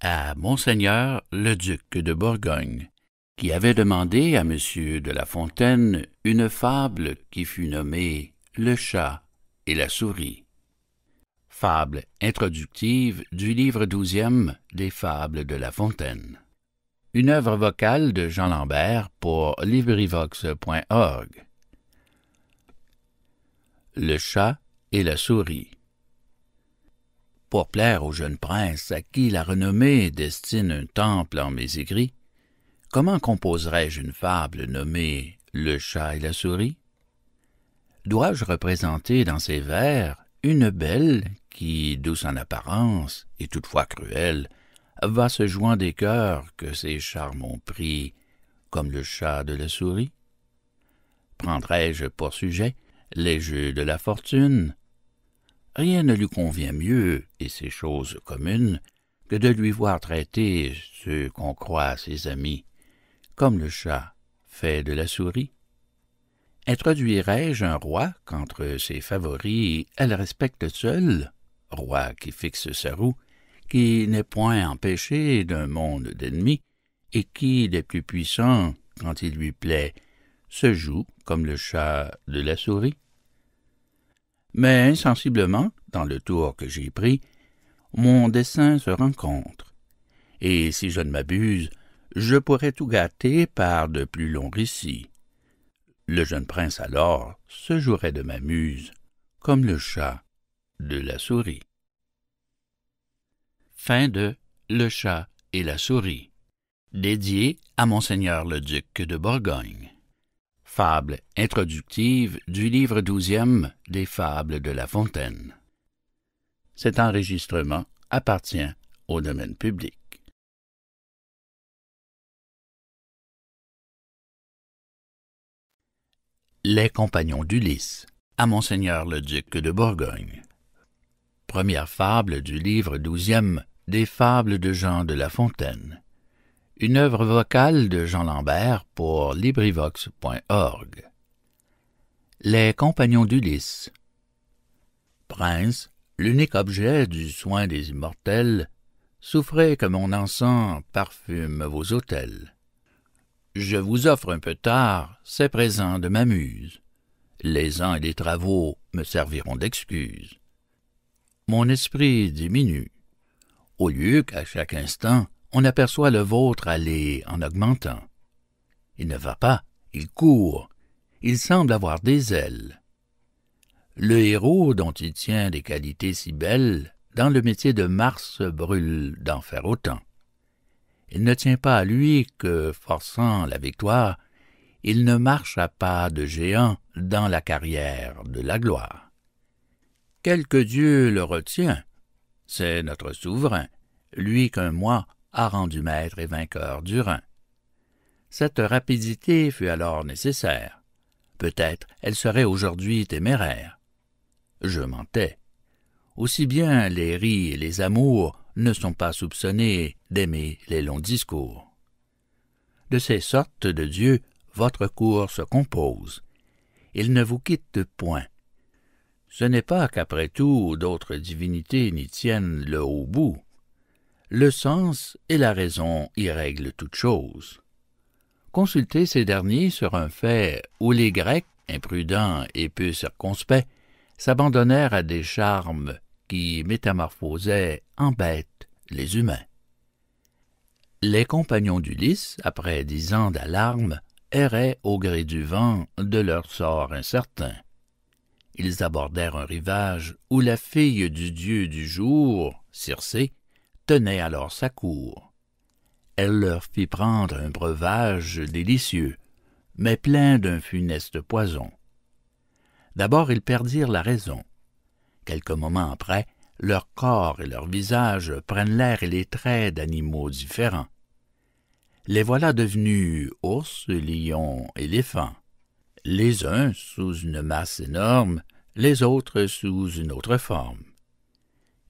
à monseigneur le duc de Bourgogne, qui avait demandé à M. de La Fontaine une fable qui fut nommée Le chat et la souris. Fable introductive du livre douzième des Fables de La Fontaine. Une œuvre vocale de Jean Lambert pour LibriVox.org. Le chat et la souris pour plaire au jeune prince à qui la renommée destine un temple en écrits, comment composerais-je une fable nommée Le chat et la souris Dois-je représenter dans ces vers une belle qui, douce en apparence et toutefois cruelle, va se joindre des cœurs que ses charmes ont pris, comme le chat de la souris Prendrais-je pour sujet les jeux de la fortune, rien ne lui convient mieux, et c'est chose commune, que de lui voir traiter ceux qu'on croit ses amis, comme le chat fait de la souris. Introduirais-je un roi qu'entre ses favoris elle respecte seule, roi qui fixe sa roue, qui n'est point empêché d'un monde d'ennemis, et qui, des plus puissants, quand il lui plaît, se joue comme le chat de la souris? mais insensiblement, dans le tour que j'ai pris, mon dessein se rencontre. Et si je ne m'abuse, je pourrais tout gâter par de plus longs récits. Le jeune prince alors se jouerait de ma muse, comme le chat de la souris. Fin de Le chat et la souris, dédié à Monseigneur le duc de Bourgogne. Fable introductive du livre douzième des Fables de La Fontaine. Cet enregistrement appartient au domaine public. Les compagnons d'Ulysse à Monseigneur le duc de Bourgogne. Première fable du livre douzième des Fables de Jean de La Fontaine. Une œuvre vocale de Jean Lambert pour LibriVox.org. Les compagnons d'Ulysse. Prince, l'unique objet du soin des immortels, souffrez que mon encens parfume vos autels. Je vous offre un peu tard ces présents de ma muse. Les ans et les travaux me serviront d'excuse. Mon esprit diminue. Au lieu qu'à chaque instant on aperçoit le vôtre aller en augmentant. Il ne va pas, il court, il semble avoir des ailes. Le héros, dont il tient des qualités si belles, dans le métier de Mars brûle d'en faire autant. Il ne tient pas à lui que, forçant la victoire, il ne marche à pas de géant dans la carrière de la gloire. Quelque Dieu le retient, c'est notre souverain, lui qu'un moi a rendu maître et vainqueur du Rhin. Cette rapidité fut alors nécessaire. Peut-être elle serait aujourd'hui téméraire. Je mentais. Aussi bien les ris et les amours ne sont pas soupçonnés d'aimer les longs discours. De ces sortes de dieux, votre cours se compose. Il ne vous quitte point. Ce n'est pas qu'après tout d'autres divinités n'y tiennent le haut bout le sens et la raison y règlent toutes choses. Consultez ces derniers sur un fait où les Grecs, imprudents et peu circonspects, s'abandonnèrent à des charmes qui métamorphosaient en bêtes les humains. Les compagnons d'Ulysse, après dix ans d'alarme, erraient au gré du vent de leur sort incertain. Ils abordèrent un rivage où la fille du dieu du jour, Circé, tenait alors sa cour. Elle leur fit prendre un breuvage délicieux, mais plein d'un funeste poison. D'abord ils perdirent la raison. Quelques moments après, leur corps et leur visage prennent l'air et les traits d'animaux différents. Les voilà devenus ours, lions, éléphants. Les uns sous une masse énorme, les autres sous une autre forme.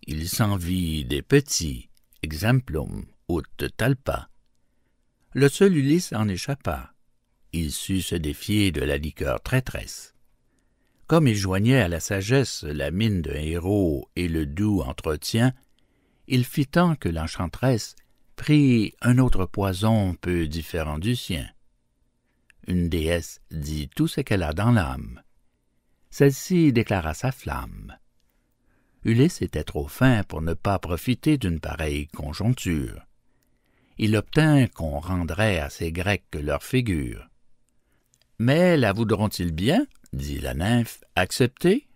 Ils vit des petits, exemplum talpa. Le seul Ulysse en échappa. Il sut se défier de la liqueur traîtresse. Comme il joignait à la sagesse la mine d'un héros et le doux entretien, il fit tant que l'enchanteresse prit un autre poison peu différent du sien. Une déesse dit tout ce qu'elle a dans l'âme. Celle-ci déclara sa flamme. Ulysse était trop fin pour ne pas profiter d'une pareille conjoncture. Il obtint qu'on rendrait à ces Grecs leur figure. Mais la voudront-ils bien, dit la nymphe, accepter?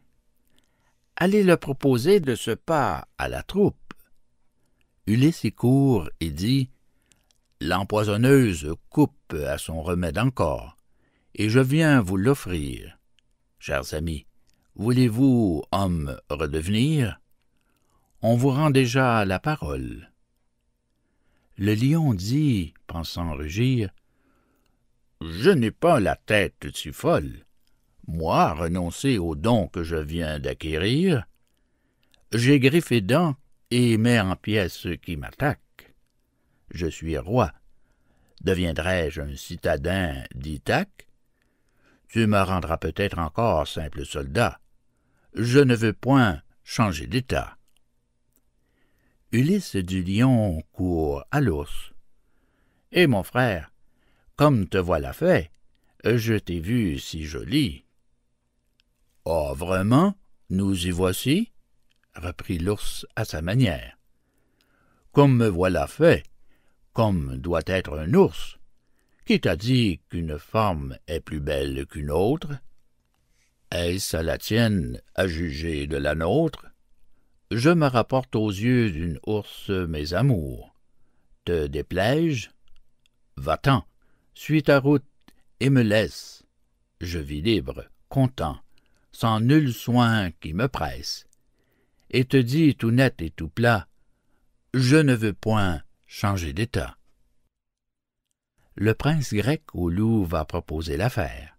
Allez le proposer de ce pas à la troupe. Ulysse y court et dit L'empoisonneuse coupe à son remède encore, et je viens vous l'offrir. Chers amis, voulez-vous, homme, redevenir? On vous rend déjà la parole. Le lion dit, pensant rugir, Je n'ai pas la tête si folle. Moi, renoncer au don que je viens d'acquérir, j'ai griffé dents et mets en pièces ceux qui m'attaquent. Je suis roi. Deviendrai-je un citadin d'Ithaque? Tu me rendras peut-être encore simple soldat je ne veux point changer d'état. Ulysse du lion court à l'ours. Eh mon frère, comme te voilà fait, je t'ai vu si joli. Oh vraiment, nous y voici, reprit l'ours à sa manière. Comme me voilà fait, comme doit être un ours. Qui t'a dit qu'une forme est plus belle qu'une autre? Est-ce à la tienne, à juger de la nôtre? Je me rapporte aux yeux d'une ours mes amours. Te déplais-je? Va-t'en, suis ta route et me laisse. Je vis libre, content, sans nul soin qui me presse, et te dis tout net et tout plat, je ne veux point changer d'état. Le prince grec au loup va proposer l'affaire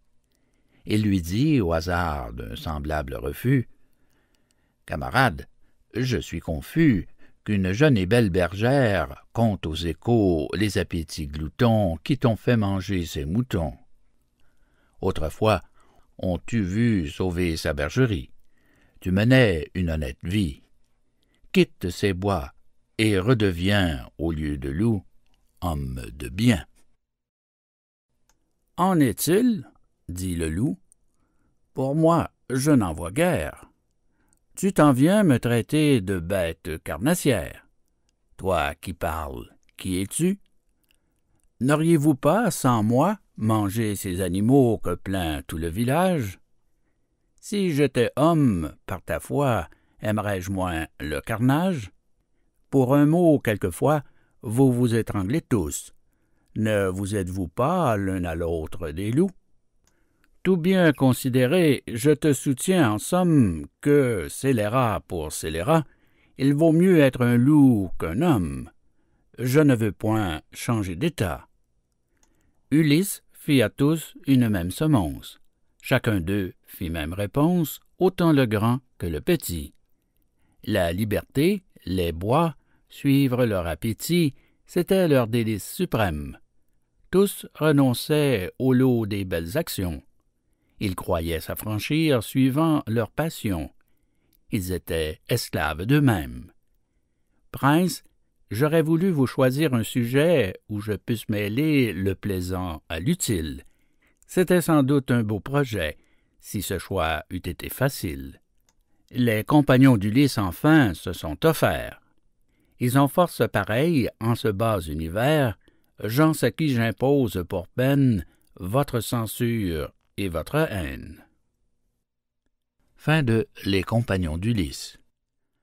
il lui dit, au hasard d'un semblable refus, « Camarade, je suis confus qu'une jeune et belle bergère compte aux échos les appétits gloutons qui t'ont fait manger ses moutons. Autrefois, ont tu vu sauver sa bergerie. Tu menais une honnête vie. Quitte ces bois et redeviens, au lieu de loup, homme de bien. En est-il, dit le loup. Pour moi, je n'en vois guère. Tu t'en viens me traiter de bête carnassière. Toi qui parles, qui es-tu? N'auriez-vous pas, sans moi, mangé ces animaux que plaint tout le village? Si j'étais homme, par ta foi, aimerais-je moins le carnage? Pour un mot, quelquefois, vous vous étranglez tous. Ne vous êtes-vous pas l'un à l'autre des loups? Tout bien considéré, je te soutiens en somme que, scélérat pour scélérat, il vaut mieux être un loup qu'un homme. Je ne veux point changer d'état. Ulysse fit à tous une même semonce. Chacun d'eux fit même réponse, autant le grand que le petit. La liberté, les bois, suivre leur appétit, c'était leur délice suprême. Tous renonçaient au lot des belles actions. Ils croyaient s'affranchir suivant leur passion. Ils étaient esclaves d'eux-mêmes. Prince, j'aurais voulu vous choisir un sujet où je puisse mêler le plaisant à l'utile. C'était sans doute un beau projet, si ce choix eût été facile. Les compagnons d'Ulysse, enfin, se sont offerts. Ils ont force pareille en ce bas univers, gens à qui j'impose pour peine votre censure et votre haine. Fin de Les Compagnons d'Ulysse.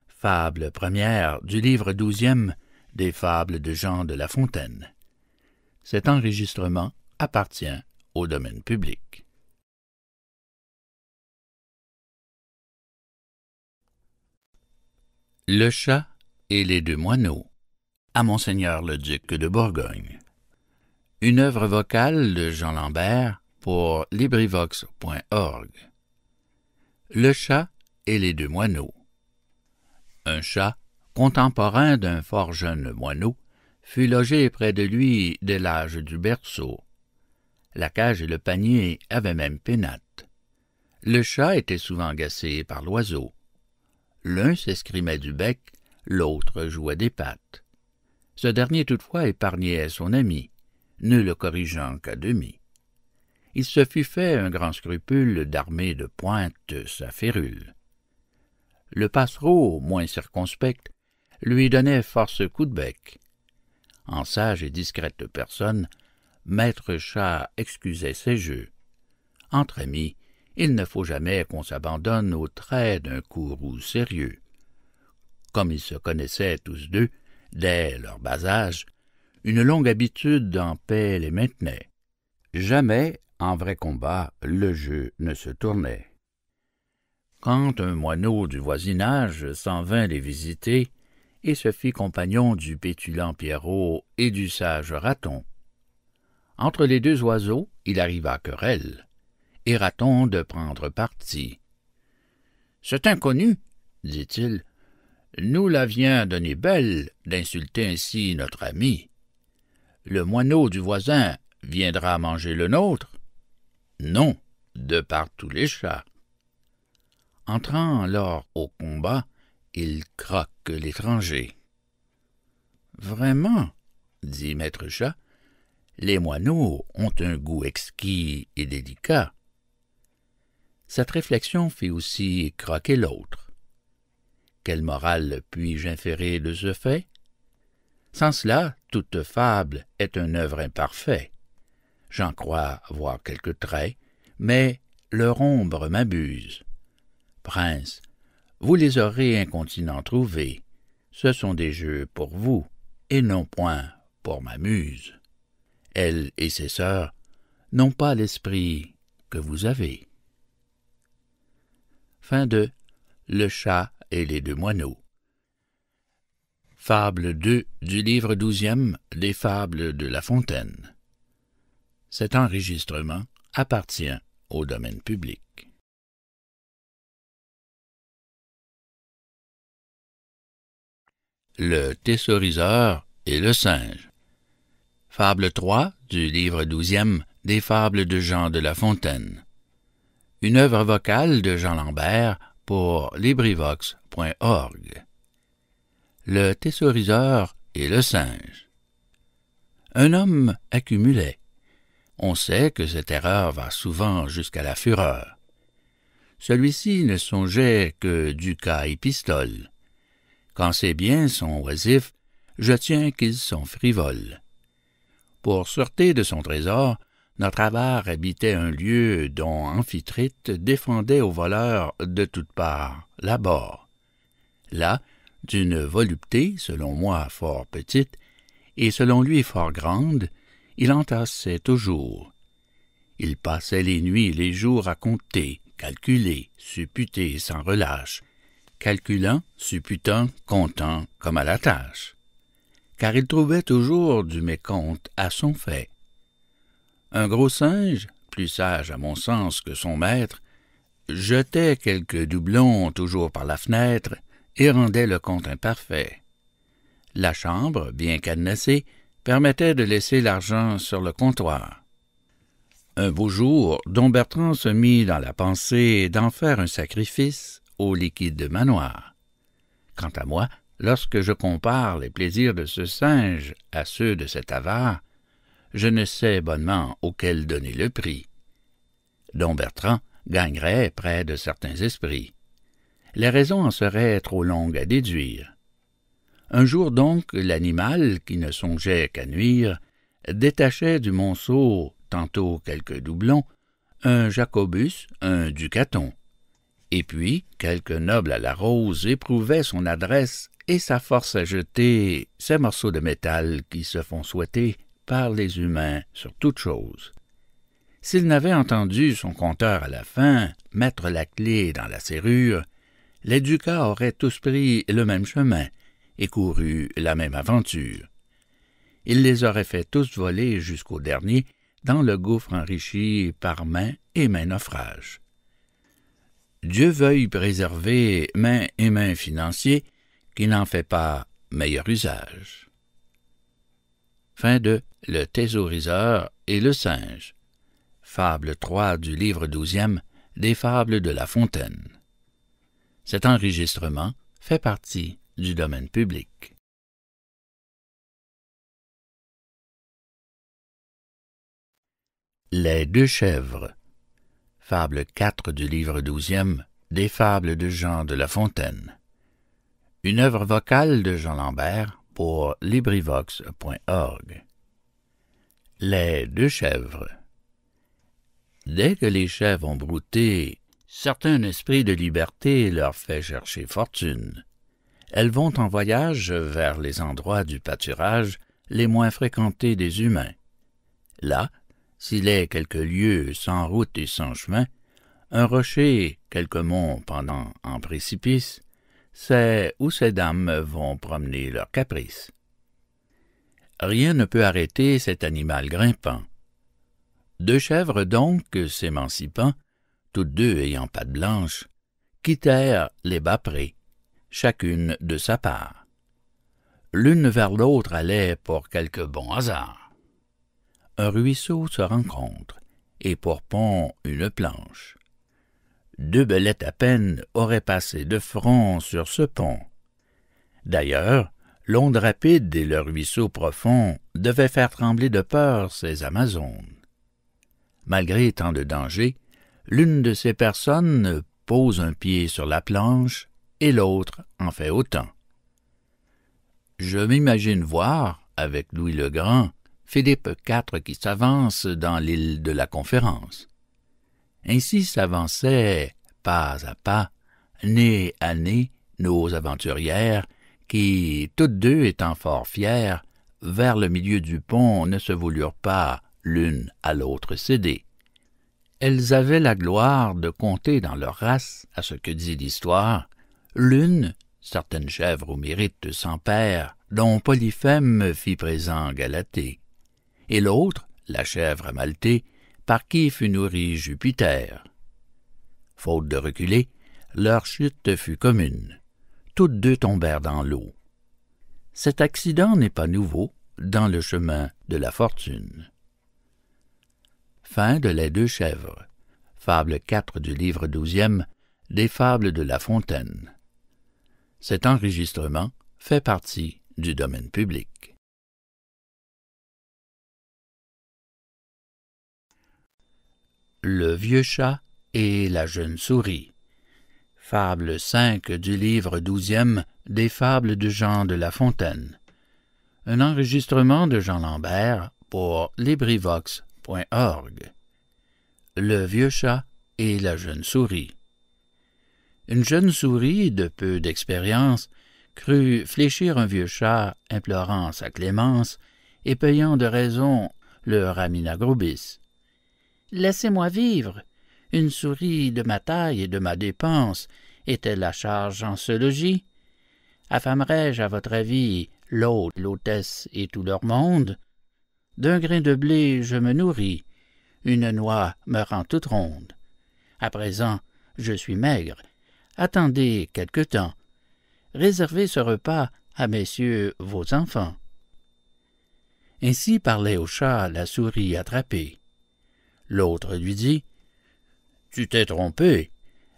Fable première du livre douzième des Fables de Jean de La Fontaine. Cet enregistrement appartient au domaine public. Le chat et les deux moineaux à Monseigneur le Duc de Bourgogne. Une œuvre vocale de Jean Lambert le chat et les deux moineaux un chat contemporain d'un fort jeune moineau fut logé près de lui dès l'âge du berceau la cage et le panier avaient même pénate le chat était souvent gassé par l'oiseau l'un s'escrimait du bec l'autre jouait des pattes ce dernier toutefois épargnait son ami ne le corrigeant qu'à demi il se fût fait un grand scrupule d'armer de pointe sa férule. Le passereau, moins circonspect, lui donnait force coup de bec. En sage et discrète personne, maître chat excusait ses jeux. Entre amis, il ne faut jamais qu'on s'abandonne aux traits d'un courroux sérieux. Comme ils se connaissaient tous deux, dès leur bas âge, une longue habitude en paix les maintenait. Jamais en vrai combat le jeu ne se tournait quand un moineau du voisinage s'en vint les visiter et se fit compagnon du pétulant Pierrot et du sage Raton. Entre les deux oiseaux, il arriva querelle, et Raton de prendre parti. Cet inconnu, dit-il, nous la vient donner belle d'insulter ainsi notre ami. Le moineau du voisin viendra manger le nôtre, non, de par tous les chats. Entrant alors au combat, il croque l'étranger. Vraiment, dit Maître Chat, les moineaux ont un goût exquis et délicat. Cette réflexion fit aussi croquer l'autre. Quelle morale puis-je inférer de ce fait? Sans cela, toute fable est un œuvre imparfaite j'en crois voir quelques traits, mais leur ombre m'abuse. Prince, vous les aurez incontinent trouvés. Ce sont des jeux pour vous, et non point pour ma muse. Elle et ses sœurs n'ont pas l'esprit que vous avez. Fin de Le chat et les deux moineaux. Fable 2 du livre douzième des Fables de La Fontaine. Cet enregistrement appartient au domaine public. Le Tessoriseur et le singe. Fable 3 du livre douzième des fables de Jean de La Fontaine. Une œuvre vocale de Jean Lambert pour LibriVox.org. Le Tessoriseur et le singe. Un homme accumulait on sait que cette erreur va souvent jusqu'à la fureur. Celui-ci ne songeait que du et pistole Quand ces biens sont oisifs, je tiens qu'ils sont frivoles. Pour sortir de son trésor, notre avare habitait un lieu dont Amphitrite défendait aux voleurs de toutes parts l'abord. Là, d'une volupté, selon moi fort petite, et selon lui fort grande, il entassait toujours. Il passait les nuits et les jours à compter, calculer, supputer sans relâche, calculant, supputant, comptant comme à la tâche. Car il trouvait toujours du mécompte à son fait. Un gros singe, plus sage à mon sens que son maître, jetait quelques doublons toujours par la fenêtre et rendait le compte imparfait. La chambre, bien cadenassée, permettait de laisser l'argent sur le comptoir. Un beau jour, Don Bertrand se mit dans la pensée d'en faire un sacrifice au liquide manoir. Quant à moi, lorsque je compare les plaisirs de ce singe à ceux de cet avare, je ne sais bonnement auquel donner le prix. Don Bertrand gagnerait près de certains esprits. Les raisons en seraient trop longues à déduire. Un jour donc, l'animal, qui ne songeait qu'à nuire, détachait du monceau tantôt quelques doublons, un jacobus, un ducaton. Et puis, quelque noble à la rose éprouvait son adresse et sa force à jeter ces morceaux de métal qui se font souhaiter par les humains sur toute chose. S'il n'avait entendu son conteur à la fin mettre la clé dans la serrure, les ducats auraient tous pris le même chemin, et courut la même aventure. Il les aurait fait tous voler jusqu'au dernier dans le gouffre enrichi par main et main naufrage. Dieu veuille préserver main et main financier qui n'en fait pas meilleur usage. Fin de Le thésauriseur et le singe. Fable 3 du livre 12 des Fables de La Fontaine. Cet enregistrement fait partie du domaine public. Les deux chèvres. Fable 4 du livre douzième des fables de Jean de La Fontaine. Une œuvre vocale de Jean Lambert pour LibriVox.org. Les deux chèvres. Dès que les chèvres ont brouté, certains esprits de liberté leur fait chercher fortune elles vont en voyage vers les endroits du pâturage les moins fréquentés des humains. Là, s'il est quelques lieu sans route et sans chemin, un rocher, quelques monts pendant en précipice, c'est où ces dames vont promener leurs caprices. Rien ne peut arrêter cet animal grimpant. Deux chèvres donc, s'émancipant, toutes deux ayant pattes blanches, quittèrent les bas prés chacune de sa part. L'une vers l'autre allait pour quelque bon hasard. Un ruisseau se rencontre, et pour pont une planche. Deux belettes à peine auraient passé de front sur ce pont. D'ailleurs, l'onde rapide et le ruisseau profond devaient faire trembler de peur ces Amazones. Malgré tant de dangers, l'une de ces personnes pose un pied sur la planche et l'autre en fait autant. Je m'imagine voir, avec Louis le Grand, Philippe IV qui s'avance dans l'île de la Conférence. Ainsi s'avançaient, pas à pas, nez à nez, nos aventurières, qui, toutes deux étant fort fières, vers le milieu du pont ne se voulurent pas l'une à l'autre céder. Elles avaient la gloire de compter dans leur race, à ce que dit l'histoire, l'une, certaine chèvre au mérite sans père, dont Polyphème fit présent Galatée, et l'autre, la chèvre maltée par qui fut nourri Jupiter. Faute de reculer, leur chute fut commune. Toutes deux tombèrent dans l'eau. Cet accident n'est pas nouveau dans le chemin de la fortune. Fin de les deux chèvres. Fable 4 du livre des Fables de La Fontaine. Cet enregistrement fait partie du domaine public. Le vieux chat et la jeune souris. Fable 5 du livre douzième des fables de Jean de La Fontaine. Un enregistrement de Jean Lambert pour LibriVox.org. Le vieux chat et la jeune souris une jeune souris de peu d'expérience crut fléchir un vieux chat implorant sa clémence et payant de raison le ramina grobis. Laissez-moi vivre. Une souris de ma taille et de ma dépense était la charge en ce logis. affamerai je à votre avis, l'hôte, l'hôtesse et tout leur monde? D'un grain de blé je me nourris, une noix me rend toute ronde. À présent, je suis maigre, attendez quelque temps. Réservez ce repas à messieurs vos enfants. Ainsi parlait au chat la souris attrapée. L'autre lui dit Tu t'es trompé.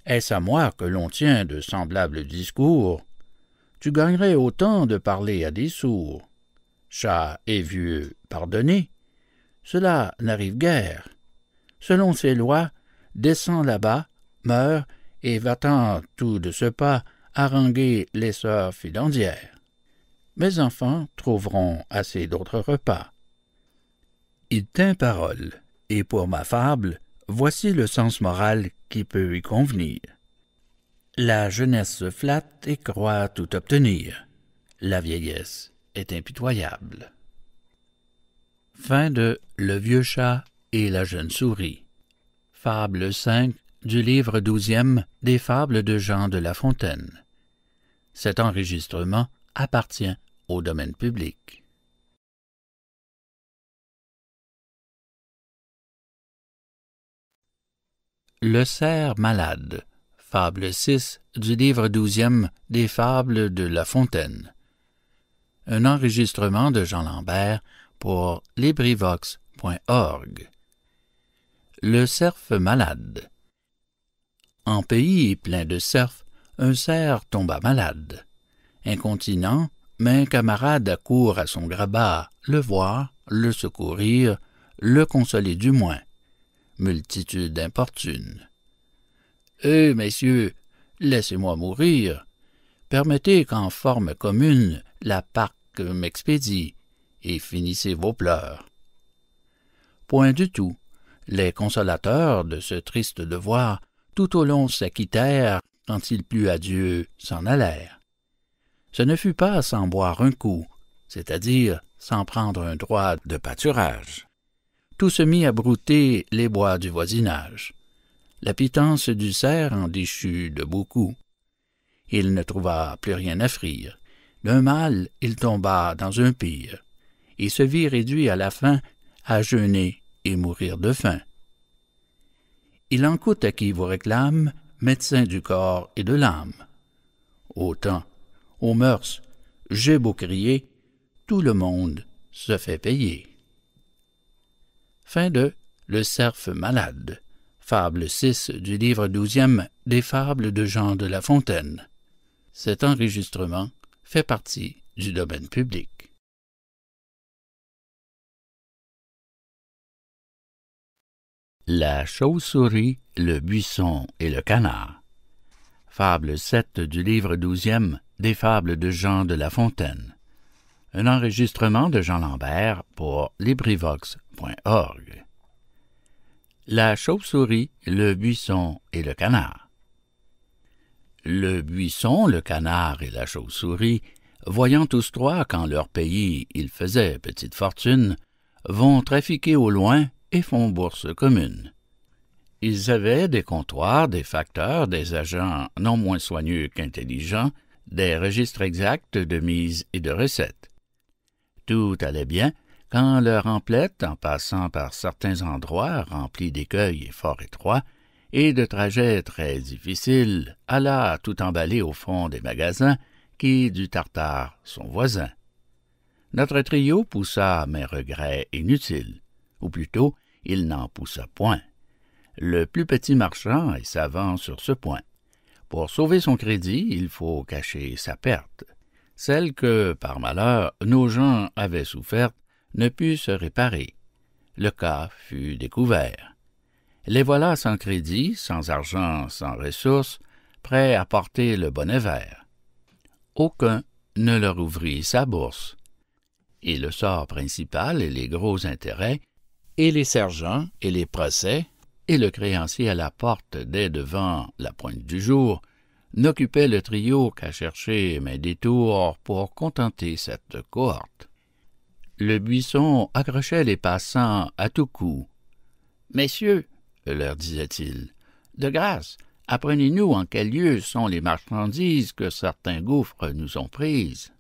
Est-ce à moi que l'on tient de semblables discours Tu gagnerais autant de parler à des sourds. Chat et vieux, pardonnez. Cela n'arrive guère. Selon ses lois, descends là-bas, meurs et va-t'en tout de ce pas haranguer les sœurs fidandières. Mes enfants trouveront assez d'autres repas. Il tint parole, et pour ma fable, voici le sens moral qui peut y convenir. La jeunesse se flatte et croit tout obtenir. La vieillesse est impitoyable. Fin de Le vieux chat et la jeune souris. Fable 5 du livre douzième des Fables de Jean de La Fontaine. Cet enregistrement appartient au domaine public. Le cerf malade. Fable 6 du livre douzième des Fables de La Fontaine. Un enregistrement de Jean Lambert pour LibriVox.org. Le cerf malade. En pays plein de cerfs, un cerf tomba malade. Incontinent, mais un camarade accourt à son grabat, le voir, le secourir, le consoler du moins. Multitude d'importunes. Eh, messieurs, laissez-moi mourir. Permettez qu'en forme commune la parque m'expédie, et finissez vos pleurs. Point du tout. Les consolateurs de ce triste devoir tout au long s'acquittèrent, quand il plut à Dieu, s'en allèrent. Ce ne fut pas sans boire un coup, c'est-à-dire sans prendre un droit de pâturage. Tout se mit à brouter les bois du voisinage. La pitance du cerf en déchut de beaucoup. Il ne trouva plus rien à frire. D'un mal, il tomba dans un pire, et se vit réduit à la fin à jeûner et mourir de faim il en coûte à qui vous réclame médecin du corps et de l'âme. Au temps, aux mœurs, j'ai beau crier, tout le monde se fait payer. Fin de Le cerf malade, fable 6 du livre 12e des fables de Jean de La Fontaine. Cet enregistrement fait partie du domaine public. La chauve-souris, le buisson et le canard. Fable 7 du livre douzième des fables de Jean de La Fontaine. Un enregistrement de Jean Lambert pour LibriVox.org. La chauve-souris, le buisson et le canard. Le buisson, le canard et la chauve-souris, voyant tous trois qu'en leur pays ils faisaient petite fortune, vont trafiquer au loin et font bourse commune. Ils avaient des comptoirs, des facteurs, des agents non moins soigneux qu'intelligents, des registres exacts de mise et de recettes. Tout allait bien quand leur emplette, en passant par certains endroits remplis d'écueils et fort étroits, et de trajets très difficiles, alla tout emballer au fond des magasins qui, du Tartare, son voisins. Notre trio poussa mes regrets inutiles, ou plutôt il n'en poussa point. Le plus petit marchand est savant sur ce point. Pour sauver son crédit, il faut cacher sa perte. Celle que, par malheur, nos gens avaient soufferte ne put se réparer. Le cas fut découvert. Les voilà sans crédit, sans argent, sans ressources, prêts à porter le bonnet vert. Aucun ne leur ouvrit sa bourse. Et le sort principal et les gros intérêts et les sergents, et les procès, et le créancier à la porte dès devant la pointe du jour, n'occupaient le trio qu'à chercher mes détours pour contenter cette cohorte. Le buisson accrochait les passants à tout coup. Messieurs, leur disait-il, de grâce, apprenez-nous en quel lieu sont les marchandises que certains gouffres nous ont prises.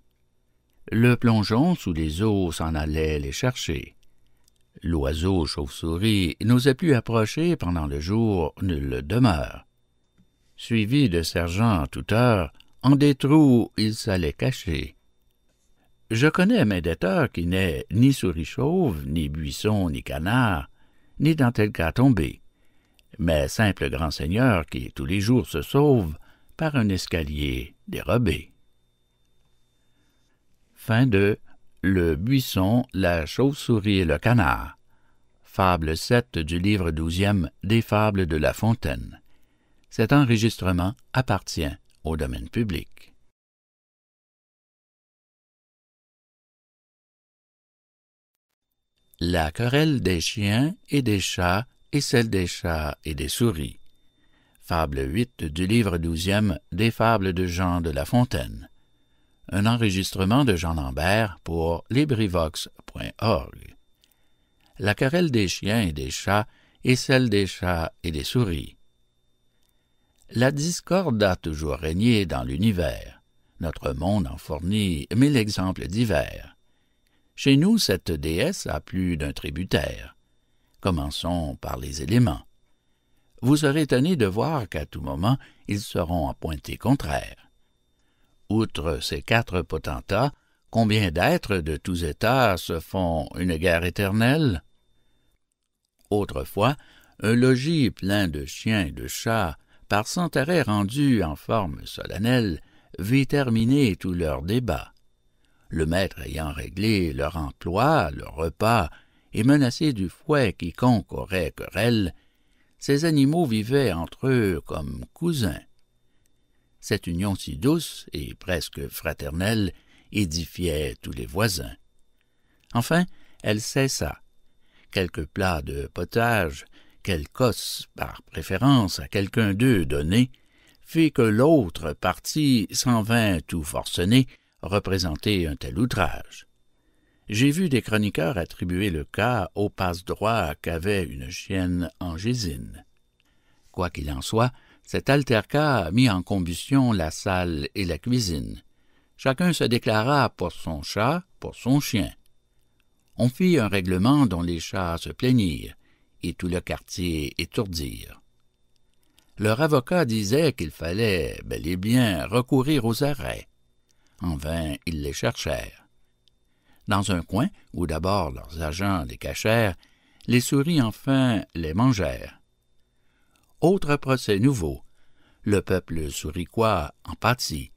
Le plongeon sous les eaux s'en allait les chercher. L'oiseau chauve-souris n'osait plus approcher pendant le jour nulle demeure. Suivi de sergents à toute heure, en des trous il s'allait cacher. Je connais mes déteurs qui n'est ni souris chauve, ni buisson, ni canard, ni dans tel cas tombé, mais simple grand seigneur qui tous les jours se sauve par un escalier dérobé. Fin de le buisson, la chauve-souris et le canard. Fable 7 du livre 12 des Fables de La Fontaine. Cet enregistrement appartient au domaine public. La querelle des chiens et des chats et celle des chats et des souris. Fable 8 du livre 12 des Fables de Jean de La Fontaine un enregistrement de Jean Lambert pour LibriVox.org. La querelle des chiens et des chats et celle des chats et des souris. La discorde a toujours régné dans l'univers. Notre monde en fournit mille exemples divers. Chez nous, cette déesse a plus d'un tributaire. Commençons par les éléments. Vous serez étonné de voir qu'à tout moment, ils seront appointés contraires outre ces quatre potentats, combien d'êtres de tous états se font une guerre éternelle? Autrefois, un logis plein de chiens et de chats, par cent arrêts rendus en forme solennelle, vit terminer tout leur débat. Le maître ayant réglé leur emploi, leur repas, et menacé du fouet quiconque aurait querelle, ces animaux vivaient entre eux comme cousins. Cette union si douce et presque fraternelle édifiait tous les voisins. Enfin, elle cessa. Quelques plats de potage, os par préférence à quelqu'un d'eux donné, fit que l'autre partie sans vint tout forcené représentait un tel outrage. J'ai vu des chroniqueurs attribuer le cas au passe-droit qu'avait une chienne angésine. Quoi qu'il en soit, cet altercat mit en combustion la salle et la cuisine. Chacun se déclara pour son chat, pour son chien. On fit un règlement dont les chats se plaignirent, et tout le quartier étourdirent. Leur avocat disait qu'il fallait bel et bien recourir aux arrêts. En vain, ils les cherchèrent. Dans un coin, où d'abord leurs agents les cachèrent, les souris enfin les mangèrent autre procès nouveau. Le peuple souriquois en pâtit.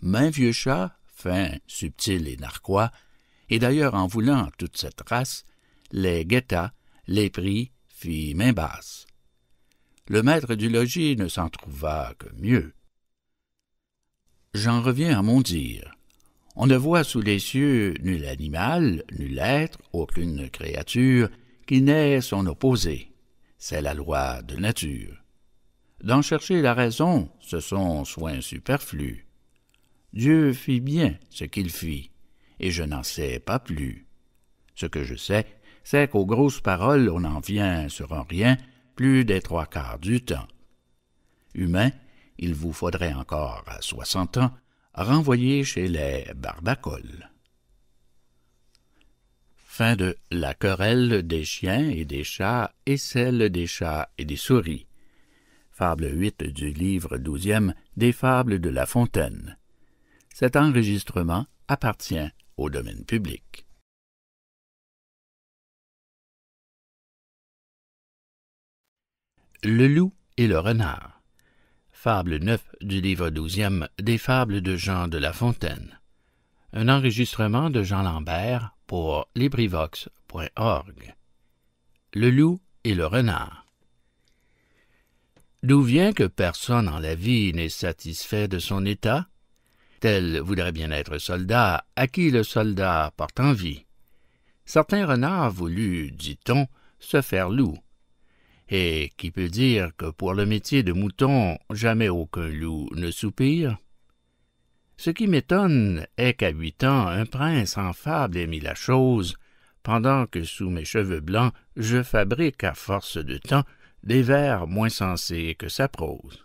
Main vieux chat, fin, subtil et narquois, et d'ailleurs en voulant toute cette race, les guetta, les prit, fit main basse. Le maître du logis ne s'en trouva que mieux. J'en reviens à mon dire. On ne voit sous les cieux nul animal, nul être, aucune créature qui n'ait son opposé c'est la loi de nature. D'en chercher la raison, ce sont soins superflus. Dieu fit bien ce qu'il fit, et je n'en sais pas plus. Ce que je sais, c'est qu'aux grosses paroles on en vient sur un rien plus des trois quarts du temps. Humain, il vous faudrait encore à soixante ans renvoyer chez les barbacoles de La querelle des chiens et des chats et celle des chats et des souris. Fable 8 du livre douzième des Fables de La Fontaine. Cet enregistrement appartient au domaine public. Le loup et le renard. Fable 9 du livre douzième des Fables de Jean de La Fontaine. Un enregistrement de Jean Lambert pour LibriVox.org Le loup et le renard D'où vient que personne en la vie n'est satisfait de son état? Tel voudrait bien être soldat, à qui le soldat porte envie. Certains renards voulut, dit-on, se faire loup. Et qui peut dire que pour le métier de mouton, jamais aucun loup ne soupire? Ce qui m'étonne est qu'à huit ans, un prince en fable ait mis la chose, pendant que sous mes cheveux blancs, je fabrique à force de temps des vers moins sensés que sa prose.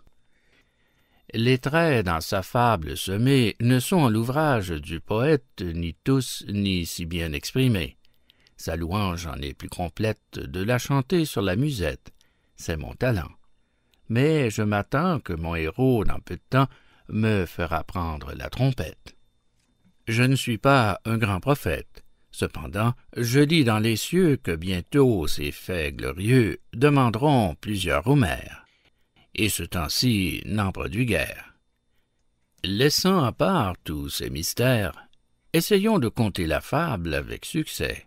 Les traits dans sa fable semée ne sont l'ouvrage du poète ni tous ni si bien exprimés. Sa louange en est plus complète de la chanter sur la musette. C'est mon talent. Mais je m'attends que mon héros, dans peu de temps, me fera prendre la trompette. Je ne suis pas un grand prophète. Cependant, je dis dans les cieux que bientôt ces faits glorieux demanderont plusieurs homères. Et ce temps-ci n'en produit guère. Laissant à part tous ces mystères, essayons de conter la fable avec succès.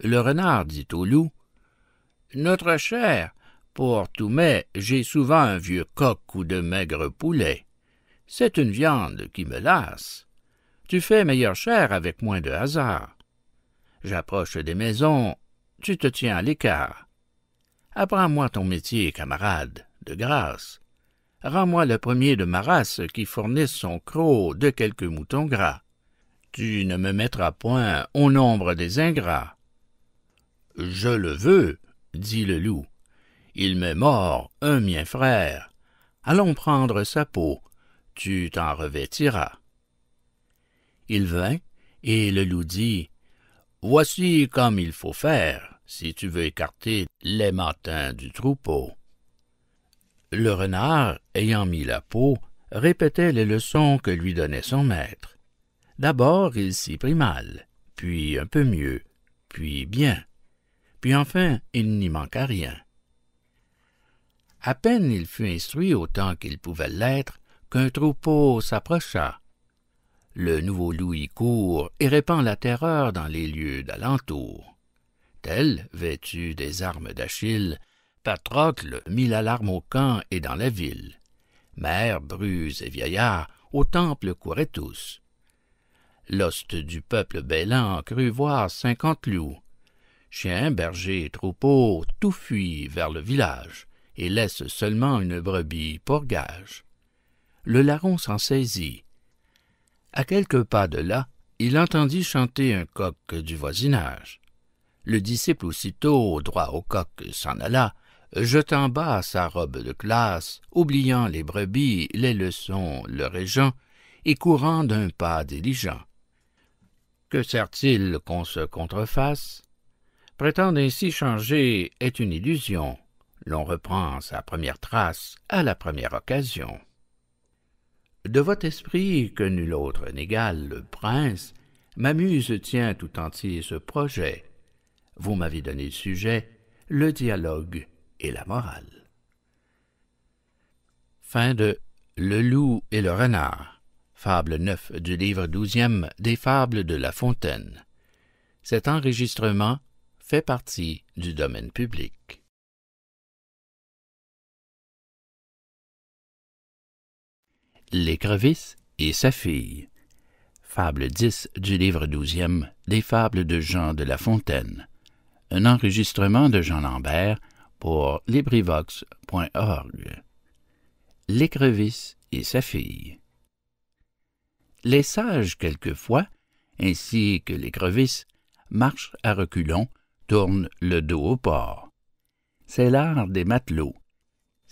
Le renard dit au loup Notre cher, pour tout mais, j'ai souvent un vieux coq ou de maigres poulets. C'est une viande qui me lasse. Tu fais meilleure chair avec moins de hasard. J'approche des maisons, tu te tiens à l'écart. Apprends-moi ton métier, camarade, de grâce. Rends-moi le premier de ma race qui fournisse son croc de quelques moutons gras. Tu ne me mettras point au nombre des ingrats. Je le veux, dit le loup. Il m'est mort, un mien frère. Allons prendre sa peau, tu t'en revêtiras. Il vint, et le loup dit, Voici comme il faut faire, si tu veux écarter les matins du troupeau. Le renard, ayant mis la peau, répétait les leçons que lui donnait son maître. D'abord il s'y prit mal, puis un peu mieux, puis bien, puis enfin il n'y manqua rien à peine il fut instruit autant qu'il pouvait l'être qu'un troupeau s'approcha. Le nouveau loup y court et répand la terreur dans les lieux d'alentour. Tel, vêtu des armes d'Achille, Patrocle mit l'alarme au camp et dans la ville. Mères, brus et vieillards au temple couraient tous. L'hoste du peuple bêlant crut voir cinquante loups. Chiens, berger et troupeaux, tout fuit vers le village et laisse seulement une brebis pour gage. Le larron s'en saisit. À quelques pas de là, il entendit chanter un coq du voisinage. Le disciple aussitôt, droit au coq, s'en alla, jetant bas sa robe de classe, oubliant les brebis, les leçons, le régent, et courant d'un pas diligent. Que sert-il qu'on se contrefasse Prétendre ainsi changer est une illusion l'on reprend sa première trace à la première occasion. De votre esprit, que nul autre n'égale, prince, m'amuse tient tout entier ce projet. Vous m'avez donné le sujet, le dialogue et la morale. Fin de Le loup et le renard, fable 9 du livre 12 des fables de La Fontaine. Cet enregistrement fait partie du domaine public. l'écrevisse et sa fille. Fable 10 du livre 12e des Fables de Jean de La Fontaine. Un enregistrement de Jean Lambert pour LibriVox.org. L'écrevisse et sa fille. Les sages, quelquefois, ainsi que l'écrevisse, marchent à reculons, tournent le dos au port. C'est l'art des matelots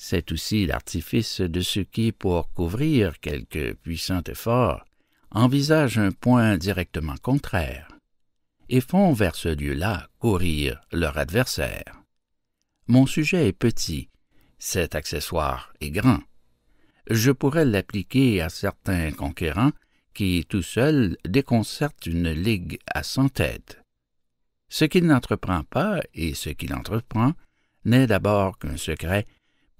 c'est aussi l'artifice de ceux qui, pour couvrir quelque puissant effort, envisagent un point directement contraire, et font vers ce lieu-là courir leur adversaire. Mon sujet est petit, cet accessoire est grand. Je pourrais l'appliquer à certains conquérants qui, tout seuls, déconcertent une ligue à cent têtes. Ce qu'il n'entreprend pas et ce qu'il entreprend n'est d'abord qu'un secret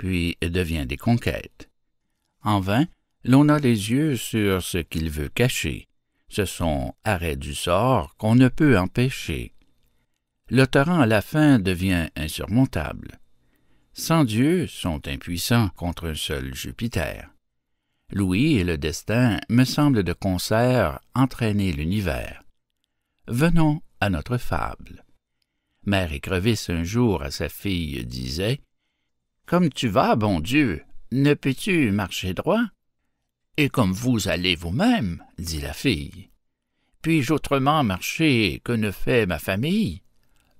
puis devient des conquêtes. En vain, l'on a les yeux sur ce qu'il veut cacher. Ce sont arrêts du sort qu'on ne peut empêcher. Le torrent à la fin devient insurmontable. Cent dieux sont impuissants contre un seul Jupiter. Louis et le destin me semblent de concert entraîner l'univers. Venons à notre fable. Mère Écrevisse un jour à sa fille disait comme tu vas, bon Dieu, ne peux-tu marcher droit? Et comme vous allez vous-même, dit la fille. Puis-je autrement marcher que ne fait ma famille?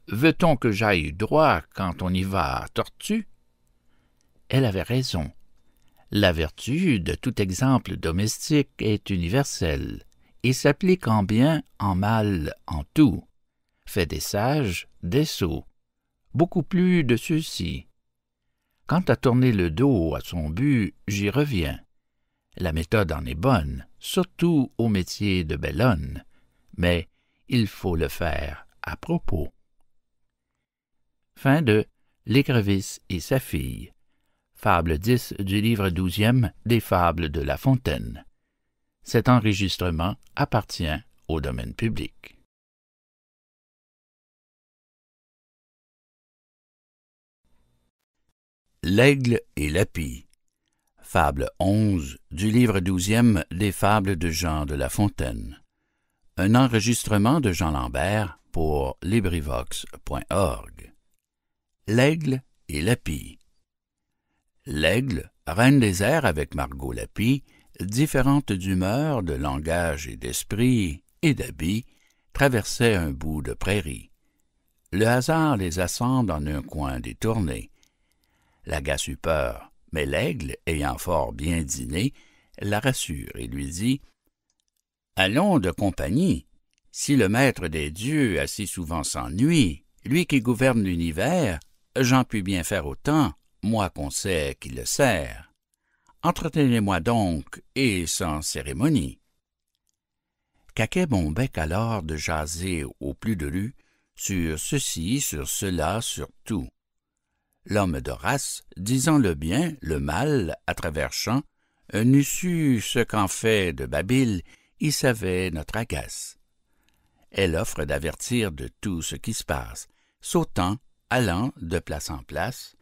Veut-on que j'aille droit quand on y va tortue? Elle avait raison. La vertu de tout exemple domestique est universelle et s'applique en bien, en mal, en tout. Fait des sages, des sots. Beaucoup plus de ceux-ci. Quant à tourner le dos à son but, j'y reviens. La méthode en est bonne, surtout au métier de Bellonne, mais il faut le faire à propos. Fin de L'écrevisse et sa fille. Fable 10 du livre 12e des Fables de La Fontaine. Cet enregistrement appartient au domaine public. L'aigle et Lapie Fable 11 du livre 12 des Fables de Jean de La Fontaine. Un enregistrement de Jean Lambert pour LibriVox.org. L'aigle et l'api. L'aigle, reine des airs avec Margot l'api, différente d'humeur, de langage et d'esprit et d'habit, traversait un bout de prairie. Le hasard les assemble en un coin détourné l'agace eut peur, mais l'aigle, ayant fort bien dîné, la rassure et lui dit Allons de compagnie. Si le maître des dieux si souvent s'ennuie, lui qui gouverne l'univers, j'en puis bien faire autant, moi qu'on sait qui le sert. Entretenez-moi donc, et sans cérémonie. Caquet bec alors de jaser au plus de rue, sur ceci, sur cela, sur tout l'homme de race, disant le bien, le mal, à travers champs, n'eût su ce qu'en fait de Babil, il savait notre agace. Elle offre d'avertir de tout ce qui se passe, sautant, allant de place en place.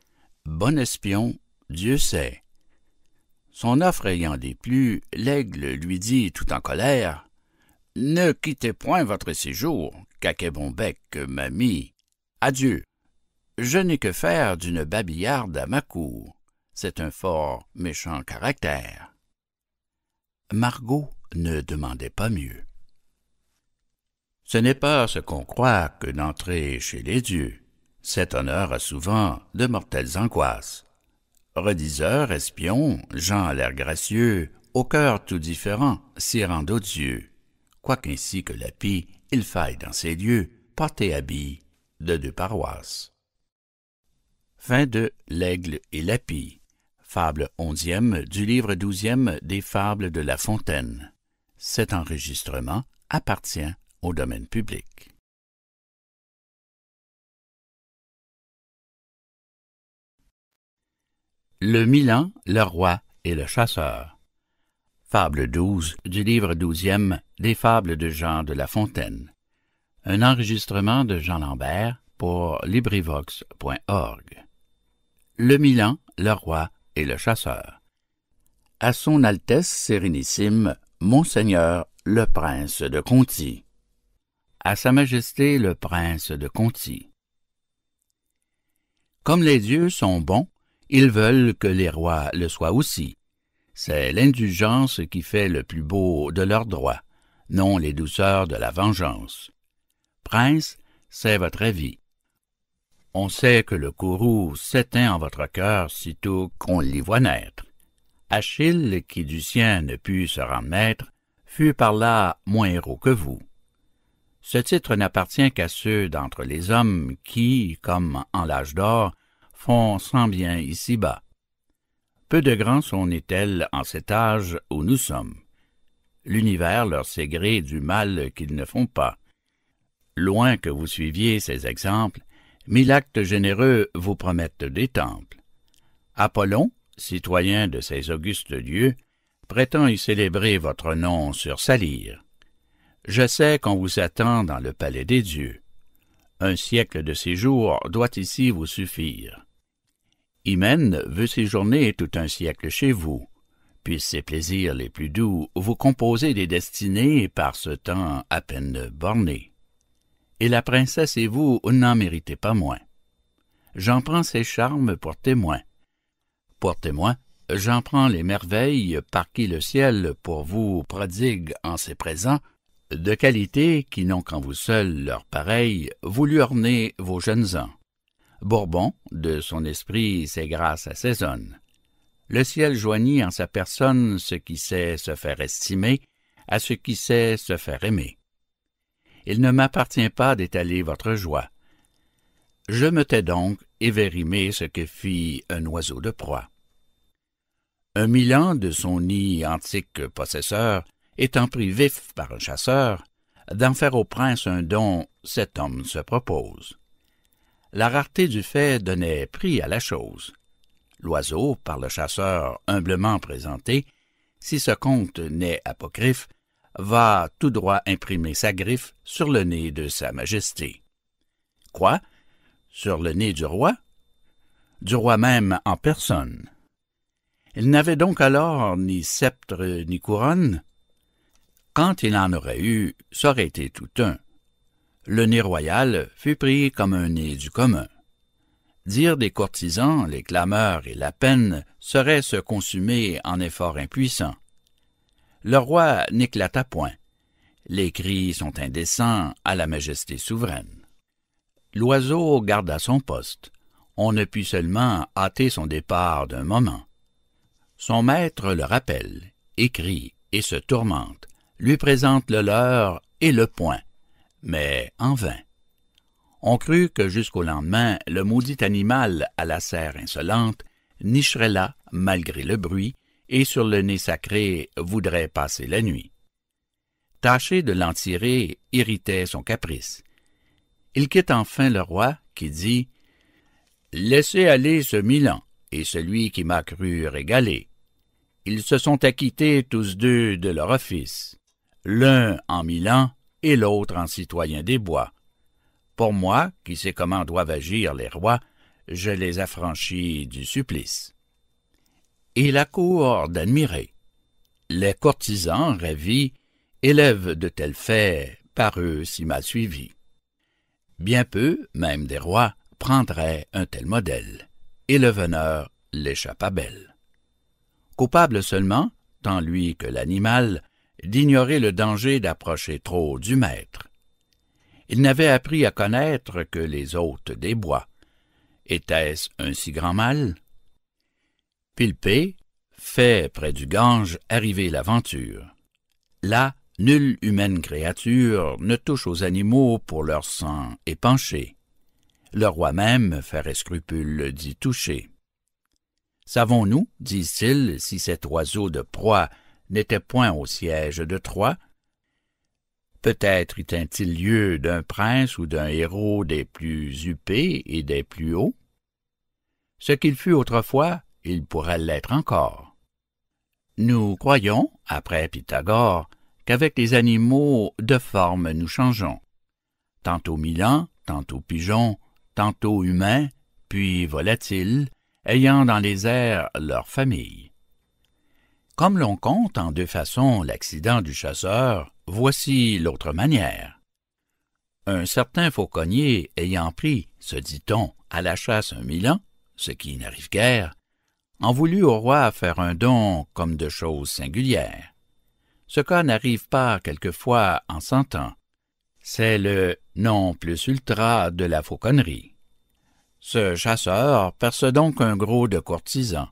Bon espion, Dieu sait. Son offre ayant déplu, l'aigle lui dit tout en colère Ne quittez point votre séjour, bon bec, mamie. Adieu je n'ai que faire d'une babillarde à ma cour. C'est un fort méchant caractère. Margot ne demandait pas mieux. Ce n'est pas ce qu'on croit que d'entrer chez les dieux. Cet honneur a souvent de mortelles angoisses. Rediseurs, espions, gens à l'air gracieux, au cœur tout différent, s'y rendent odieux. Quoiqu'ainsi que la pie, il faille dans ces lieux porter habille de deux paroisses. Fin de L'Aigle et la Pie. Fable onzième du livre douzième des Fables de La Fontaine. Cet enregistrement appartient au domaine public. Le Milan, le roi et le chasseur. Fable douze du livre douzième des Fables de Jean de La Fontaine. Un enregistrement de Jean Lambert pour LibriVox.org le Milan, le roi et le chasseur. À son Altesse Sérénissime, Monseigneur le Prince de Conti. À Sa Majesté le Prince de Conti. Comme les dieux sont bons, ils veulent que les rois le soient aussi. C'est l'indulgence qui fait le plus beau de leurs droits, non les douceurs de la vengeance. Prince, c'est votre avis. On sait que le courroux s'éteint en votre cœur sitôt qu'on l'y voit naître. Achille, qui du sien ne put se rendre maître, fut par là moins héros que vous. Ce titre n'appartient qu'à ceux d'entre les hommes qui, comme en l'âge d'or, font sans bien ici-bas. Peu de grands sont est tels en cet âge où nous sommes. L'univers leur sait gré du mal qu'ils ne font pas. Loin que vous suiviez ces exemples, mille actes généreux vous promettent des temples. Apollon, citoyen de ces augustes lieux, prétend y célébrer votre nom sur sa lyre. Je sais qu'on vous attend dans le palais des dieux. Un siècle de séjour doit ici vous suffire. Hymen veut séjourner tout un siècle chez vous. puis ses plaisirs les plus doux vous composer des destinées par ce temps à peine borné et la princesse et vous n'en méritez pas moins. J'en prends ses charmes pour témoin. Pour témoin, j'en prends les merveilles par qui le ciel pour vous prodigue en ses présents, de qualités qui n'ont qu'en vous seuls leur pareil, voulu orner vos jeunes ans. Bourbon, de son esprit, ses grâces assaisonne. Le ciel joignit en sa personne ce qui sait se faire estimer à ce qui sait se faire aimer il ne m'appartient pas d'étaler votre joie. Je me tais donc et vais ce que fit un oiseau de proie. Un milan de son nid antique possesseur, étant pris vif par un chasseur, d'en faire au prince un don, cet homme se propose. La rareté du fait donnait prix à la chose. L'oiseau, par le chasseur humblement présenté, si ce conte n'est apocryphe, va tout droit imprimer sa griffe sur le nez de Sa Majesté. Quoi? Sur le nez du roi? Du roi même en personne. Il n'avait donc alors ni sceptre ni couronne. Quand il en aurait eu, ça aurait été tout un. Le nez royal fut pris comme un nez du commun. Dire des courtisans les clameurs et la peine serait se consumer en efforts impuissants le roi n'éclata point. Les cris sont indécents à la majesté souveraine. L'oiseau garda son poste. On ne put seulement hâter son départ d'un moment. Son maître le rappelle, écrit et se tourmente, lui présente le leur et le point, mais en vain. On crut que jusqu'au lendemain, le maudit animal à la serre insolente nicherait là, malgré le bruit, et sur le nez sacré voudrait passer la nuit. Tâcher de l'en tirer irritait son caprice. Il quitte enfin le roi, qui dit Laissez aller ce Milan et celui qui m'a cru régalé. Ils se sont acquittés tous deux de leur office, l'un en Milan et l'autre en citoyen des bois. Pour moi, qui sais comment doivent agir les rois, je les affranchis du supplice et la cour d'admirer. Les courtisans ravis élèvent de tels faits par eux si mal suivis. Bien peu, même des rois, prendraient un tel modèle, et le veneur l'échappa belle. Coupable seulement, tant lui que l'animal, d'ignorer le danger d'approcher trop du maître. Il n'avait appris à connaître que les hôtes des bois. Était-ce un si grand mal? Pilpé fait près du Gange arriver l'aventure. Là, nulle humaine créature ne touche aux animaux pour leur sang épanché. Le roi même ferait scrupule d'y toucher. Savons-nous, disent-ils, si cet oiseau de proie n'était point au siège de Troie? Peut-être y tint-il lieu d'un prince ou d'un héros des plus huppés et des plus hauts? Ce qu'il fut autrefois, il pourrait l'être encore. Nous croyons, après Pythagore, qu'avec les animaux de forme nous changeons. Tantôt milan, tantôt pigeon, tantôt humain, puis volatiles, ayant dans les airs leur famille. Comme l'on compte en deux façons l'accident du chasseur, voici l'autre manière. Un certain fauconnier ayant pris, se dit-on, à la chasse un milan, ce qui n'arrive guère, en voulut au roi faire un don comme de choses singulières. Ce cas n'arrive pas quelquefois en cent ans. C'est le non plus ultra de la fauconnerie. Ce chasseur perce donc un gros de courtisan,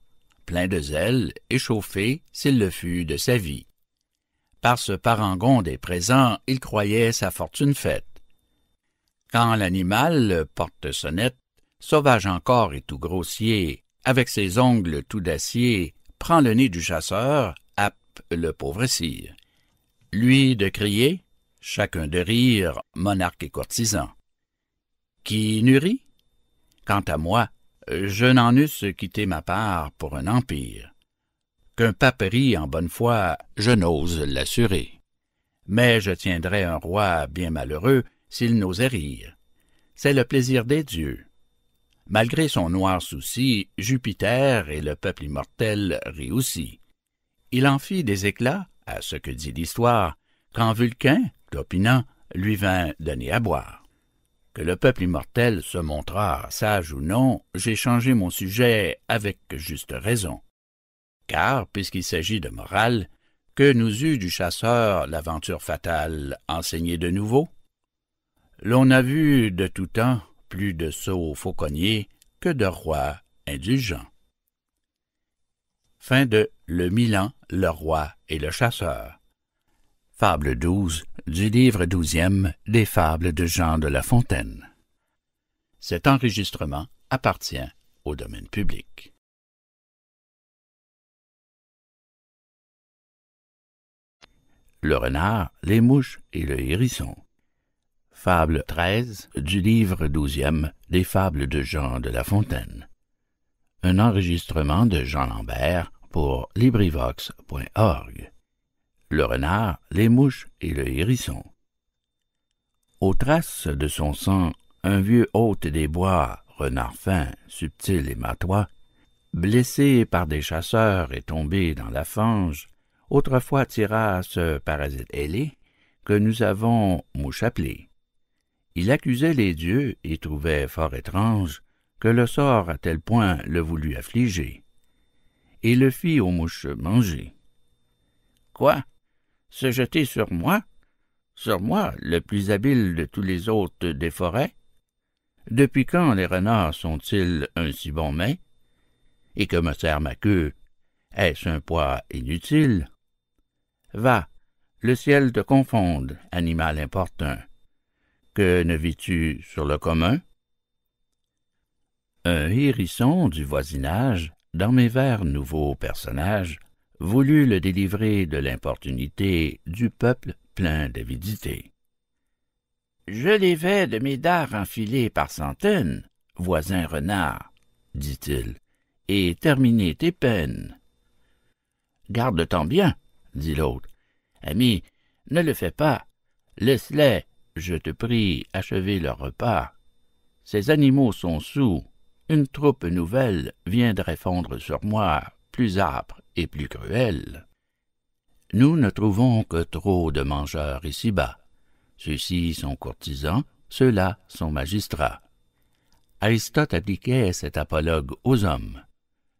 plein de zèle, échauffé s'il le fut de sa vie. Par ce parangon des présents, il croyait sa fortune faite. Quand l'animal porte-sonnette, sauvage encore et tout grossier, avec ses ongles tout d'acier, prend le nez du chasseur, happe le pauvre sire. Lui de crier, chacun de rire, monarque et courtisan. Qui nurit? Quant à moi, je n'en eusse quitté ma part pour un empire. Qu'un pape rit en bonne foi, je n'ose l'assurer. Mais je tiendrais un roi bien malheureux s'il n'osait rire. C'est le plaisir des dieux. Malgré son noir souci, Jupiter et le peuple immortel aussi. Il en fit des éclats, à ce que dit l'histoire, quand Vulcain, l'opinant, lui vint donner à boire. Que le peuple immortel se montrât sage ou non, j'ai changé mon sujet avec juste raison. Car, puisqu'il s'agit de morale, que nous eût du chasseur l'aventure fatale enseignée de nouveau? L'on a vu de tout temps plus de sots fauconniers que de rois indulgents. Fin de Le Milan, le roi et le chasseur. Fable 12 du livre douzième des Fables de Jean de La Fontaine. Cet enregistrement appartient au domaine public. Le renard, les mouches et le hérisson. Fable 13 du livre douzième des Fables de Jean de La Fontaine. Un enregistrement de Jean Lambert pour LibriVox.org. Le renard, les mouches et le hérisson. Aux traces de son sang, un vieux hôte des bois, renard fin, subtil et matois, blessé par des chasseurs et tombé dans la fange, autrefois tira ce parasite ailé que nous avons mouchaplé il accusait les dieux et trouvait fort étrange que le sort à tel point le voulût affliger, et le fit aux mouches manger. Quoi? Se jeter sur moi? Sur moi, le plus habile de tous les hôtes des forêts? Depuis quand les renards sont-ils un si bon mets? Et que me sert ma queue? Est-ce un poids inutile? Va, le ciel te confonde, animal importun que ne vis-tu sur le commun? Un hérisson du voisinage, dans mes vers nouveaux personnages, voulut le délivrer de l'importunité du peuple plein d'avidité. Je les vais de mes dards enfilés par centaines, voisin renard, dit-il, et terminer tes peines. Garde-t'en bien, dit l'autre. Ami, ne le fais pas, laisse-les, je te prie, achevez leur repas. Ces animaux sont sous. Une troupe nouvelle viendrait fondre sur moi, plus âpre et plus cruelle. Nous ne trouvons que trop de mangeurs ici-bas. Ceux-ci sont courtisans, ceux-là sont magistrats. Aristote appliquait cet apologue aux hommes.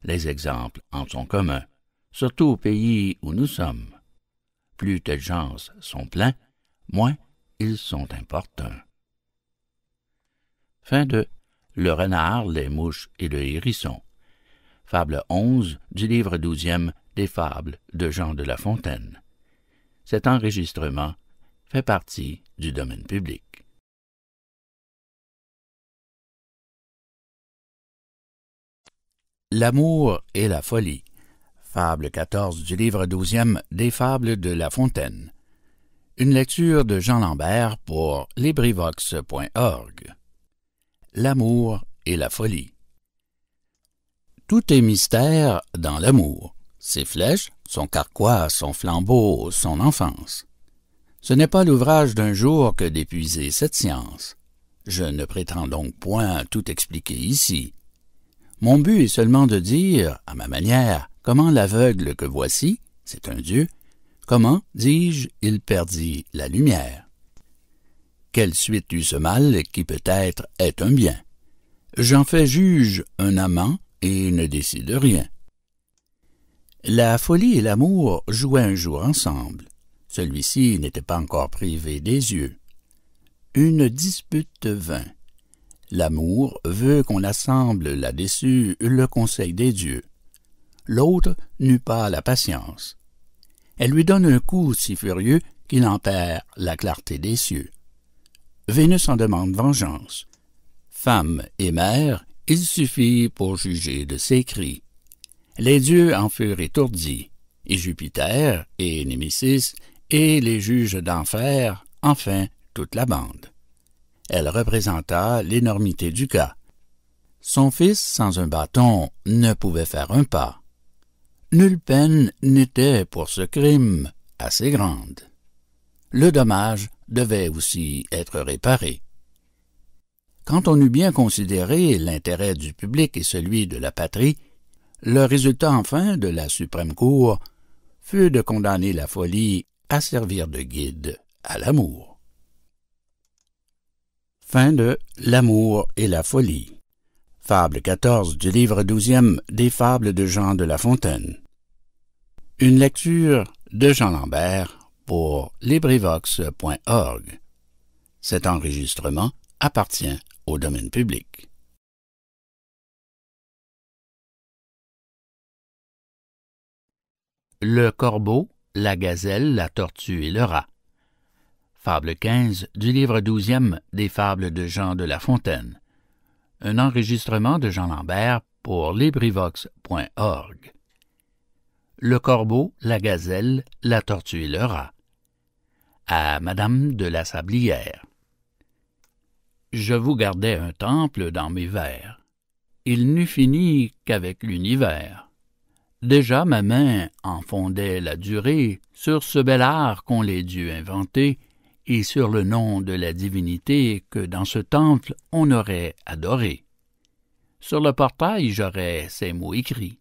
Les exemples en sont communs, surtout au pays où nous sommes. Plus telles gens sont pleins, moins ils sont importants. » Fin de Le renard, les mouches et le hérisson. Fable 11 du livre 12e des Fables de Jean de La Fontaine. Cet enregistrement fait partie du domaine public. L'amour et la folie. Fable 14 du livre 12e des Fables de La Fontaine. Une lecture de Jean Lambert pour LibriVox.org. L'amour et la folie. Tout est mystère dans l'amour. Ses flèches, son carquois, son flambeau, son enfance. Ce n'est pas l'ouvrage d'un jour que d'épuiser cette science. Je ne prétends donc point tout expliquer ici. Mon but est seulement de dire, à ma manière, comment l'aveugle que voici, c'est un Dieu, Comment, dis-je, il perdit la lumière? Quelle suite eut ce mal qui peut-être est un bien? J'en fais juge un amant et ne décide rien. La folie et l'amour jouaient un jour ensemble. Celui-ci n'était pas encore privé des yeux. Une dispute vint. L'amour veut qu'on assemble là-dessus le conseil des dieux. L'autre n'eut pas la patience elle lui donne un coup si furieux qu'il en perd la clarté des cieux. Vénus en demande vengeance. Femme et mère, il suffit pour juger de ses cris. Les dieux en furent étourdis, et Jupiter, et Némésis, et les juges d'enfer, enfin toute la bande. Elle représenta l'énormité du cas. Son fils, sans un bâton, ne pouvait faire un pas. Nulle peine n'était pour ce crime assez grande. Le dommage devait aussi être réparé. Quand on eut bien considéré l'intérêt du public et celui de la patrie, le résultat enfin de la suprême cour fut de condamner la folie à servir de guide à l'amour. Fin de L'amour et la folie. Fable 14 du livre 12e des Fables de Jean de La Fontaine. Une lecture de Jean Lambert pour LibriVox.org. Cet enregistrement appartient au domaine public. Le corbeau, la gazelle, la tortue et le rat. Fable 15 du livre douzième des Fables de Jean de La Fontaine. Un enregistrement de Jean Lambert pour LibriVox.org. Le corbeau, la gazelle, la tortue et le rat. À Madame de la Sablière. Je vous gardais un temple dans mes vers. Il n'eut fini qu'avec l'univers. Déjà ma main en fondait la durée sur ce bel art qu'ont les dieux inventé et sur le nom de la divinité que dans ce temple on aurait adoré. Sur le portail j'aurais ces mots écrits.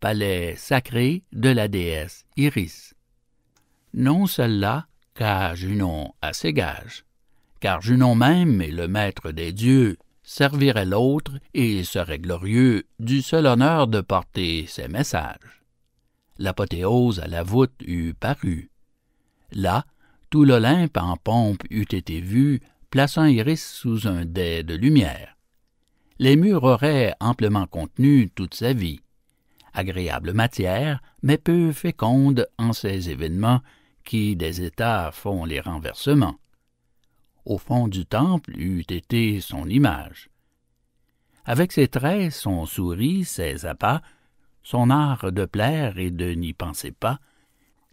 Palais sacré de la déesse Iris. Non celle-là, car Junon a ses gages. Car Junon même est le maître des dieux, servirait l'autre et serait glorieux du seul honneur de porter ses messages. L'apothéose à la voûte eût paru. Là, tout l'Olympe en pompe eût été vu, plaçant Iris sous un dais de lumière. Les murs auraient amplement contenu toute sa vie. Agréable matière, mais peu féconde en ces événements qui des états font les renversements. Au fond du temple eût été son image. Avec ses traits, son souris, ses appâts, son art de plaire et de n'y penser pas,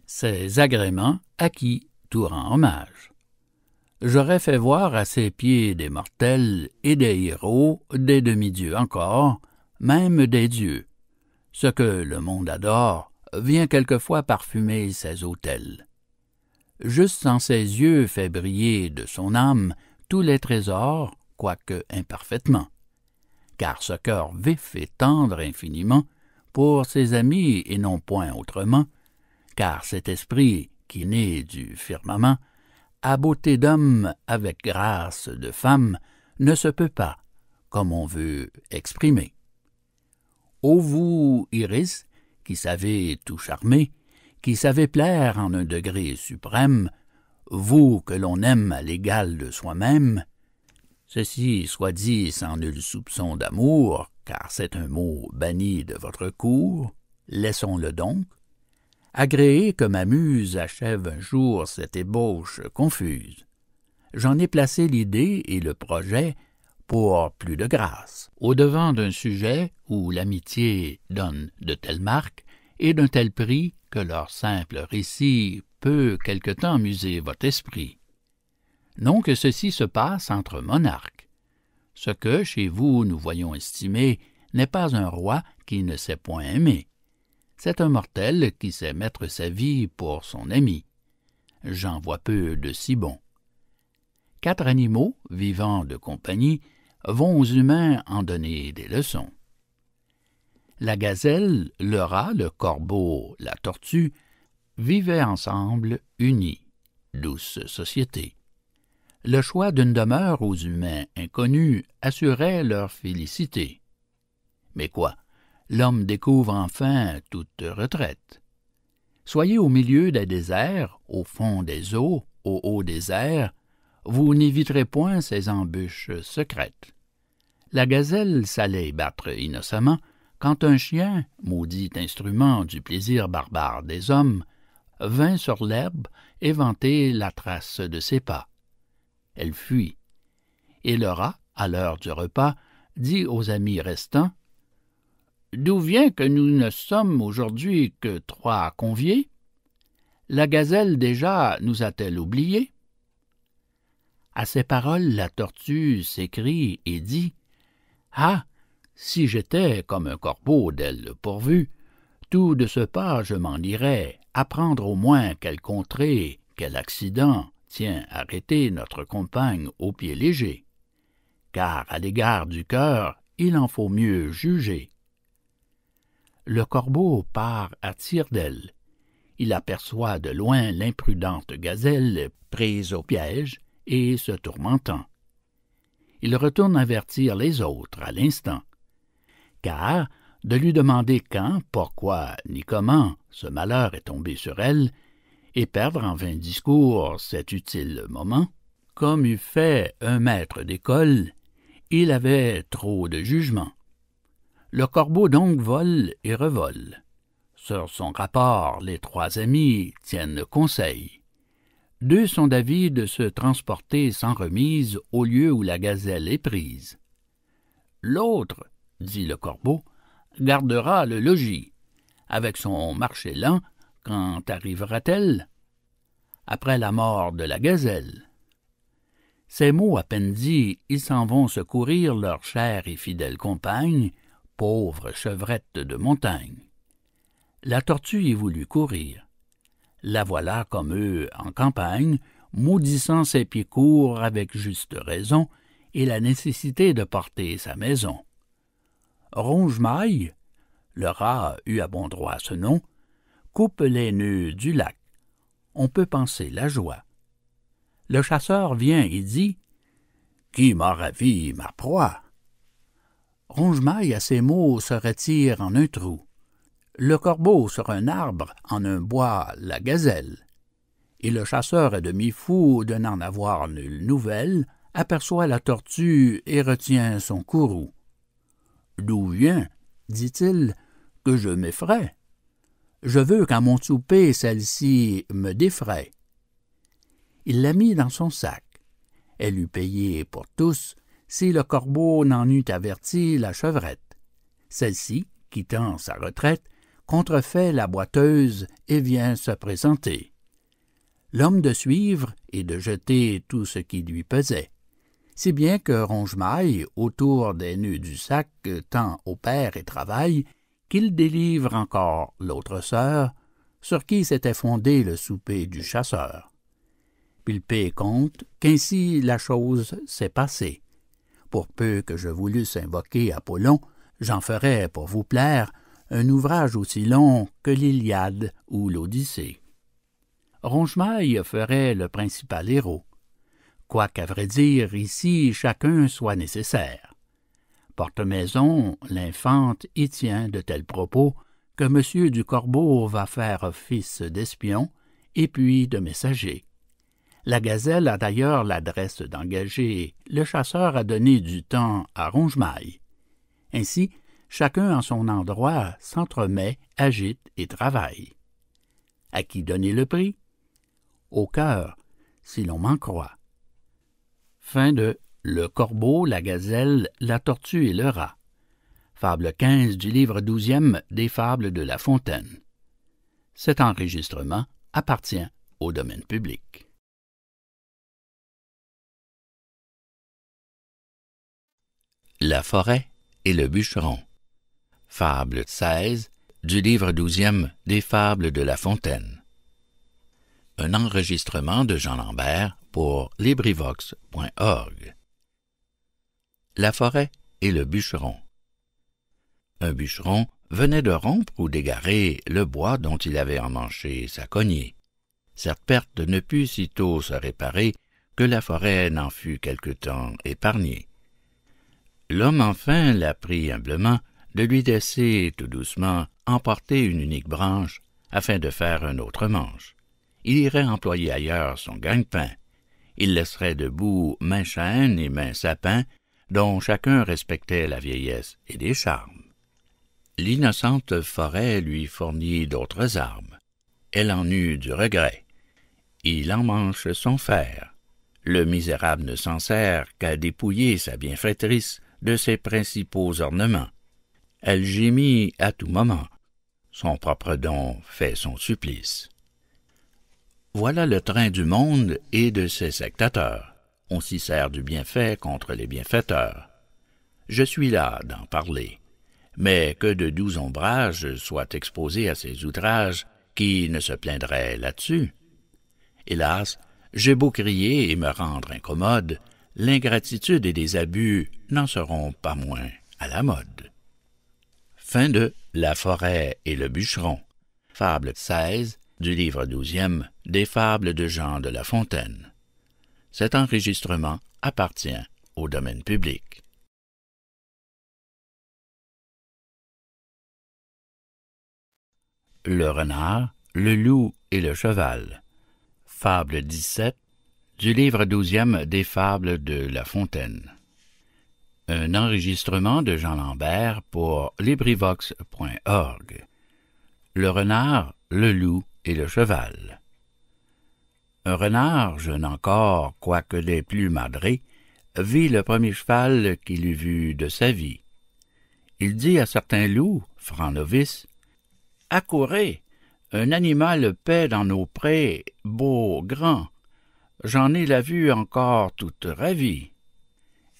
ses agréments acquis tout rend hommage. J'aurais fait voir à ses pieds des mortels et des héros, des demi-dieux encore, même des dieux. Ce que le monde adore vient quelquefois parfumer ses autels. Juste sans ses yeux fait briller de son âme tous les trésors, quoique imparfaitement. Car ce cœur vif et tendre infiniment, pour ses amis et non point autrement, car cet esprit qui n'est du firmament, à beauté d'homme avec grâce de femme, ne se peut pas, comme on veut exprimer. Ô vous, Iris, qui savez tout charmer, qui savez plaire en un degré suprême, vous que l'on aime à l'égal de soi-même, ceci soit dit sans nul soupçon d'amour, car c'est un mot banni de votre cour, laissons-le donc, agréé que ma muse achève un jour cette ébauche confuse. J'en ai placé l'idée et le projet pour plus de grâce, au-devant d'un sujet où l'amitié donne de telles marques et d'un tel prix que leur simple récit peut quelque temps muser votre esprit. Non que ceci se passe entre monarques. Ce que chez vous nous voyons estimer n'est pas un roi qui ne s'est point aimé c'est un mortel qui sait mettre sa vie pour son ami. J'en vois peu de si bons. Quatre animaux, vivant de compagnie, vont aux humains en donner des leçons. La gazelle, le rat, le corbeau, la tortue vivaient ensemble, unis, douce société. Le choix d'une demeure aux humains inconnus assurait leur félicité. Mais quoi l'homme découvre enfin toute retraite. Soyez au milieu des déserts, au fond des eaux, au haut des airs, vous n'éviterez point ces embûches secrètes. La gazelle s'allait battre innocemment, quand un chien, maudit instrument du plaisir barbare des hommes, vint sur l'herbe éventer la trace de ses pas. Elle fuit. Et le rat, à l'heure du repas, dit aux amis restants d'où vient que nous ne sommes aujourd'hui que trois conviés La gazelle déjà nous a-t-elle oubliés À ces paroles, la tortue s'écrie et dit Ah Si j'étais comme un corbeau d'ailes pourvu, tout de ce pas je m'en irais, apprendre au moins quelle contrée, quel accident tient arrêter notre compagne au pied léger. Car à l'égard du cœur, il en faut mieux juger le corbeau part à tire-d'aile. Il aperçoit de loin l'imprudente gazelle prise au piège et se tourmentant. Il retourne avertir les autres à l'instant, car de lui demander quand, pourquoi, ni comment ce malheur est tombé sur elle, et perdre en vain discours cet utile moment, comme eût fait un maître d'école, il avait trop de jugement le corbeau donc vole et revole. Sur son rapport, les trois amis tiennent conseil. Deux sont d'avis de se transporter sans remise au lieu où la gazelle est prise. L'autre, dit le corbeau, gardera le logis. Avec son marché lent, quand arrivera-t-elle? Après la mort de la gazelle. Ces mots à peine dits, ils s'en vont secourir leur chère et fidèle compagne, pauvre chevrette de montagne. La tortue y voulut courir. La voilà comme eux en campagne, maudissant ses pieds courts avec juste raison et la nécessité de porter sa maison. Rongemaille, le rat eut à bon droit ce nom, coupe les nœuds du lac. On peut penser la joie. Le chasseur vient et dit Qui m'a ravi ma proie Rongemaille à ces mots se retire en un trou. Le corbeau sur un arbre, en un bois, la gazelle. Et le chasseur à demi fou de n'en avoir nulle nouvelle aperçoit la tortue et retient son courroux. D'où vient, dit-il, que je m'effraie? Je veux qu'à mon souper celle-ci me défraie. Il la mit dans son sac. Elle eut payé pour tous, si le corbeau n'en eût averti la chevrette. Celle-ci, quittant sa retraite, contrefait la boiteuse et vient se présenter. L'homme de suivre et de jeter tout ce qui lui pesait. Si bien que Rongemaille, autour des nœuds du sac, tant opère et travaille, qu'il délivre encore l'autre sœur, sur qui s'était fondé le souper du chasseur. Pilpé compte qu'ainsi la chose s'est passée. Pour peu que je voulusse invoquer Apollon, j'en ferais, pour vous plaire, un ouvrage aussi long que l'Iliade ou l'Odyssée. Rongemaille ferait le principal héros, quoiqu'à vrai dire, ici, chacun soit nécessaire. Porte-Maison, l'infante, y tient de tels propos que Monsieur du Corbeau va faire office d'espion et puis de messager. La gazelle a d'ailleurs l'adresse d'engager. Le chasseur a donné du temps à Rongemaille. Ainsi, chacun en son endroit s'entremet, agite et travaille. À qui donner le prix Au cœur, si l'on m'en croit. Fin de Le corbeau, la gazelle, la tortue et le rat. Fable 15 du livre 12 des Fables de La Fontaine. Cet enregistrement appartient au domaine public. La forêt et le bûcheron. Fable 16 du livre douzième des Fables de La Fontaine. Un enregistrement de Jean Lambert pour LibriVox.org. La forêt et le bûcheron. Un bûcheron venait de rompre ou d'égarer le bois dont il avait emmanché sa cognée. Cette perte ne put sitôt se réparer que la forêt n'en fut quelque temps épargnée. L'homme enfin la prit humblement de lui laisser tout doucement emporter une unique branche afin de faire un autre manche. Il irait employer ailleurs son gagne-pain. Il laisserait debout main chêne et main sapin, dont chacun respectait la vieillesse et les charmes. L'innocente forêt lui fournit d'autres armes. Elle en eut du regret. Il en manche son fer. Le misérable ne s'en sert qu'à dépouiller sa bienfaitrice de ses principaux ornements. Elle gémit à tout moment. Son propre don fait son supplice. Voilà le train du monde et de ses sectateurs. On s'y sert du bienfait contre les bienfaiteurs. Je suis là d'en parler. Mais que de doux ombrages soient exposés à ces outrages, qui ne se plaindraient là-dessus? Hélas, j'ai beau crier et me rendre incommode, l'ingratitude et les abus n'en seront pas moins à la mode. Fin de La forêt et le bûcheron. Fable 16 du livre 12 des Fables de Jean de La Fontaine. Cet enregistrement appartient au domaine public. Le renard, le loup et le cheval. Fable 17 du livre douzième des Fables de La Fontaine. Un enregistrement de Jean Lambert pour LibriVox.org. Le renard, le loup et le cheval. Un renard, jeune encore, quoique des plus madrés, vit le premier cheval qu'il eût vu de sa vie. Il dit à certains loups, francs novices, Accourez, un animal paie dans nos prés, beau, grand, j'en ai la vue encore toute ravie.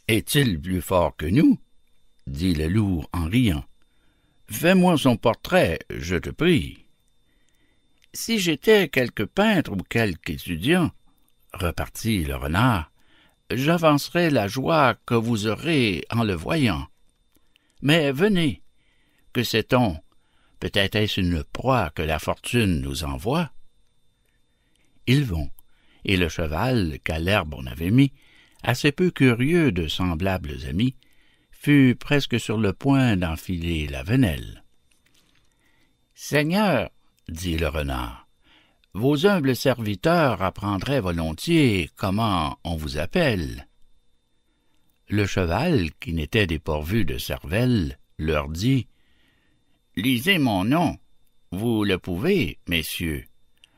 Est-il plus fort que nous? dit le loup en riant. Fais-moi son portrait, je te prie. Si j'étais quelque peintre ou quelque étudiant, repartit le renard, j'avancerais la joie que vous aurez en le voyant. Mais venez, que sait-on? Peut-être est-ce une proie que la fortune nous envoie? Ils vont et le cheval qu'à l'herbe on avait mis, assez peu curieux de semblables amis, fut presque sur le point d'enfiler la venelle. Seigneur, dit le renard, vos humbles serviteurs apprendraient volontiers comment on vous appelle. Le cheval, qui n'était dépourvu de cervelle, leur dit Lisez mon nom. Vous le pouvez, messieurs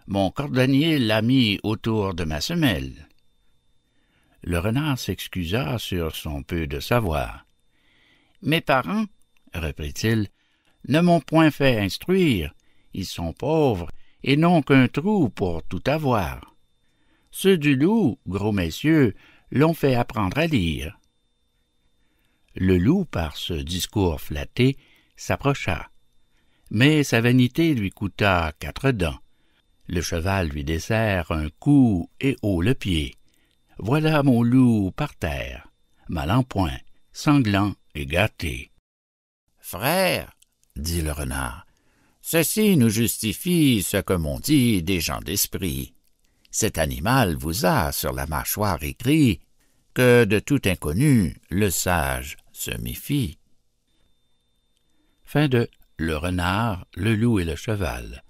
mon cordonnier l'a mis autour de ma semelle. Le renard s'excusa sur son peu de savoir. Mes parents, reprit-il, ne m'ont point fait instruire. Ils sont pauvres et n'ont qu'un trou pour tout avoir. Ceux du loup, gros messieurs, l'ont fait apprendre à lire. Le loup, par ce discours flatté, s'approcha. Mais sa vanité lui coûta quatre dents le cheval lui dessert un coup et haut le pied. Voilà mon loup par terre, mal en point, sanglant et gâté. Frère, dit le renard, ceci nous justifie ce que m'ont dit des gens d'esprit. Cet animal vous a sur la mâchoire écrit que de tout inconnu le sage se méfie. Fin de Le renard, le loup et le cheval.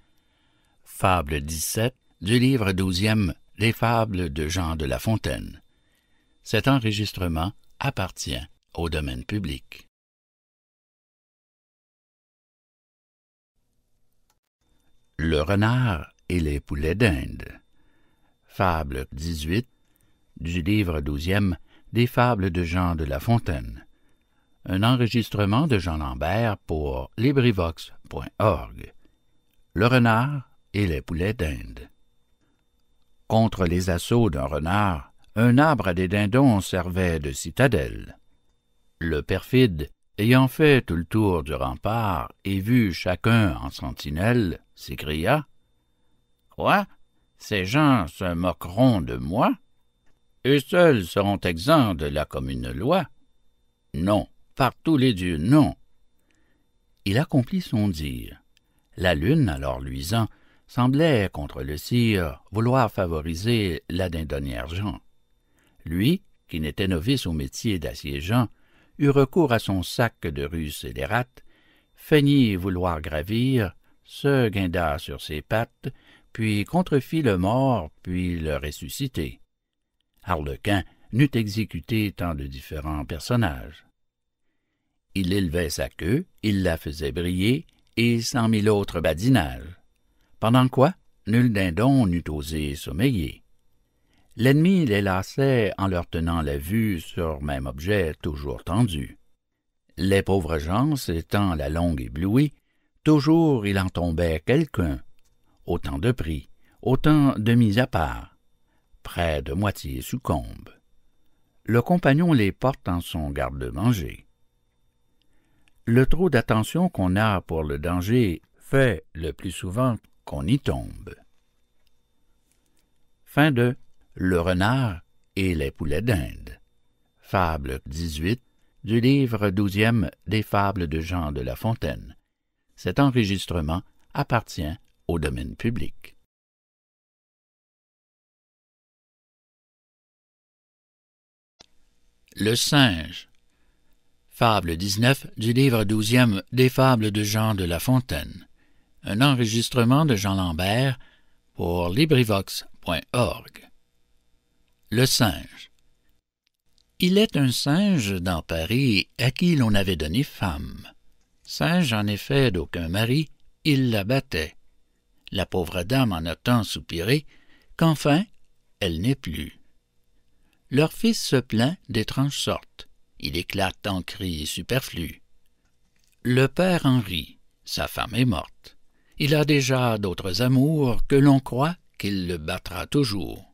Fable 17 du livre douzième des fables de Jean de La Fontaine. Cet enregistrement appartient au domaine public. Le renard et les poulets d'Inde. Fable 18 du livre douzième Des fables de Jean de La Fontaine. Un enregistrement de Jean Lambert pour LibriVox.org. Le renard et les poulets d'Inde. Contre les assauts d'un renard, un arbre à des dindons servait de citadelle. Le perfide, ayant fait tout le tour du rempart et vu chacun en sentinelle, s'écria Quoi Ces gens se moqueront de moi Et seuls seront exempts de la commune loi. Non, par tous les dieux, non. Il accomplit son dire. La lune, alors luisant, semblait, contre le sire, vouloir favoriser la dindonnière Jean. Lui, qui n'était novice au métier d'assiégeant, eut recours à son sac de et scélérates, feignit vouloir gravir, se guinda sur ses pattes, puis contrefit le mort, puis le ressuscité. Harlequin n'eût exécuté tant de différents personnages. Il élevait sa queue, il la faisait briller, et cent mille autres badinages pendant quoi nul dindon n'eût osé sommeiller. L'ennemi les lassait en leur tenant la vue sur même objet toujours tendu. Les pauvres gens s'étant la longue éblouie, toujours il en tombait quelqu'un. Autant de prix, autant de mise à part. Près de moitié succombe. Le compagnon les porte en son garde-manger. Le trop d'attention qu'on a pour le danger fait, le plus souvent, qu'on y tombe. Fin de Le renard et les poulets d'Inde. Fable 18 du livre douzième des Fables de Jean de La Fontaine. Cet enregistrement appartient au domaine public. Le singe. Fable 19 du livre douzième des Fables de Jean de La Fontaine. Un enregistrement de Jean Lambert pour LibriVox.org. Le singe. Il est un singe dans Paris à qui l'on avait donné femme. Singe en effet d'aucun mari, il la battait. La pauvre dame en a tant soupiré qu'enfin elle n'est plus. Leur fils se plaint d'étrange sorte. Il éclate en cris superflus. Le père en rit, sa femme est morte il a déjà d'autres amours que l'on croit qu'il le battra toujours.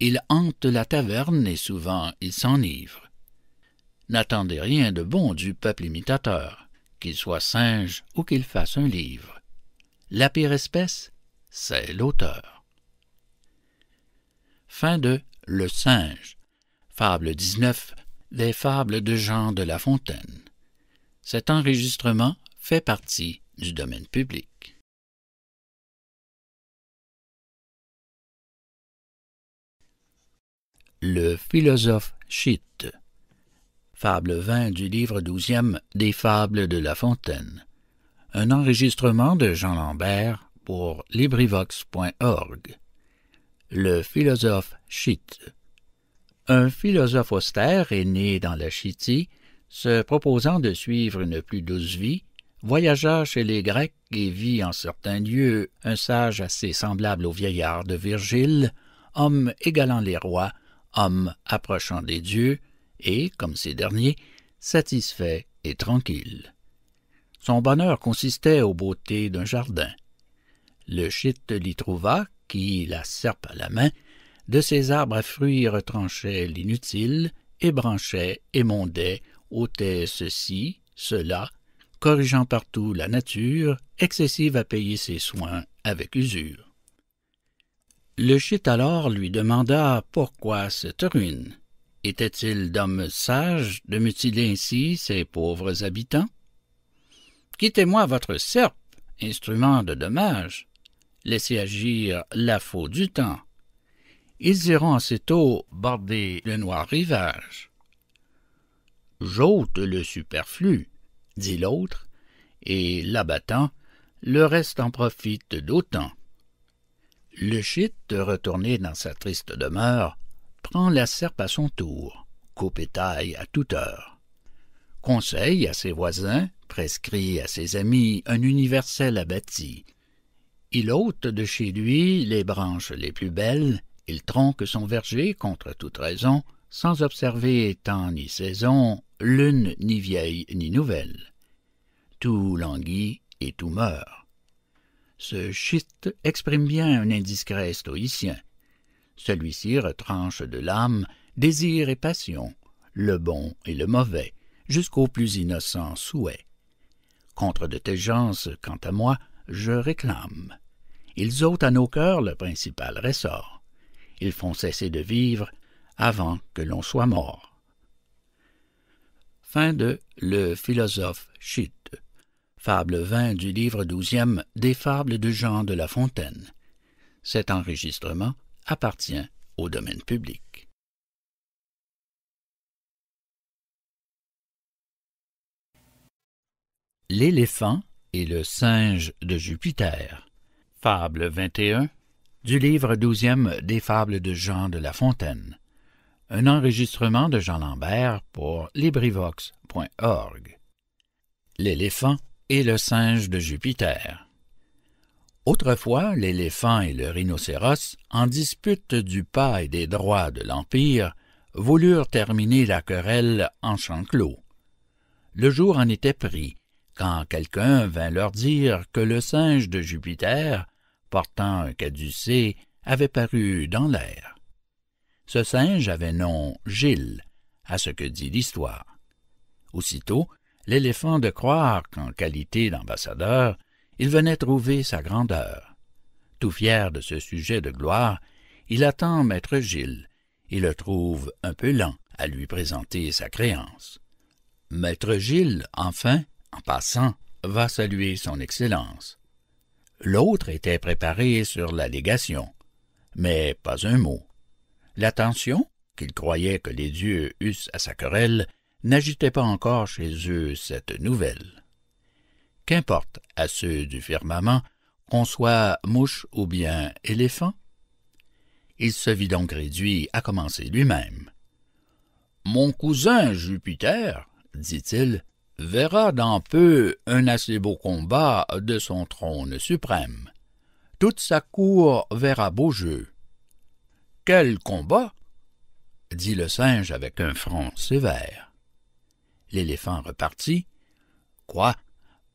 Il hante la taverne et souvent il s'enivre. N'attendez rien de bon du peuple imitateur, qu'il soit singe ou qu'il fasse un livre. La pire espèce, c'est l'auteur. Fin de Le singe. Fable 19 des fables de Jean de La Fontaine. Cet enregistrement fait partie du domaine public. Le philosophe Schitt Fable 20 du livre 12 des Fables de La Fontaine. Un enregistrement de Jean Lambert pour LibriVox.org. Le philosophe Chit Un philosophe austère est né dans la Chiti, se proposant de suivre une plus douce vie, voyagea chez les Grecs et vit en certains lieux un sage assez semblable au vieillard de Virgile, homme égalant les rois, homme approchant des dieux, et, comme ces derniers, satisfait et tranquille. Son bonheur consistait aux beautés d'un jardin. Le chite l'y trouva, qui, la serpe à la main, de ses arbres à fruits retranchait l'inutile, ébranchait, émondait, ôtait ceci, cela, corrigeant partout la nature, excessive à payer ses soins avec usure. Le chite alors lui demanda pourquoi cette ruine. Était-il d'homme sage de mutiler ainsi ses pauvres habitants? Quittez-moi votre serpe, instrument de dommage. Laissez agir la faux du temps. Ils iront assez tôt border le noir rivage. J'ôte le superflu, dit l'autre, et l'abattant, le reste en profite d'autant. Le chite, retourné dans sa triste demeure, prend la serpe à son tour, coupe et taille à toute heure. Conseille à ses voisins, prescrit à ses amis un universel abattit. Il ôte de chez lui les branches les plus belles, il tronque son verger contre toute raison, sans observer temps ni saison, l'une ni vieille ni nouvelle. Tout languit et tout meurt. Ce schiste exprime bien un indiscret stoïcien. Celui-ci retranche de l'âme désir et passion, le bon et le mauvais, jusqu'aux plus innocents souhaits. Contre de tes gens, quant à moi, je réclame. Ils ôtent à nos cœurs le principal ressort. Ils font cesser de vivre avant que l'on soit mort. Fin de Le philosophe chute. Fable 20 du livre 12 des Fables de Jean de La Fontaine. Cet enregistrement appartient au domaine public. L'éléphant et le singe de Jupiter. Fable 21 du livre douzième des Fables de Jean de La Fontaine. Un enregistrement de Jean Lambert pour LibriVox.org. L'éléphant et le singe de Jupiter. Autrefois, l'éléphant et le rhinocéros, en dispute du pas et des droits de l'Empire, voulurent terminer la querelle en champ clos. Le jour en était pris, quand quelqu'un vint leur dire que le singe de Jupiter, portant un caducé, avait paru dans l'air. Ce singe avait nom Gilles, à ce que dit l'histoire. Aussitôt, l'éléphant de croire qu'en qualité d'ambassadeur, il venait trouver sa grandeur. Tout fier de ce sujet de gloire, il attend maître Gilles, et le trouve un peu lent à lui présenter sa créance. Maître Gilles, enfin, en passant, va saluer son Excellence. L'autre était préparé sur la légation, mais pas un mot l'attention, qu'il croyait que les dieux eussent à sa querelle, n'agitait pas encore chez eux cette nouvelle. Qu'importe à ceux du firmament qu'on soit mouche ou bien éléphant? Il se vit donc réduit à commencer lui-même. Mon cousin Jupiter, dit-il, verra dans peu un assez beau combat de son trône suprême. Toute sa cour verra beau jeu quel combat dit le singe avec un front sévère. L'éléphant repartit. Quoi?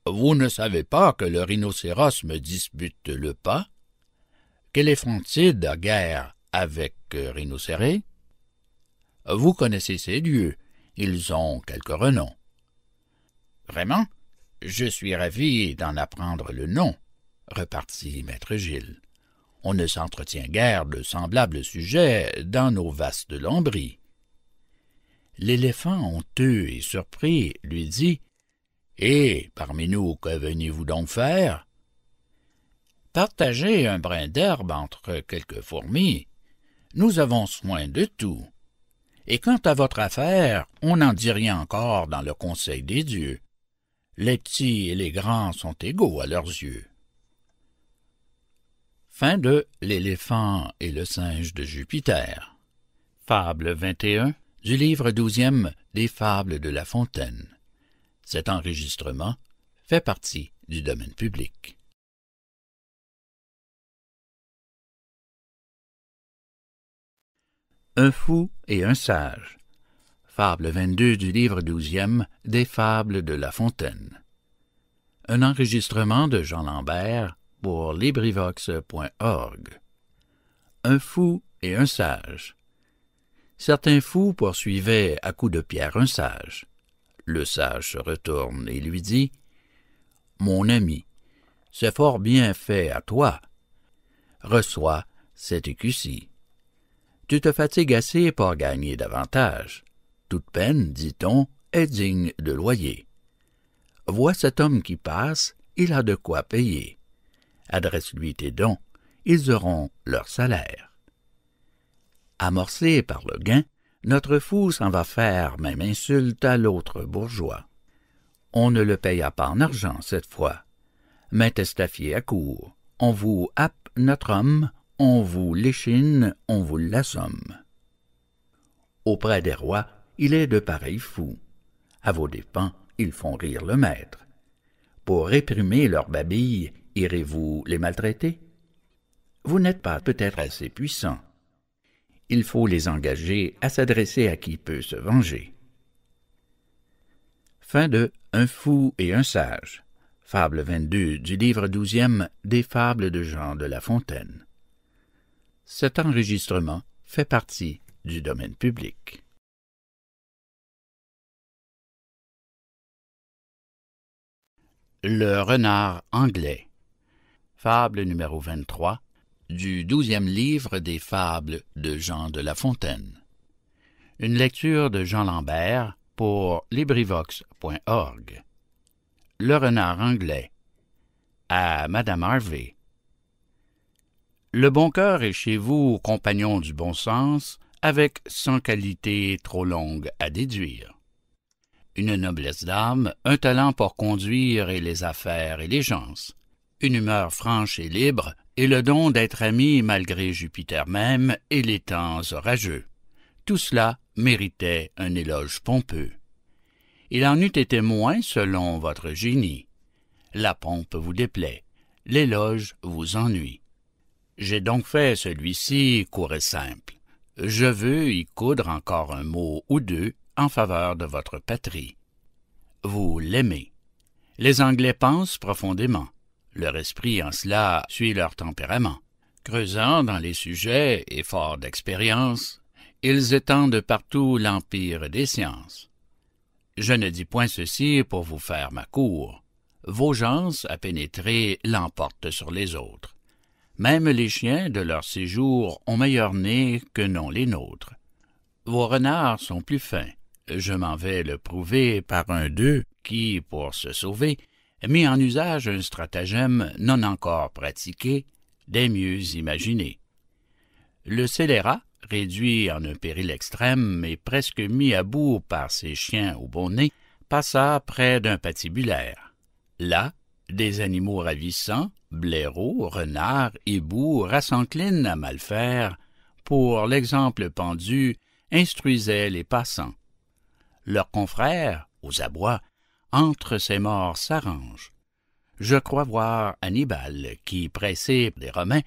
Vous ne savez pas que le rhinocéros me dispute le pas? Qu'éléphantide a guerre avec euh, rhinocéré? Vous connaissez ces dieux, ils ont quelque renom. Vraiment? Je suis ravi d'en apprendre le nom, repartit maître Gilles on ne s'entretient guère de semblables sujets dans nos vastes lombris. L'éléphant, honteux et surpris, lui dit « Et eh, parmi nous, que venez-vous donc faire ?»« Partagez un brin d'herbe entre quelques fourmis. Nous avons soin de tout. Et quant à votre affaire, on n'en dit rien encore dans le conseil des dieux. Les petits et les grands sont égaux à leurs yeux. » Fin de L'éléphant et le singe de Jupiter. Fable 21 du livre douzième des Fables de La Fontaine. Cet enregistrement fait partie du domaine public. Un fou et un sage. Fable 22 du livre douzième des Fables de La Fontaine. Un enregistrement de Jean Lambert pour LibriVox.org Un fou et un sage Certains fous poursuivaient à coups de pierre un sage. Le sage se retourne et lui dit « Mon ami, c'est fort bien fait à toi. Reçois cette écussie. Tu te fatigues assez pour gagner davantage. Toute peine, dit-on, est digne de loyer. Vois cet homme qui passe, il a de quoi payer adresse-lui tes dons, ils auront leur salaire. Amorcé par le gain, notre fou s'en va faire même insulte à l'autre bourgeois. On ne le paya pas en argent cette fois. Mais testafier à court, on vous happe notre homme, on vous l'échine, on vous l'assomme. Auprès des rois, il est de pareils fous. À vos dépens, ils font rire le maître. Pour réprimer leur babille, Irez-vous les maltraiter Vous n'êtes pas peut-être assez puissant. Il faut les engager à s'adresser à qui peut se venger. Fin de Un fou et un sage. Fable 22 du livre 12 des Fables de Jean de La Fontaine. Cet enregistrement fait partie du domaine public. Le renard anglais Fable numéro 23 du douzième livre des Fables de Jean de La Fontaine. Une lecture de Jean Lambert pour LibriVox.org. Le renard anglais. À Madame Harvey. Le bon cœur est chez vous, compagnon du bon sens, avec sans qualité trop longue à déduire. Une noblesse d'âme, un talent pour conduire et les affaires et les gens une humeur franche et libre, et le don d'être ami malgré Jupiter même et les temps orageux. Tout cela méritait un éloge pompeux. Il en eût été moins selon votre génie. La pompe vous déplaît, l'éloge vous ennuie. J'ai donc fait celui-ci court et simple. Je veux y coudre encore un mot ou deux en faveur de votre patrie. Vous l'aimez. Les Anglais pensent profondément. Leur esprit, en cela, suit leur tempérament. Creusant dans les sujets et fort d'expérience, ils étendent partout l'empire des sciences. Je ne dis point ceci pour vous faire ma cour. Vos gens à pénétrer l'emportent sur les autres. Même les chiens de leur séjour ont meilleur nez que non les nôtres. Vos renards sont plus fins. Je m'en vais le prouver par un d'eux qui, pour se sauver, mis en usage un stratagème non encore pratiqué, des mieux imaginés. Le scélérat, réduit en un péril extrême et presque mis à bout par ses chiens au bon nez, passa près d'un patibulaire. Là, des animaux ravissants, blaireaux, renards, hiboux, rassenclines à mal faire, pour l'exemple pendu, instruisaient les passants. Leurs confrères, aux abois, entre ces morts s'arrange. Je crois voir Hannibal qui, pressé les Romains,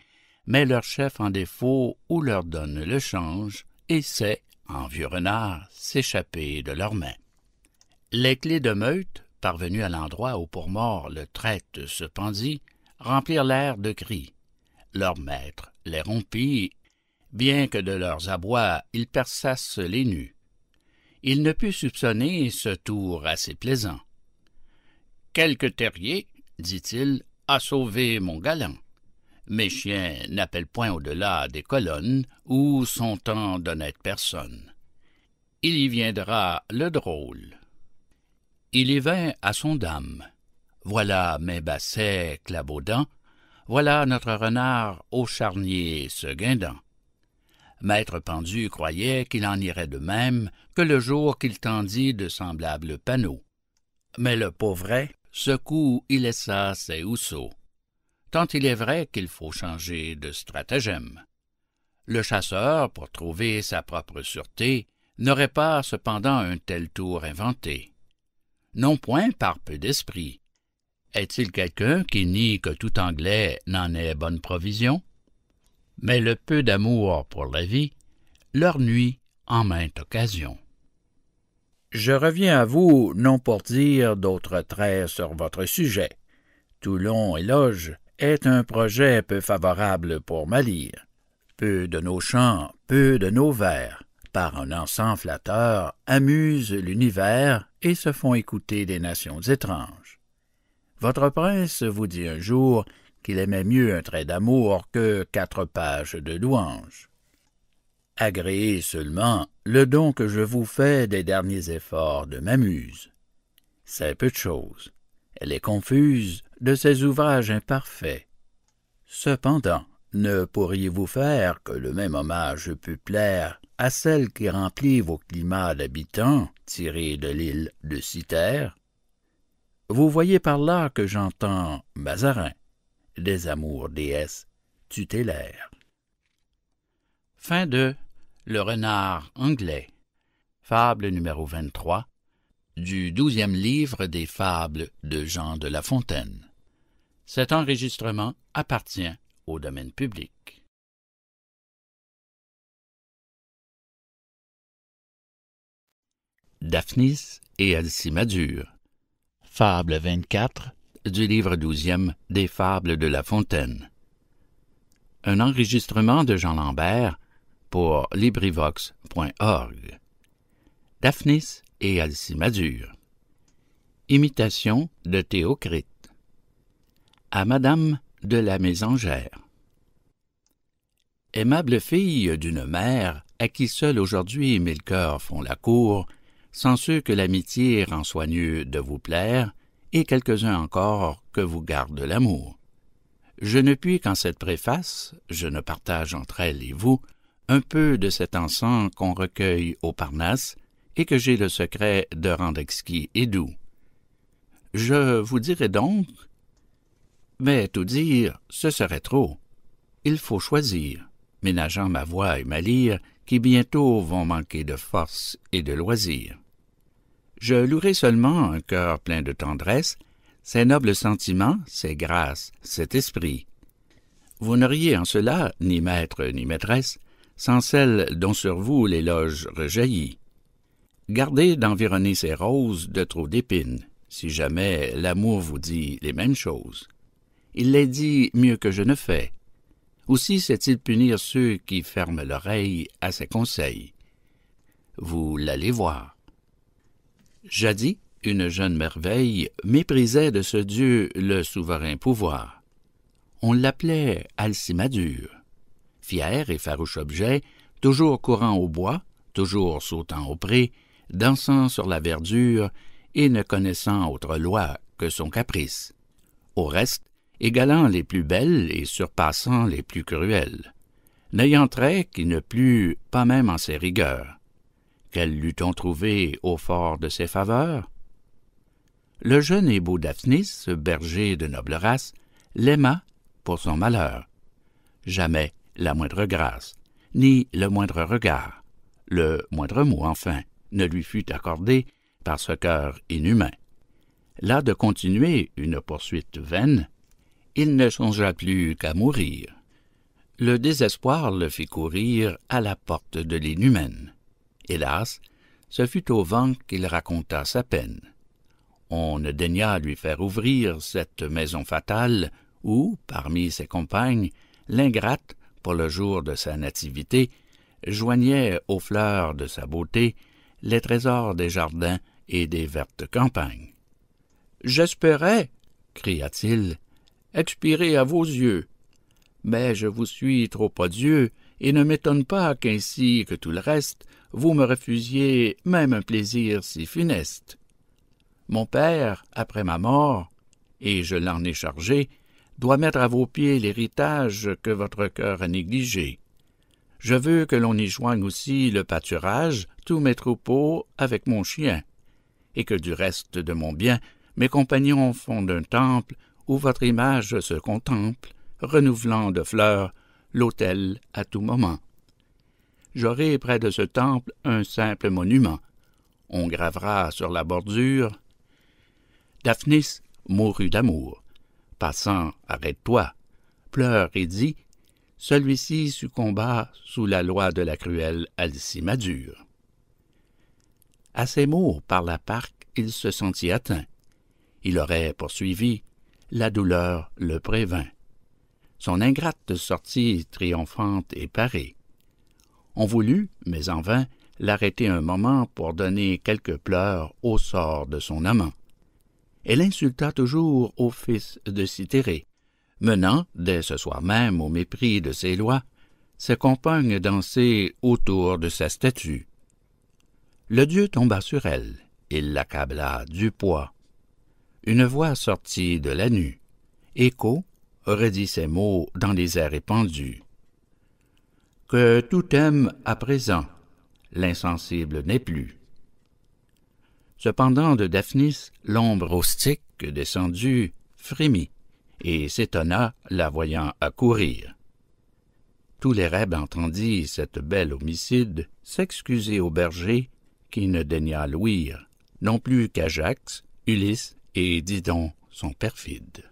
met leur chef en défaut ou leur donne le change, et sait, en vieux renard, s'échapper de leurs mains. Les clés de meute, parvenues à l'endroit où pour mort le traite se pendit, remplirent l'air de cris. Leur maître les rompit, bien que de leurs abois ils perçassent les nus. Il ne put soupçonner ce tour assez plaisant. Quelque terrier, dit-il, a sauvé mon galant. Mes chiens n'appellent point au-delà des colonnes où sont tant d'honnêtes personnes. Il y viendra le drôle. Il y vint à son dame. Voilà mes bassets clabaudants, voilà notre renard au charnier se guindant. Maître Pendu croyait qu'il en irait de même que le jour qu'il tendit de semblables panneaux. Mais le pauvret, ce coup il laissa ses housseaux. Tant il est vrai qu'il faut changer de stratagème. Le chasseur, pour trouver sa propre sûreté, n'aurait pas cependant un tel tour inventé. Non point par peu d'esprit. Est-il quelqu'un qui nie que tout Anglais n'en ait bonne provision? Mais le peu d'amour pour la vie leur nuit en mainte occasion. Je reviens à vous non pour dire d'autres traits sur votre sujet. Toulon éloge est un projet peu favorable pour lire. Peu de nos chants, peu de nos vers, par un ensemble flatteur, amusent l'univers et se font écouter des nations étranges. Votre prince vous dit un jour qu'il aimait mieux un trait d'amour que quatre pages de louanges. Agréé seulement le don que je vous fais des derniers efforts de m'amuse. C'est peu de chose. Elle est confuse de ses ouvrages imparfaits. Cependant, ne pourriez-vous faire que le même hommage pût plaire à celle qui remplit vos climats d'habitants tirés de l'île de Citerre? Vous voyez par là que j'entends Mazarin, des amours déesses tutélaires. Fin de le renard anglais. Fable numéro 23 du douzième livre des Fables de Jean de La Fontaine. Cet enregistrement appartient au domaine public. Daphnis et Alcimadure. Fable 24 du livre douzième des Fables de La Fontaine. Un enregistrement de Jean Lambert pour LibriVox.org. Daphnis et Alcimadure. Imitation de Théocrite. À Madame de la Mésangère. Aimable fille d'une mère à qui seuls aujourd'hui mille cœurs font la cour, sans ceux que l'amitié rend soigneux de vous plaire, et quelques-uns encore que vous garde l'amour. Je ne puis qu'en cette préface, je ne partage entre elle et vous un peu de cet encens qu'on recueille au Parnasse, et que j'ai le secret de rendre exquis et doux. Je vous dirai donc, mais tout dire, ce serait trop. Il faut choisir, ménageant ma voix et ma lyre, qui bientôt vont manquer de force et de loisir. Je louerai seulement un cœur plein de tendresse, ses nobles sentiments, ses grâces, cet esprit. Vous n'auriez en cela ni maître ni maîtresse, sans celle dont sur vous l'éloge rejaillit. Gardez d'environner ces roses de trop d'épines, si jamais l'amour vous dit les mêmes choses. Il les dit mieux que je ne fais. Aussi sait-il punir ceux qui ferment l'oreille à ses conseils. Vous l'allez voir. Jadis, une jeune merveille méprisait de ce dieu le souverain pouvoir. On l'appelait Alcimadure fier et farouche objet, toujours courant au bois, toujours sautant au pré, dansant sur la verdure, et ne connaissant autre loi que son caprice. Au reste, égalant les plus belles et surpassant les plus cruelles, n'ayant trait qui ne plût, pas même en ses rigueurs. Quelle l'eût-on trouvé au fort de ses faveurs? Le jeune et beau Daphnis, berger de noble race, l'aima pour son malheur. Jamais la moindre grâce, ni le moindre regard, le moindre mot enfin, ne lui fut accordé par ce cœur inhumain. Là de continuer une poursuite vaine, il ne songea plus qu'à mourir. Le désespoir le fit courir à la porte de l'inhumaine. Hélas, ce fut au vent qu'il raconta sa peine. On ne daigna lui faire ouvrir cette maison fatale où, parmi ses compagnes, l'ingrate, pour le jour de sa nativité, joignait aux fleurs de sa beauté les trésors des jardins et des vertes campagnes. J'espérais, cria-t-il, expirer à vos yeux. Mais je vous suis trop odieux, et ne m'étonne pas qu'ainsi que tout le reste, vous me refusiez même un plaisir si funeste. Mon père, après ma mort, et je l'en ai chargé, doit mettre à vos pieds l'héritage que votre cœur a négligé. Je veux que l'on y joigne aussi le pâturage, tous mes troupeaux, avec mon chien, et que du reste de mon bien, mes compagnons fondent un temple où votre image se contemple, renouvelant de fleurs l'autel à tout moment. J'aurai près de ce temple un simple monument. On gravera sur la bordure Daphnis mourut d'amour passant, arrête-toi, pleure et dis Celui-ci succomba sous la loi de la cruelle Alcimadure. À ces mots, par la parque, il se sentit atteint. Il aurait poursuivi, la douleur le prévint. Son ingrate sortit triomphante et parée. On voulut, mais en vain, l'arrêter un moment pour donner quelques pleurs au sort de son amant. Elle insulta toujours au fils de Citérée, menant, dès ce soir même au mépris de ses lois, ses compagnes danser autour de sa statue. Le dieu tomba sur elle, il l'accabla du poids. Une voix sortit de la nue. Écho redit ces mots dans les airs répandus. Que tout aime à présent, l'insensible n'est plus. Cependant, de Daphnis, l'ombre rustique descendue frémit et s'étonna, la voyant accourir. Tous les rêves entendit cette belle homicide s'excuser au berger, qui ne daigna louir, non plus qu'Ajax, Ulysse et Didon, son perfide.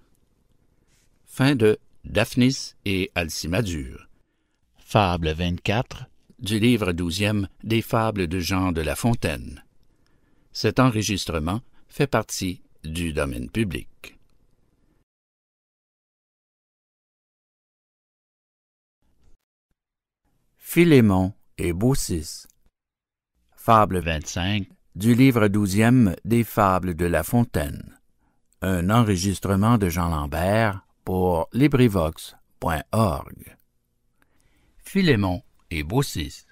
Fin de Daphnis et Alcimadure. Fable 24 du livre douzième des Fables de Jean de La Fontaine. Cet enregistrement fait partie du domaine public. Philémon et Baucis Fable 25 du livre douzième des Fables de La Fontaine. Un enregistrement de Jean Lambert pour LibriVox.org. Philemon et Baucis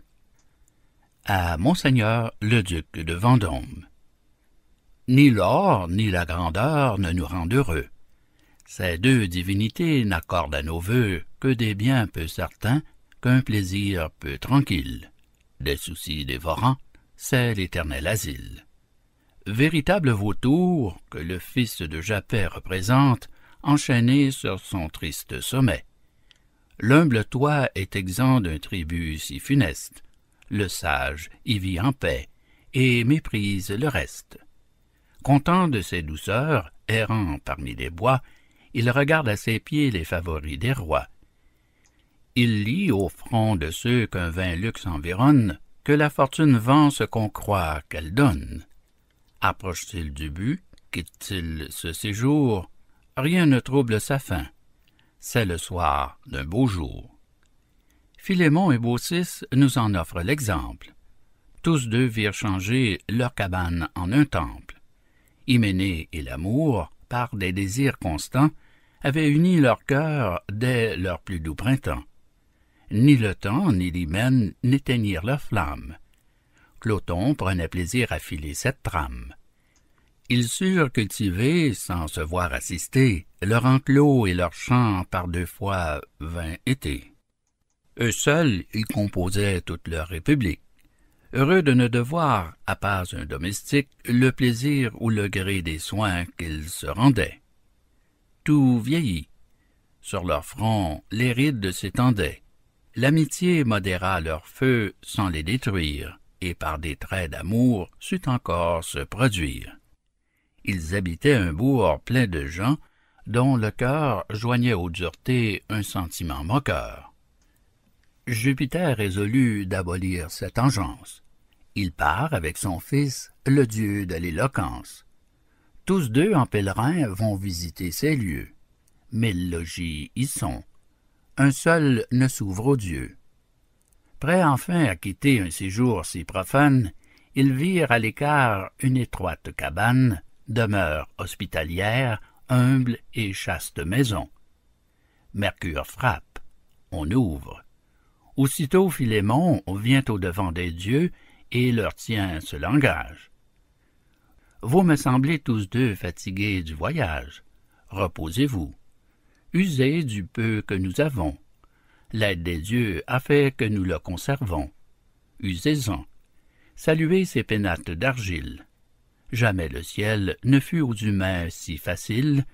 à Monseigneur le duc de Vendôme. Ni l'or ni la grandeur ne nous rendent heureux. Ces deux divinités n'accordent à nos vœux que des biens peu certains, qu'un plaisir peu tranquille. Des soucis dévorants, c'est l'éternel asile. Véritable vautour que le fils de Japet représente, enchaîné sur son triste sommet. L'humble toit est exempt d'un tribut si funeste. Le sage y vit en paix, et méprise le reste. Content de ses douceurs, errant parmi les bois, il regarde à ses pieds les favoris des rois. Il lit au front de ceux qu'un vain luxe environne, que la fortune vend ce qu'on croit qu'elle donne. Approche-t-il du but, quitte-t-il ce séjour, rien ne trouble sa fin. C'est le soir d'un beau jour. Philémon et Baucis nous en offrent l'exemple. Tous deux virent changer leur cabane en un temple. Hyménée et l'amour, par des désirs constants, avaient uni leurs cœurs dès leur plus doux printemps. Ni le temps ni l'hymen n'éteignirent leur flamme. Cloton prenait plaisir à filer cette trame. Ils surent cultiver, sans se voir assister, leur enclos et leur champ par deux fois vingt été. Eux seuls, ils composaient toute leur république heureux de ne devoir, à pas un domestique, le plaisir ou le gré des soins qu'ils se rendaient. Tout vieillit. Sur leur front, les rides s'étendaient. L'amitié modéra leur feu sans les détruire, et par des traits d'amour sut encore se produire. Ils habitaient un bourg plein de gens, dont le cœur joignait aux duretés un sentiment moqueur. Jupiter résolut d'abolir cette engeance. Il part avec son fils, le dieu de l'éloquence. Tous deux en pèlerin vont visiter ces lieux. Mille logis y sont. Un seul ne s'ouvre aux dieux. Prêt enfin à quitter un séjour si profane, ils virent à l'écart une étroite cabane, demeure hospitalière, humble et chaste maison. Mercure frappe, on ouvre. Aussitôt Philémon vient au devant des dieux et leur tient ce langage. Vous me semblez tous deux fatigués du voyage. Reposez-vous. Usez du peu que nous avons. L'aide des dieux a fait que nous le conservons. Usez-en. Saluez ces pénates d'argile. Jamais le ciel ne fut aux humains si facile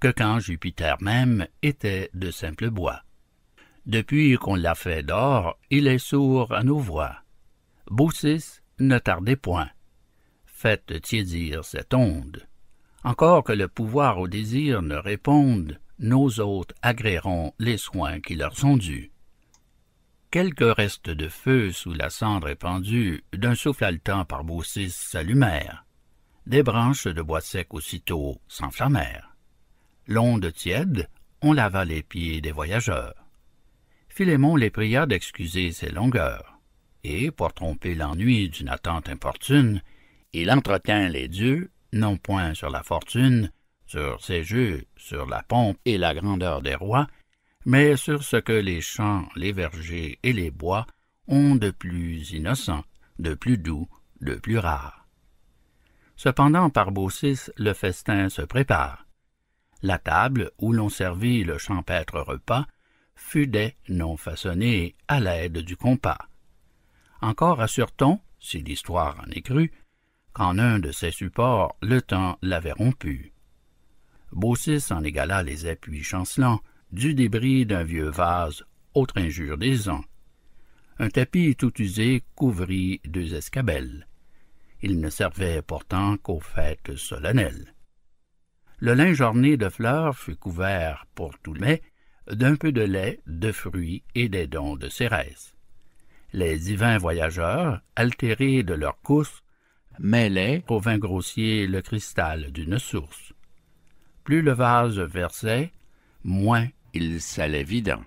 que quand Jupiter même était de simple bois. Depuis qu'on l'a fait d'or, il est sourd à nos voix. Baucis, ne tardez point. Faites tiédir cette onde. Encore que le pouvoir au désir ne réponde, nos hôtes agréeront les soins qui leur sont dus. Quelques restes de feu sous la cendre épandue d'un souffle haletant par Baucis s'allumèrent. Des branches de bois sec aussitôt s'enflammèrent. L'onde tiède, on lava les pieds des voyageurs. Philémon les pria d'excuser ses longueurs et, pour tromper l'ennui d'une attente importune, il entretint les dieux, non point sur la fortune, sur ses jeux, sur la pompe et la grandeur des rois, mais sur ce que les champs, les vergers et les bois ont de plus innocent, de plus doux, de plus rare. Cependant, par Baucis, le festin se prépare. La table où l'on servit le champêtre repas fut des non façonnée à l'aide du compas encore assure-t-on, si l'histoire en est crue, qu'en un de ses supports le temps l'avait rompu. Beaucis en égala les appuis chancelants du débris d'un vieux vase, autre injure des ans. Un tapis tout usé couvrit deux escabelles. Il ne servait pourtant qu'aux fêtes solennelles. Le linge orné de fleurs fut couvert pour tout le d'un peu de lait, de fruits et des dons de cérès les divins voyageurs, altérés de leur course, mêlaient au vin grossier le cristal d'une source. Plus le vase versait, moins il s'allait vidant.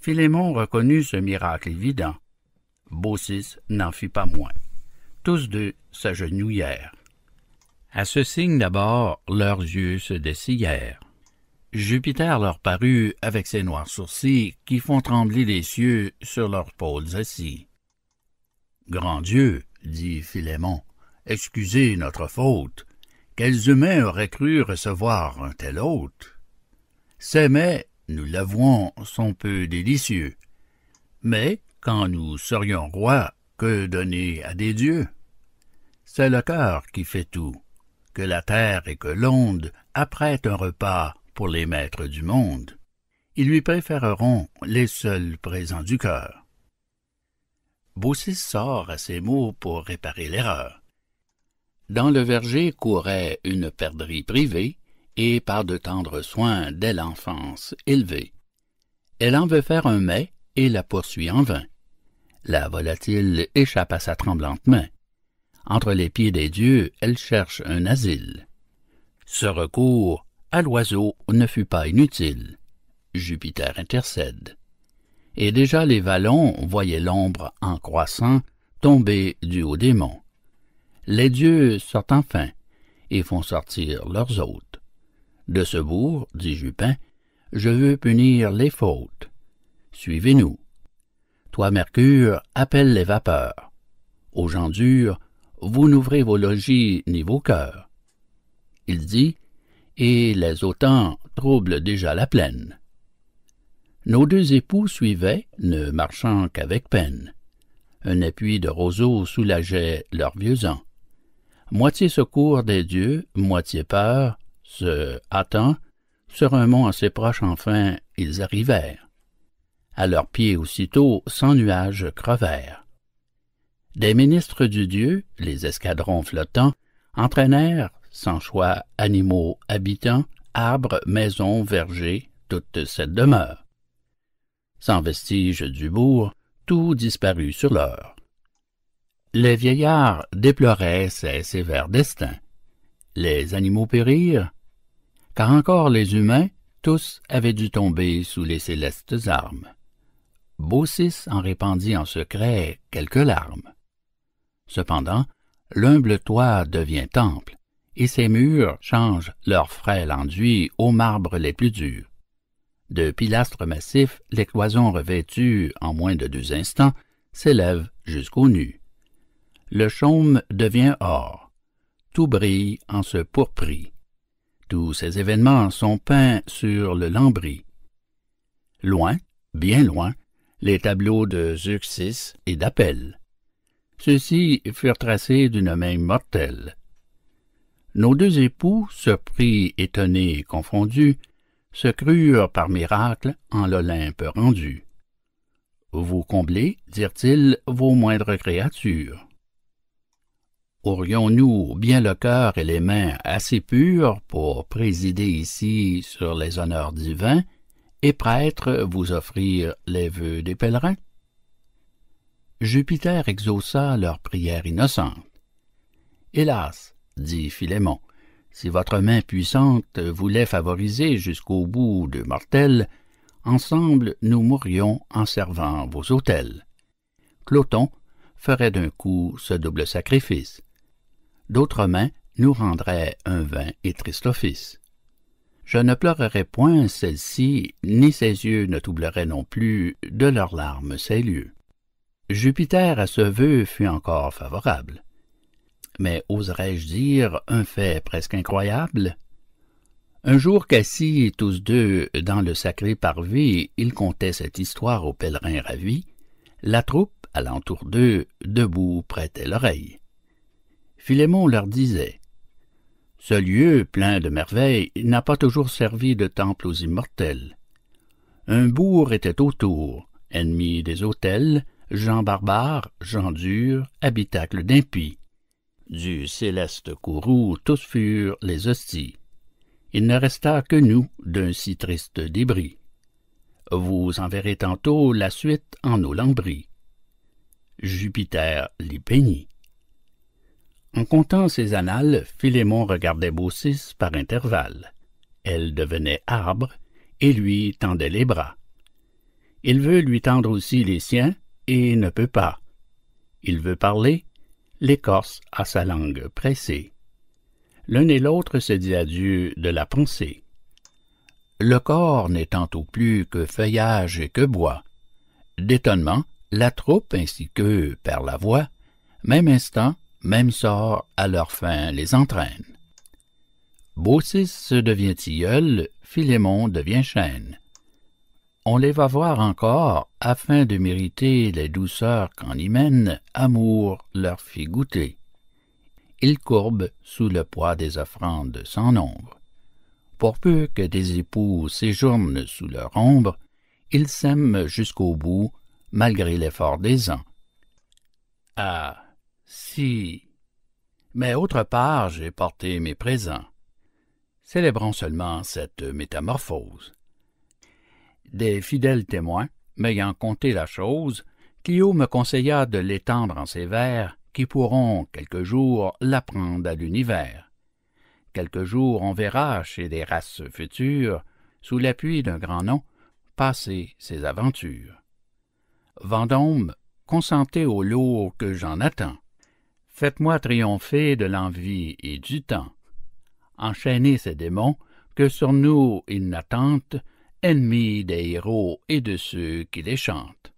Philémon reconnut ce miracle évident. Baucis n'en fit pas moins. Tous deux s'agenouillèrent. À ce signe d'abord, leurs yeux se dessillèrent jupiter leur parut avec ses noirs sourcils qui font trembler les cieux sur leurs pôles assis grand dieu dit philémon excusez notre faute quels humains auraient cru recevoir un tel hôte ces mets nous l'avons, sont peu délicieux mais quand nous serions rois que donner à des dieux c'est le cœur qui fait tout que la terre et que l'onde apprêtent un repas pour les maîtres du monde. Ils lui préféreront les seuls présents du cœur. Baucis sort à ces mots pour réparer l'erreur. Dans le verger courait une perdrix privée, et par de tendres soins dès l'enfance élevée. Elle en veut faire un mets, et la poursuit en vain. La volatile échappe à sa tremblante main. Entre les pieds des dieux, elle cherche un asile. Ce recours à l'oiseau ne fut pas inutile. Jupiter intercède. Et déjà les vallons voyaient l'ombre en croissant tomber du haut des monts. Les dieux sortent enfin et font sortir leurs hôtes. De ce bourg, dit Jupin, je veux punir les fautes. Suivez-nous. Toi, Mercure, appelle les vapeurs. Aux gens durs, vous n'ouvrez vos logis ni vos cœurs. Il dit, et les autans troublent déjà la plaine. Nos deux époux suivaient, ne marchant qu'avec peine. Un appui de roseaux soulageait leurs vieux ans. Moitié secours des dieux, moitié peur, se hâtant, sur un mont assez proche enfin, ils arrivèrent. À leurs pieds aussitôt, sans nuages crevèrent. Des ministres du dieu, les escadrons flottants, entraînèrent sans choix animaux habitants, arbres, maisons, vergers, toute cette demeure. Sans vestiges du bourg, tout disparut sur l'heure. Les vieillards déploraient ces sévères destins. Les animaux périrent, car encore les humains, tous avaient dû tomber sous les célestes armes. Beaucis en répandit en secret quelques larmes. Cependant, l'humble toit devient temple, et ces murs changent leur frêle enduit aux marbres les plus durs. De pilastres massifs, les cloisons revêtues en moins de deux instants s'élèvent jusqu'aux nues. Le chaume devient or. Tout brille en ce pourpris. Tous ces événements sont peints sur le lambris. Loin, bien loin, les tableaux de Zeuxis et d'Appel. Ceux-ci furent tracés d'une main mortelle nos deux époux, surpris, étonnés et confondus, se crurent par miracle en l'Olympe rendus. Vous comblez, dirent-ils, vos moindres créatures. Aurions-nous bien le cœur et les mains assez purs pour présider ici sur les honneurs divins et prêtres vous offrir les vœux des pèlerins? Jupiter exauça leur prière innocente. Hélas, dit Philémon. Si votre main puissante voulait favoriser jusqu'au bout de mortels, ensemble nous mourrions en servant vos autels. Cloton ferait d'un coup ce double sacrifice. D'autres mains nous rendraient un vain et triste office. Je ne pleurerai point celle-ci, ni ses yeux ne doubleraient non plus de leurs larmes ces lieux. Jupiter à ce vœu fut encore favorable mais oserais-je dire un fait presque incroyable? Un jour qu'assis tous deux dans le sacré parvis, ils contaient cette histoire aux pèlerins ravis, la troupe, alentour d'eux, debout prêtait l'oreille. Philémon leur disait Ce lieu, plein de merveilles, n'a pas toujours servi de temple aux immortels. Un bourg était autour, ennemi des autels, gens barbares, gens durs, habitacle d'impies. Du céleste courroux, tous furent les hosties. Il ne resta que nous d'un si triste débris. Vous en verrez tantôt la suite en nos lambris. Jupiter les peignit. En comptant ses annales, Philémon regardait baucis par intervalle Elle devenait arbre et lui tendait les bras. Il veut lui tendre aussi les siens et ne peut pas. Il veut parler l'écorce a sa langue pressée. L'un et l'autre se dit adieu de la pensée. Le corps n'est au plus que feuillage et que bois. D'étonnement, la troupe ainsi que par la voix, même instant, même sort à leur fin les entraîne. Baucis devient tilleul, Philémon devient chêne on les va voir encore, afin de mériter les douceurs qu'en y mène, amour leur fit goûter. Ils courbent sous le poids des offrandes sans nombre. Pour peu que des époux séjournent sous leur ombre, ils s'aiment jusqu'au bout, malgré l'effort des ans. Ah, si. Mais autre part, j'ai porté mes présents. Célébrons seulement cette métamorphose des fidèles témoins, m'ayant conté la chose, Clio me conseilla de l'étendre en ces vers qui pourront, quelque jour, l'apprendre à l'univers. Quelque jour, on verra chez des races futures, sous l'appui d'un grand nom, passer ses aventures. Vendôme, consentez au lourd que j'en attends. Faites-moi triompher de l'envie et du temps. Enchaînez ces démons, que sur nous ils n'attendent, ennemi des héros et de ceux qui les chantent.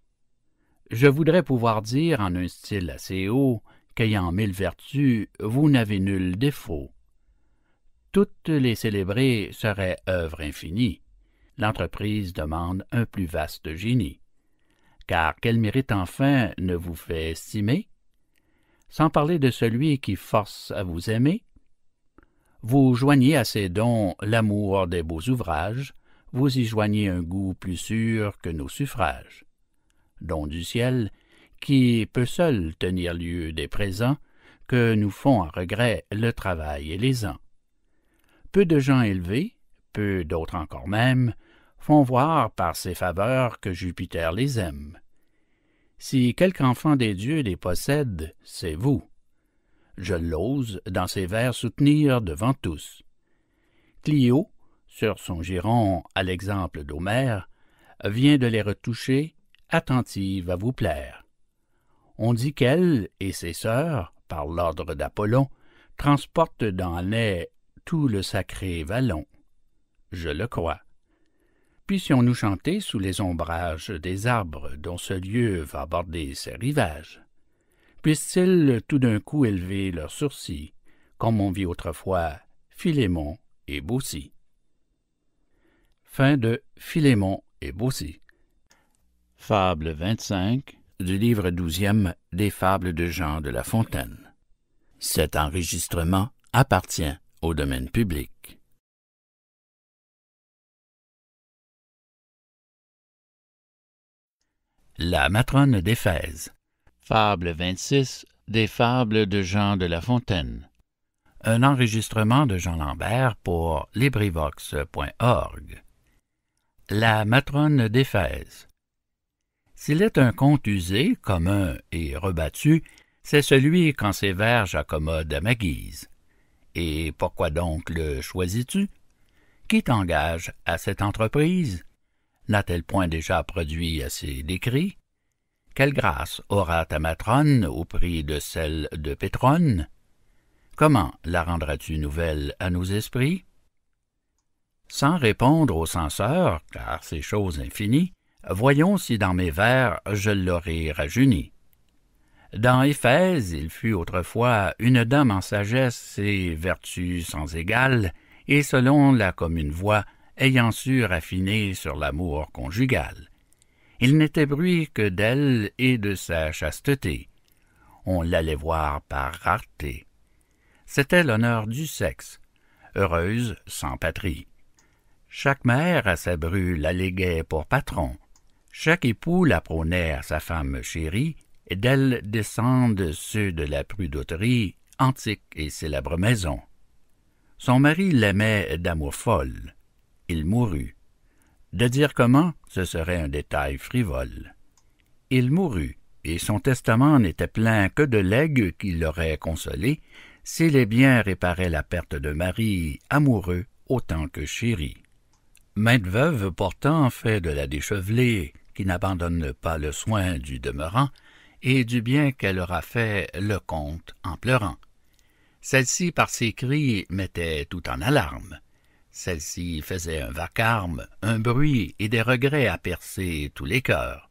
Je voudrais pouvoir dire en un style assez haut qu'ayant mille vertus, vous n'avez nul défaut. Toutes les célébrées seraient œuvre infinie. L'entreprise demande un plus vaste génie. Car quel mérite enfin ne vous fait estimer? Sans parler de celui qui force à vous aimer, vous joignez à ces dons l'amour des beaux ouvrages, vous y joignez un goût plus sûr que nos suffrages. Don du ciel, qui peut seul tenir lieu des présents, que nous font à regret le travail et les ans. Peu de gens élevés, peu d'autres encore même, font voir par ces faveurs que Jupiter les aime. Si quelque enfant des dieux les possède, c'est vous. Je l'ose dans ces vers soutenir devant tous. Clio, son giron à l'exemple d'Homère, vient de les retoucher, attentive à vous plaire. On dit qu'elle et ses sœurs, par l'ordre d'Apollon, transportent dans l'est tout le sacré vallon. Je le crois. Puissions-nous chanter sous les ombrages des arbres dont ce lieu va border ses rivages? Puissent-ils tout d'un coup élever leurs sourcils, comme on vit autrefois Philémon et beaussy Fin de philémon et Baucis. fable 25 du livre douzième des fables de jean de la fontaine Cet enregistrement appartient au domaine public. La matrone d'Éphèse. Fable 26 des fables de Jean de La Fontaine. Un enregistrement de Jean Lambert pour LibriVox.org. La matrone d'Éphèse. S'il est un conte usé, commun et rebattu, c'est celui qu'en ses vers j'accommode à ma guise. Et pourquoi donc le choisis-tu? Qui t'engage à cette entreprise? N'a-t-elle point déjà produit assez d'écrits? Quelle grâce aura ta matrone au prix de celle de Pétrone? Comment la rendras-tu nouvelle à nos esprits? Sans répondre au censeur, car c'est chose infinie, voyons si dans mes vers je l'aurai rajeuni. Dans Éphèse, il fut autrefois une dame en sagesse et vertu sans égale, et selon la commune voix, ayant su raffiner sur l'amour conjugal. Il n'était bruit que d'elle et de sa chasteté. On l'allait voir par rareté. C'était l'honneur du sexe, heureuse sans patrie. Chaque mère à sa bru la pour patron. Chaque époux la prônait à sa femme chérie, et d'elle descendent ceux de la prudoterie, antique et célèbre maison. Son mari l'aimait d'amour folle. Il mourut. De dire comment, ce serait un détail frivole. Il mourut, et son testament n'était plein que de legs qui l'auraient consolé, si les biens réparaient la perte de mari amoureux autant que chéri. Mainte veuve pourtant fait de la déchevelée, qui n'abandonne pas le soin du demeurant, et du bien qu'elle aura fait le compte en pleurant. Celle-ci, par ses cris, mettait tout en alarme. Celle-ci faisait un vacarme, un bruit et des regrets à percer tous les cœurs.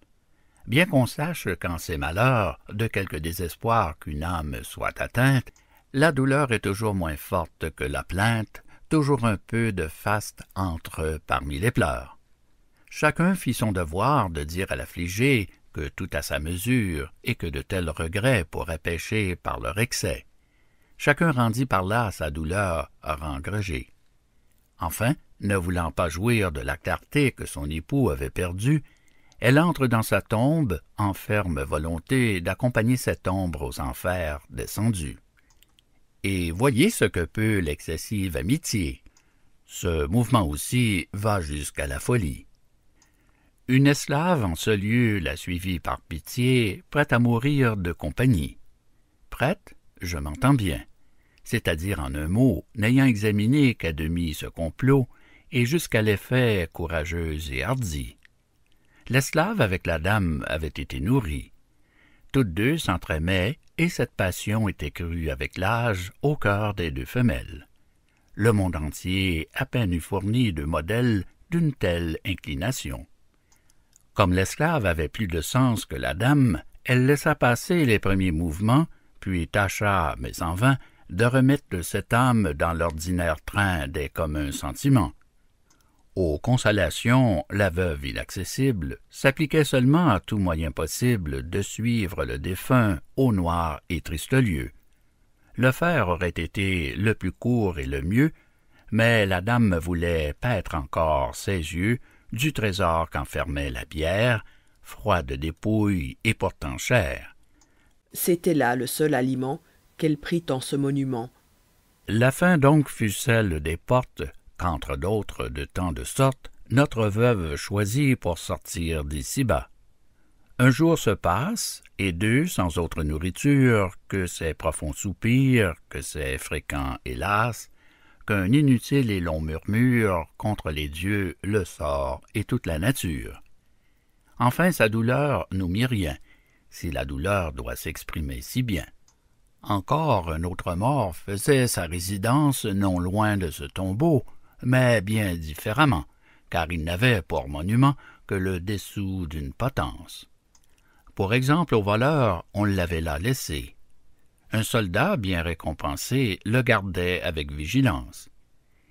Bien qu'on sache qu'en ces malheurs, de quelque désespoir qu'une âme soit atteinte, la douleur est toujours moins forte que la plainte, toujours un peu de faste entre parmi les pleurs. Chacun fit son devoir de dire à l'affligé que tout à sa mesure et que de tels regrets pourraient pécher par leur excès. Chacun rendit par là sa douleur rangregée. Enfin, ne voulant pas jouir de la clarté que son époux avait perdue, elle entre dans sa tombe en ferme volonté d'accompagner cette ombre aux enfers descendus et voyez ce que peut l'excessive amitié. Ce mouvement aussi va jusqu'à la folie. Une esclave en ce lieu la suivit par pitié, prête à mourir de compagnie. Prête, je m'entends bien, c'est-à-dire en un mot, n'ayant examiné qu'à demi ce complot, et jusqu'à l'effet courageuse et hardie. L'esclave avec la dame avait été nourrie. Toutes deux s'entr'aimaient, et cette passion était crue avec l'âge au cœur des deux femelles. Le monde entier à peine eut fourni de modèles d'une telle inclination. Comme l'esclave avait plus de sens que la dame, elle laissa passer les premiers mouvements, puis tâcha, mais en vain, de remettre cette âme dans l'ordinaire train des communs sentiments. Aux consolations, la veuve inaccessible s'appliquait seulement à tout moyen possible de suivre le défunt au noir et triste lieu. Le fer aurait été le plus court et le mieux, mais la dame voulait paître encore ses yeux du trésor qu'enfermait la bière, froide dépouille et pourtant chère. C'était là le seul aliment qu'elle prit en ce monument. La fin donc fut celle des portes, qu'entre d'autres de tant de sortes notre veuve choisit pour sortir d'ici-bas. Un jour se passe, et deux sans autre nourriture que ces profonds soupirs, que ces fréquents hélas, qu'un inutile et long murmure contre les dieux, le sort et toute la nature. Enfin sa douleur nous mit rien, si la douleur doit s'exprimer si bien. Encore un autre mort faisait sa résidence non loin de ce tombeau, mais bien différemment, car il n'avait pour monument que le dessous d'une potence. Pour exemple, au voleur, on l'avait là laissé. Un soldat bien récompensé le gardait avec vigilance.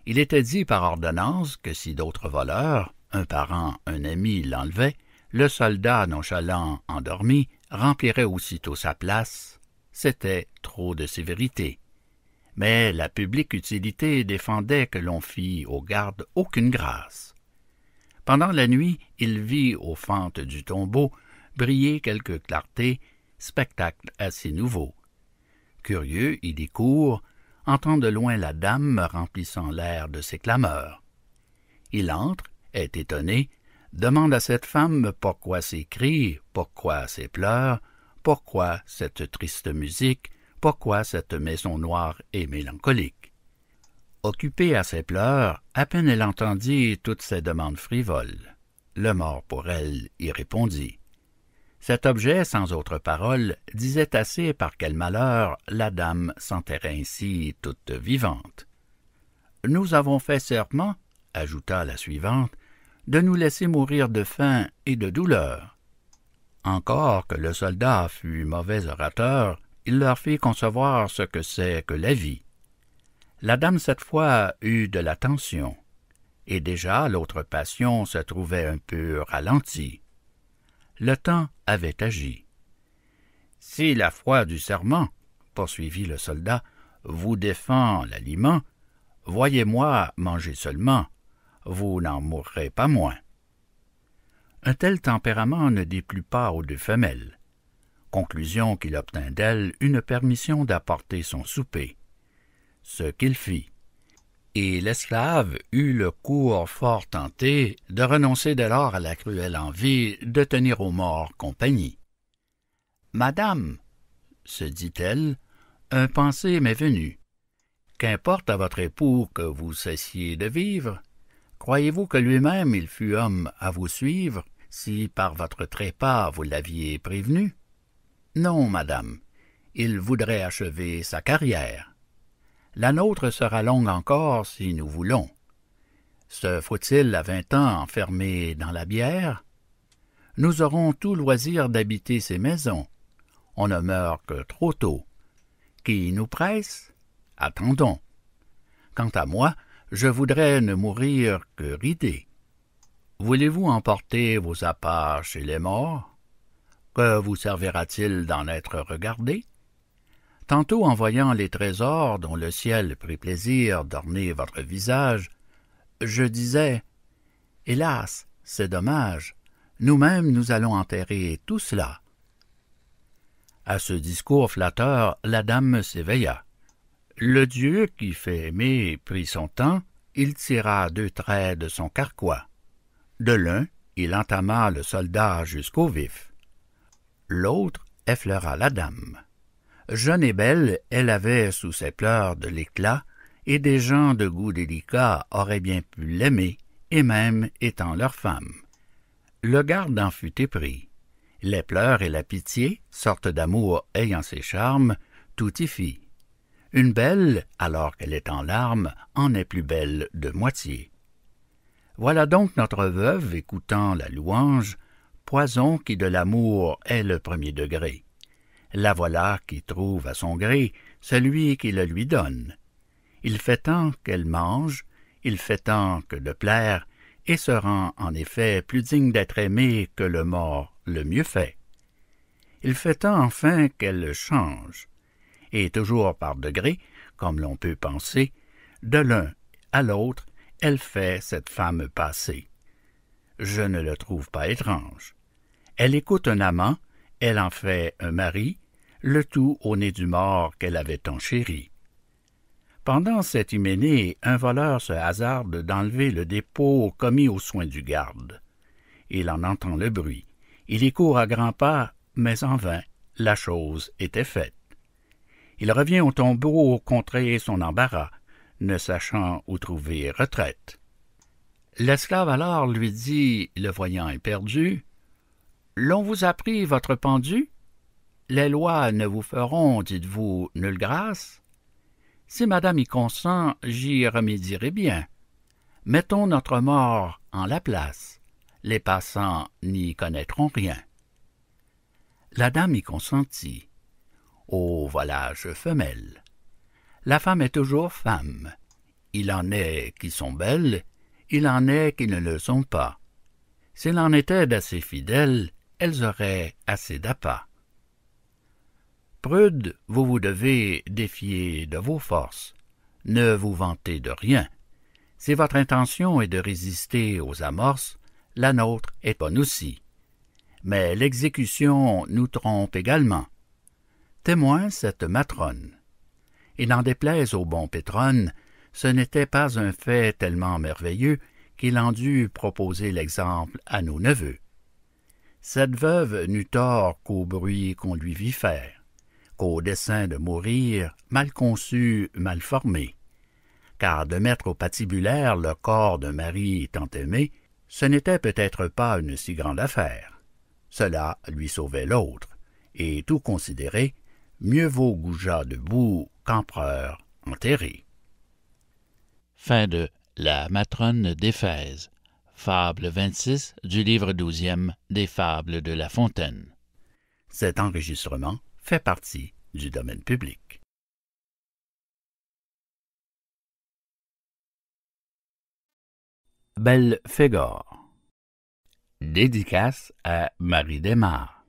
Il était dit par ordonnance que si d'autres voleurs, un parent, un ami, l'enlevaient, le soldat nonchalant endormi remplirait aussitôt sa place. C'était trop de sévérité mais la publique utilité défendait que l'on fît aux gardes aucune grâce. Pendant la nuit, il vit aux fentes du tombeau briller quelques clartés, spectacle assez nouveau. Curieux, il y court, entend de loin la dame remplissant l'air de ses clameurs. Il entre, est étonné, demande à cette femme pourquoi ses cris, pourquoi ses pleurs, pourquoi cette triste musique, pourquoi cette maison noire et mélancolique. Occupée à ses pleurs, à peine elle entendit toutes ses demandes frivoles. Le mort pour elle y répondit. Cet objet, sans autre parole, disait assez par quel malheur la dame s'enterrait ainsi toute vivante. Nous avons fait serment, ajouta la suivante, de nous laisser mourir de faim et de douleur. Encore que le soldat fût mauvais orateur, il leur fit concevoir ce que c'est que la vie. La dame cette fois eut de l'attention, et déjà l'autre passion se trouvait un peu ralentie. Le temps avait agi. Si la foi du serment, poursuivit le soldat, vous défend l'aliment, voyez-moi manger seulement, vous n'en mourrez pas moins. Un tel tempérament ne déplut pas aux deux femelles conclusion qu'il obtint d'elle une permission d'apporter son souper. Ce qu'il fit. Et l'esclave eut le cours fort tenté de renoncer dès lors à la cruelle envie de tenir aux morts compagnie. Madame, se dit-elle, un pensée m'est venu. Qu'importe à votre époux que vous cessiez de vivre, croyez-vous que lui-même il fût homme à vous suivre, si par votre trépas vous l'aviez prévenu? Non, madame, il voudrait achever sa carrière. La nôtre sera longue encore si nous voulons. Se faut-il à vingt ans enfermer dans la bière? Nous aurons tout loisir d'habiter ces maisons. On ne meurt que trop tôt. Qui nous presse? Attendons. Quant à moi, je voudrais ne mourir que ridé. Voulez-vous emporter vos appâts chez les morts? vous servira-t-il d'en être regardé? Tantôt en voyant les trésors dont le ciel prit plaisir d'orner votre visage, je disais Hélas, c'est dommage, nous-mêmes nous allons enterrer tout cela. À ce discours flatteur, la dame s'éveilla. Le dieu qui fait aimer prit son temps, il tira deux traits de son carquois. De l'un, il entama le soldat jusqu'au vif l'autre effleura la dame jeune et belle elle avait sous ses pleurs de l'éclat et des gens de goût délicat auraient bien pu l'aimer et même étant leur femme le garde en fut épris les pleurs et la pitié sorte d'amour ayant ses charmes tout y fit une belle alors qu'elle est en larmes en est plus belle de moitié voilà donc notre veuve écoutant la louange poison qui de l'amour est le premier degré. La voilà qui trouve à son gré celui qui le lui donne. Il fait tant qu'elle mange, il fait tant que de plaire, et se rend en effet plus digne d'être aimée que le mort le mieux fait. Il fait tant enfin qu'elle change, et toujours par degrés, comme l'on peut penser, de l'un à l'autre, elle fait cette femme passer. Je ne le trouve pas étrange elle écoute un amant, elle en fait un mari, le tout au nez du mort qu'elle avait enchéri. Pendant cette hyménée, un voleur se hasarde d'enlever le dépôt commis aux soins du garde. Il en entend le bruit. Il y court à grands pas, mais en vain, la chose était faite. Il revient au tombeau contrer son embarras, ne sachant où trouver retraite. L'esclave alors lui dit, le voyant éperdu, l'on vous a pris votre pendu? Les lois ne vous feront, dites-vous, nulle grâce? Si madame y consent, j'y remédierai bien. Mettons notre mort en la place. Les passants n'y connaîtront rien. La dame y consentit. voilà volage femelle. La femme est toujours femme. Il en est qui sont belles, il en est qui ne le sont pas. S'il en était d'assez fidèles, elles auraient assez d'appât. Prude, vous vous devez défier de vos forces. Ne vous vantez de rien. Si votre intention est de résister aux amorces, la nôtre est bonne aussi. Mais l'exécution nous trompe également. Témoin cette matrone. Et n'en déplaise au bon Pétrone, ce n'était pas un fait tellement merveilleux qu'il en dût proposer l'exemple à nos neveux cette veuve n'eut tort qu'au bruit qu'on lui vit faire, qu'au dessein de mourir, mal conçu, mal formé. Car de mettre au patibulaire le corps d'un mari tant aimé, ce n'était peut-être pas une si grande affaire. Cela lui sauvait l'autre, et tout considéré, mieux vaut goujat debout qu'empereur enterré. Fin La matrone Fable 26 du livre douzième des Fables de La Fontaine. Cet enregistrement fait partie du domaine public. Belle Fégor. Dédicace à Marie Desmar.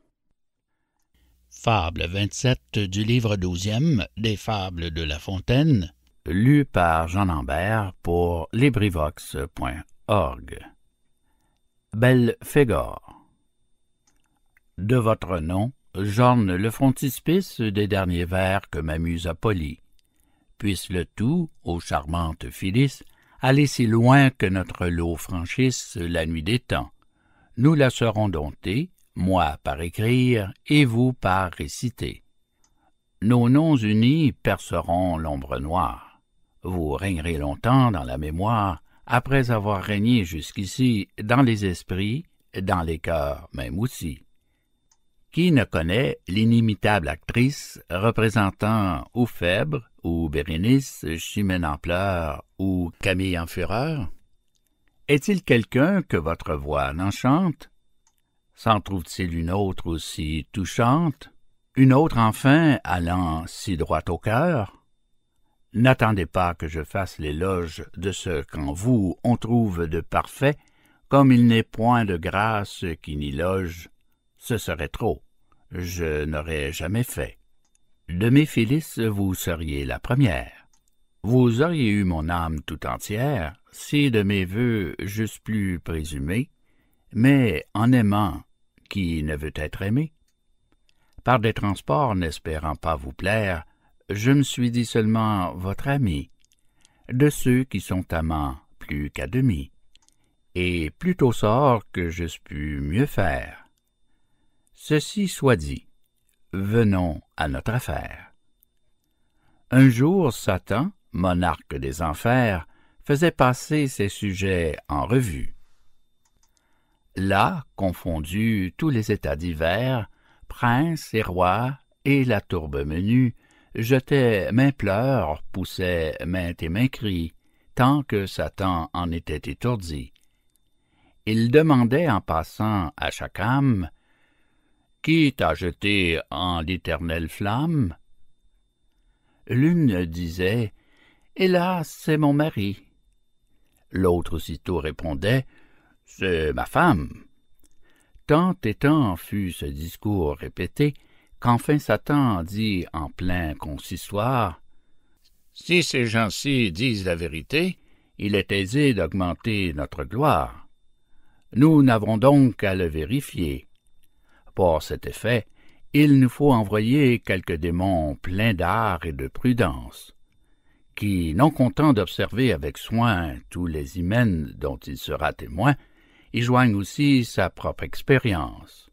Fable 27 du livre douzième des Fables de La Fontaine. Lu par Jean Lambert pour LibriVox.org belle Fégor. De votre nom, j'orne le frontispice des derniers vers que m'amuse à poli. Puisse le tout, ô charmante Phyllis, aller si loin que notre lot franchisse la nuit des temps. Nous la serons domptée, moi par écrire et vous par réciter. Nos noms unis perceront l'ombre noire. Vous régnerez longtemps dans la mémoire après avoir régné jusqu'ici dans les esprits, dans les cœurs même aussi. Qui ne connaît l'inimitable actrice représentant ou Phèbre, ou Bérénice, Chimène en pleurs, ou Camille en fureur? Est-il quelqu'un que votre voix n'enchante? S'en trouve-t-il une autre aussi touchante? Une autre enfin allant si droit au cœur? n'attendez pas que je fasse l'éloge de ce qu'en vous on trouve de parfait, comme il n'est point de grâce qui n'y loge, ce serait trop, je n'aurais jamais fait. De mes félicités, vous seriez la première. Vous auriez eu mon âme tout entière, si de mes vœux j'eusse plus présumé, mais en aimant, qui ne veut être aimé? Par des transports n'espérant pas vous plaire, je me suis dit seulement votre ami, de ceux qui sont amants plus qu'à demi, et plutôt sort que j'eusse pu mieux faire. Ceci soit dit, venons à notre affaire. Un jour, Satan, monarque des enfers, faisait passer ses sujets en revue. Là, confondus tous les états divers, princes et rois, et la tourbe menue, jetait main pleurs, poussait main et main cris, tant que Satan en était étourdi. Il demandait en passant à chaque âme Qui t'a jeté en l'éternelle flamme L'une disait Hélas, c'est mon mari. L'autre aussitôt répondait C'est ma femme. Tant et tant fut ce discours répété qu'enfin Satan dit en plein consistoire Si ces gens-ci disent la vérité, il est aisé d'augmenter notre gloire. Nous n'avons donc qu'à le vérifier. Pour cet effet, il nous faut envoyer quelques démons pleins d'art et de prudence, qui, non content d'observer avec soin tous les hymens dont il sera témoin, y joignent aussi sa propre expérience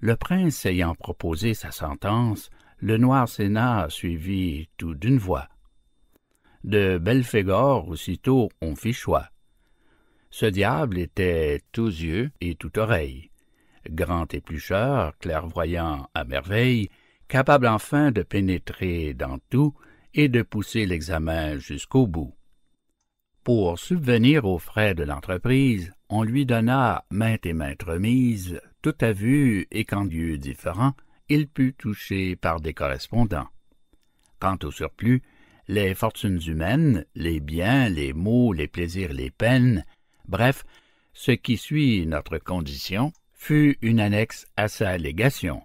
le prince ayant proposé sa sentence le noir sénat suivit tout d'une voix de belphégor aussitôt on fit choix ce diable était tous yeux et tout oreille grand éplucheur clairvoyant à merveille capable enfin de pénétrer dans tout et de pousser l'examen jusqu'au bout pour subvenir aux frais de l'entreprise on lui donna maintes et maintes remise tout à vue et qu'en lieux différents il put toucher par des correspondants quant au surplus les fortunes humaines les biens les maux les plaisirs les peines bref ce qui suit notre condition fut une annexe à sa légation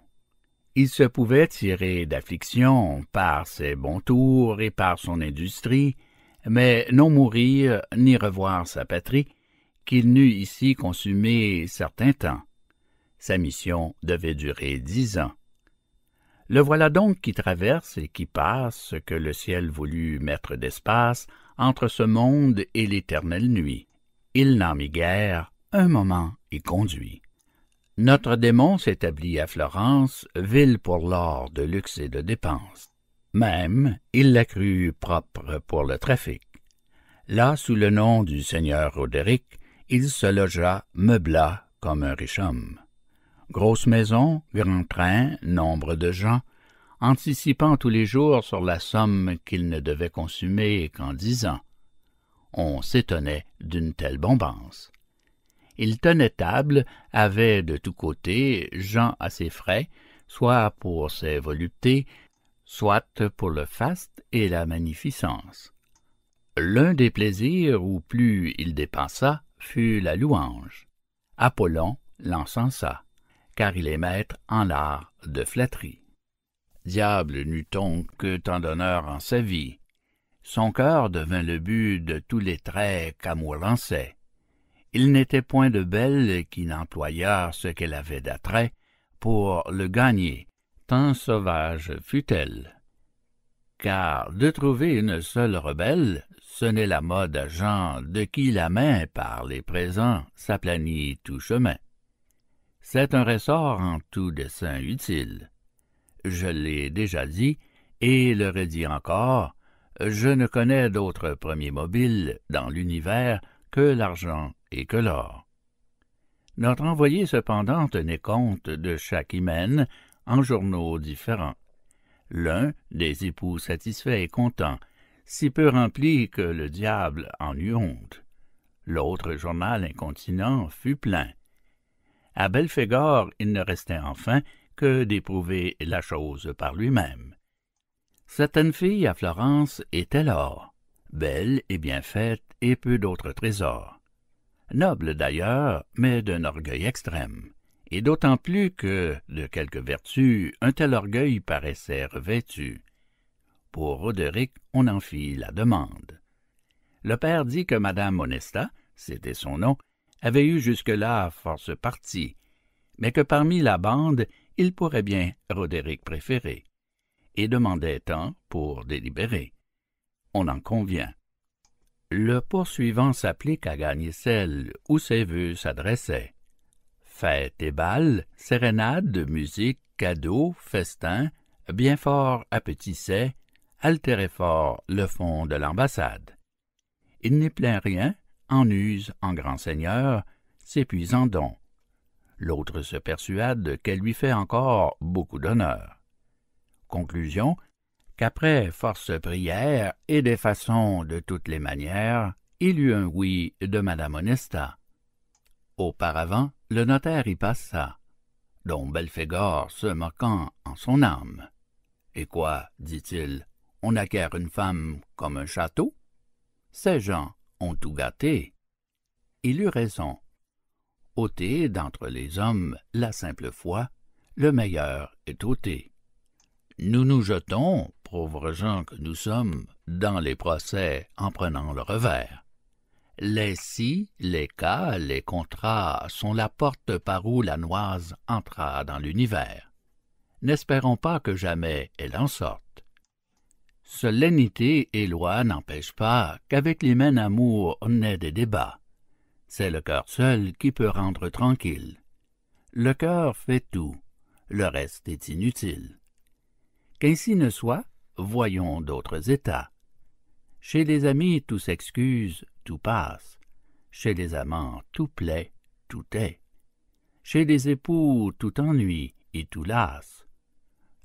il se pouvait tirer d'affliction par ses bons tours et par son industrie mais non mourir ni revoir sa patrie qu'il n'eût ici consumé certain temps. Sa mission devait durer dix ans. Le voilà donc qui traverse et qui passe ce que le ciel voulut mettre d'espace entre ce monde et l'éternelle nuit. Il n'en mit guère, un moment et conduit. Notre démon s'établit à Florence, ville pour l'or de luxe et de dépenses. Même, il la crut propre pour le trafic. Là, sous le nom du seigneur Roderick, il se logea, meubla comme un riche homme. Grosse maison, grand train, nombre de gens, anticipant tous les jours sur la somme qu'il ne devait consumer qu'en dix ans. On s'étonnait d'une telle bombance. Il tenait table, avait de tous côtés gens à ses frais, soit pour ses voluptés, soit pour le faste et la magnificence. L'un des plaisirs où plus il dépensa, fut la louange. Apollon l'encensa, car il est maître en l'art de flatterie. Diable n'eut-on que tant d'honneur en sa vie. Son cœur devint le but de tous les traits qu'amour lançait. Il n'était point de belle qui n'employât ce qu'elle avait d'attrait pour le gagner, tant sauvage fut-elle. Car de trouver une seule rebelle, ce n'est la mode à gens de qui la main par les présents s'aplanit tout chemin. C'est un ressort en tout dessein utile. Je l'ai déjà dit, et le redis encore, je ne connais d'autre premier mobile dans l'univers que l'argent et que l'or. Notre envoyé cependant tenait compte de chaque hymen en journaux différents. L'un des époux satisfaits et contents, si peu rempli que le diable en eut honte. L'autre journal incontinent fut plein. À Belphégor, il ne restait enfin que d'éprouver la chose par lui-même. Certaines fille à Florence était l'or, belle et bien faite et peu d'autres trésors. Noble d'ailleurs, mais d'un orgueil extrême, et d'autant plus que, de quelque vertu, un tel orgueil paraissait revêtu pour Roderick, on en fit la demande. Le père dit que Madame Honesta, c'était son nom, avait eu jusque-là force partie, mais que parmi la bande, il pourrait bien Roderick préférer, et demandait tant pour délibérer. On en convient. Le poursuivant s'applique à gagner celle où ses voeux s'adressaient. Fêtes et balles, sérénades, musique, cadeaux, festins, bien fort appétissait altérait fort le fond de l'ambassade. Il n'y plaint rien, en use en grand seigneur, s'épuisant en L'autre se persuade qu'elle lui fait encore beaucoup d'honneur. Conclusion qu'après force prière et des façons de toutes les manières, il eut un oui de madame Onesta. Auparavant, le notaire y passa, dont Belphégor se moquant en son âme. Et quoi, dit-il, on acquiert une femme comme un château. Ces gens ont tout gâté. Il eut raison. ôté d'entre les hommes la simple foi, le meilleur est ôté. Nous nous jetons, pauvres gens que nous sommes, dans les procès en prenant le revers. Les si, les cas, les contrats sont la porte par où la noise entra dans l'univers. N'espérons pas que jamais elle en sorte solennité et loi n'empêchent pas qu'avec les mêmes amours naît des débats. C'est le cœur seul qui peut rendre tranquille. Le cœur fait tout, le reste est inutile. Qu'ainsi ne soit, voyons d'autres états. Chez les amis tout s'excuse, tout passe. Chez les amants tout plaît, tout est. Chez les époux tout ennui et tout lasse.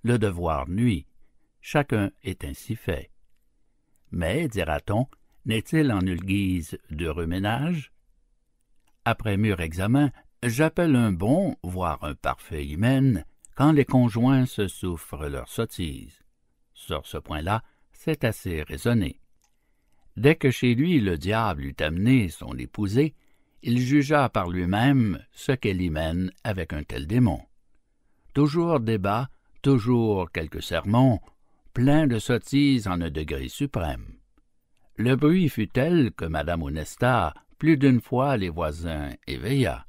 Le devoir nuit, chacun est ainsi fait. Mais, dira-t-on, n'est-il en nulle guise de ménage? Après mûr examen, j'appelle un bon, voire un parfait hymen, quand les conjoints se souffrent leur sottise. Sur ce point-là, c'est assez raisonné. Dès que chez lui le diable eut amené son épousée, il jugea par lui-même ce qu'elle y mène avec un tel démon. Toujours débat, toujours quelques sermons, plein de sottises en un degré suprême. Le bruit fut tel que madame Onesta plus d'une fois les voisins éveilla.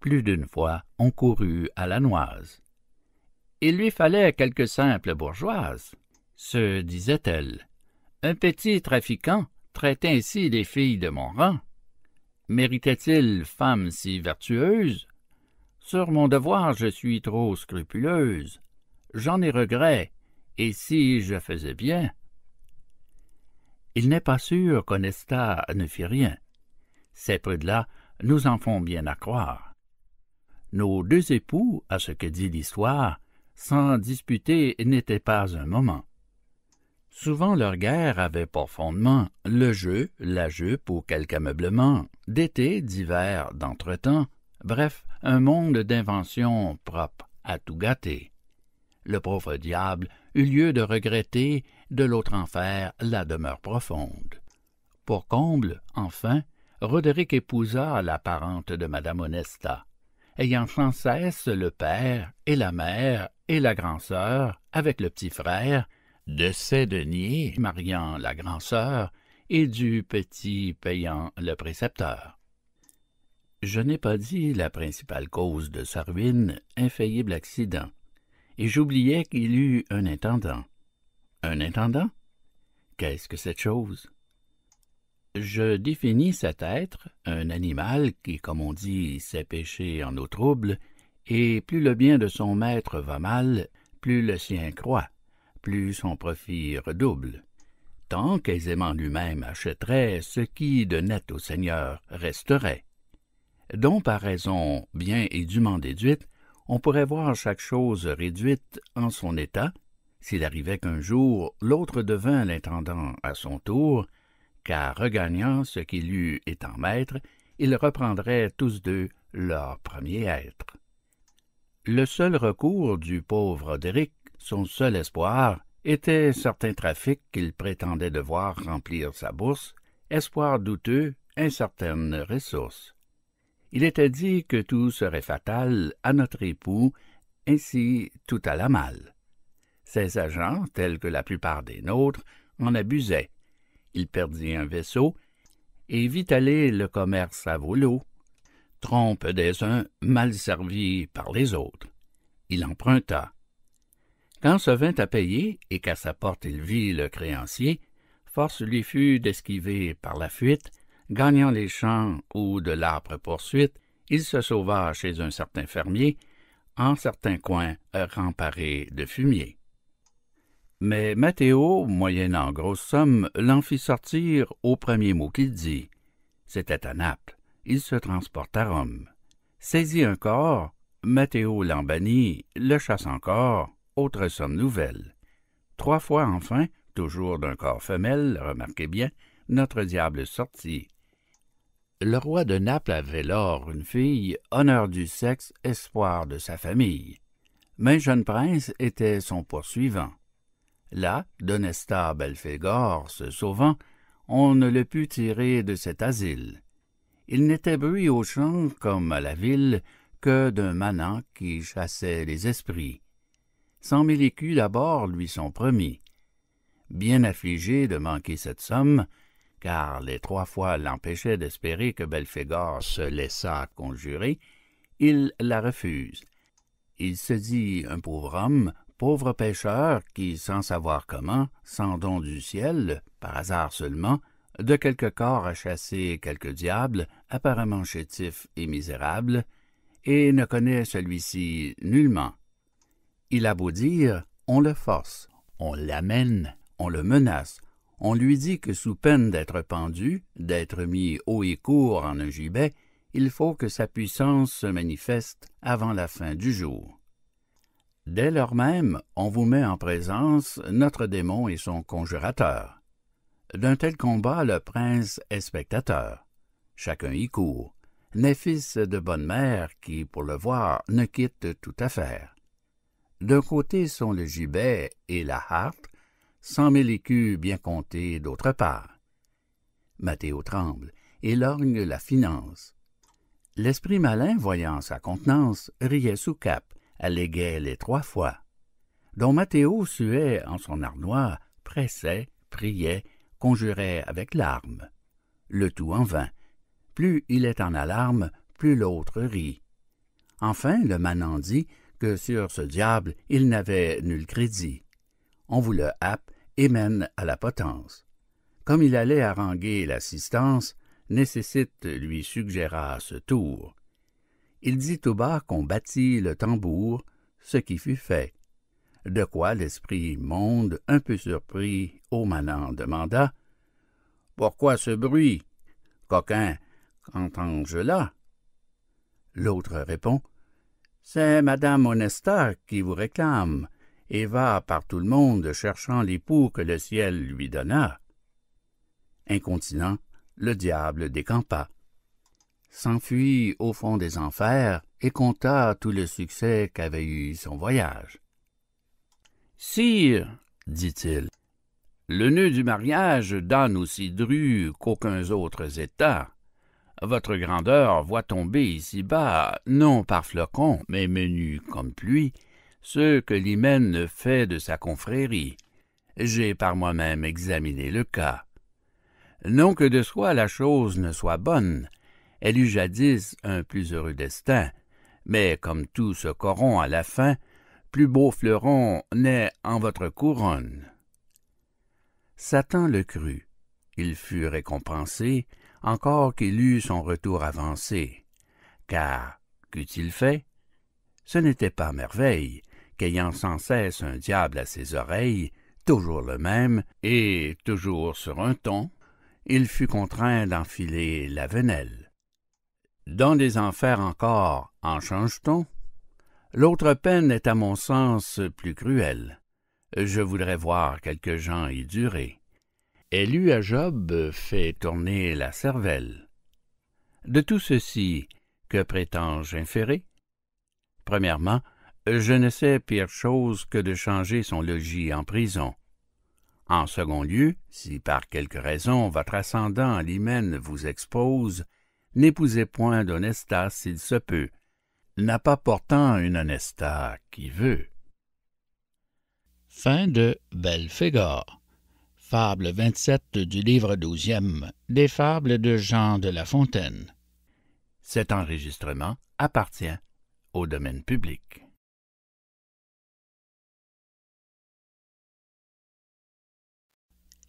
Plus d'une fois on courut à la noise. Il lui fallait quelque simple bourgeoise, se disait-elle. Un petit trafiquant traite ainsi les filles de mon rang. Méritait-il femme si vertueuse? Sur mon devoir je suis trop scrupuleuse. J'en ai regret, et si je faisais bien il n'est pas sûr qu'Onesta ne fit rien. Ces de là nous en font bien à croire. Nos deux époux, à ce que dit l'histoire, sans disputer n'étaient pas un moment. Souvent leur guerre avait pour fondement le jeu, la jupe pour quelque ameublement, d'été, d'hiver, d'entretemps, bref, un monde d'inventions propres à tout gâter. Le pauvre diable eut lieu de regretter de l'autre enfer la demeure profonde pour comble enfin roderick épousa la parente de madame onesta ayant sans cesse le père et la mère et la grand-sœur avec le petit frère de ses deniers mariant la grand-sœur et du petit payant le précepteur je n'ai pas dit la principale cause de sa ruine infaillible accident et j'oubliais qu'il eut un intendant. Un intendant? Qu'est-ce que cette chose? Je définis cet être, un animal qui, comme on dit, sait pécher en eau trouble, et plus le bien de son maître va mal, plus le sien croît, plus son profit redouble. Tant qu'aisément lui-même achèterait ce qui de net au Seigneur resterait. Dont par raison bien et dûment déduite, on pourrait voir chaque chose réduite en son état, s'il arrivait qu'un jour l'autre devint l'intendant à son tour, car regagnant ce qu'il eut étant maître, ils reprendraient tous deux leur premier être. Le seul recours du pauvre Roderick, son seul espoir, était certain trafic qu'il prétendait devoir remplir sa bourse, espoir douteux, incertaine ressource. Il était dit que tout serait fatal à notre époux, ainsi tout à la Ses agents, tels que la plupart des nôtres, en abusaient. Il perdit un vaisseau et vit aller le commerce à volo, trompe des uns, mal servi par les autres. Il emprunta. Quand se vint à payer et qu'à sa porte il vit le créancier, force lui fut d'esquiver par la fuite gagnant les champs ou de l'âpre poursuite il se sauva chez un certain fermier en certains coins remparé de fumier mais Mathéo, moyennant grosse somme, l'en fit sortir au premier mot qu'il dit. C'était à Naples. Il se transporte à Rome. Saisit un corps, Mathéo l'en bannit, le chasse encore, autre somme nouvelle. Trois fois enfin, toujours d'un corps femelle, remarquez bien, notre diable sortit le roi de Naples avait lors une fille, honneur du sexe, espoir de sa famille. Mais jeune prince était son poursuivant. Là, Donesta Belfégor se sauvant, on ne le put tirer de cet asile. Il n'était bruit aux champs comme à la ville que d'un manant qui chassait les esprits. Cent mille écus d'abord lui sont promis. Bien affligé de manquer cette somme, car les trois fois l'empêchait d'espérer que Belphégor se laissât conjurer, il la refuse. Il se dit un pauvre homme, pauvre pêcheur, qui, sans savoir comment, sans don du ciel, par hasard seulement, de quelque corps a chassé quelque diable, apparemment chétif et misérable, et ne connaît celui-ci nullement. Il a beau dire, on le force, on l'amène, on le menace, on lui dit que sous peine d'être pendu, d'être mis haut et court en un gibet, il faut que sa puissance se manifeste avant la fin du jour. Dès lors même, on vous met en présence notre démon et son conjurateur. D'un tel combat, le prince est spectateur. Chacun y court, n'est fils de bonne mère qui, pour le voir, ne quitte toute affaire. D'un côté sont le gibet et la harpe, cent mille écus bien comptés d'autre part. Mathéo tremble et lorgne la finance. L'esprit malin, voyant sa contenance, riait sous cap, alléguait les trois fois. Dont Mathéo suait en son arnois, pressait, priait, conjurait avec larmes. Le tout en vain. Plus il est en alarme, plus l'autre rit. Enfin, le manant dit que sur ce diable il n'avait nul crédit. On vous le et mène à la potence. Comme il allait haranguer l'assistance, Nécessite lui suggéra ce tour. Il dit tout bas qu'on battit le tambour, ce qui fut fait. De quoi l'esprit monde, un peu surpris, au manant demanda Pourquoi ce bruit Coquin, qu'entends-je là L'autre répond C'est Madame Honesta qui vous réclame et va par tout le monde cherchant l'époux que le ciel lui donna. Incontinent, le diable décampa, s'enfuit au fond des enfers et conta tout le succès qu'avait eu son voyage. Sire, dit-il, le nœud du mariage donne aussi dru qu'aucuns autres états. Votre grandeur voit tomber ici-bas, non par flocons, mais menus comme pluie, ce que l'hymen fait de sa confrérie. J'ai par moi-même examiné le cas. Non que de soi la chose ne soit bonne, elle eut jadis un plus heureux destin, mais comme tout se corrompt à la fin, plus beau fleuron naît en votre couronne. Satan le crut, il fut récompensé, encore qu'il eût son retour avancé, car qu'eût-il fait? Ce n'était pas merveille, qu'ayant sans cesse un diable à ses oreilles, toujours le même, et toujours sur un ton, il fut contraint d'enfiler la venelle. Dans des enfers encore, en change-t-on? L'autre peine est à mon sens plus cruelle. Je voudrais voir quelques gens y durer. Elle eut à Job fait tourner la cervelle. De tout ceci, que prétends-je inférer? Premièrement, je ne sais pire chose que de changer son logis en prison. En second lieu, si par quelque raison votre ascendant à l'hymen vous expose, n'épousez point d'honesta s'il se peut, n'a pas portant une honesta qui veut. Fin de Belphégor. Fable 27 du livre 12e des Fables de Jean de La Fontaine. Cet enregistrement appartient au domaine public.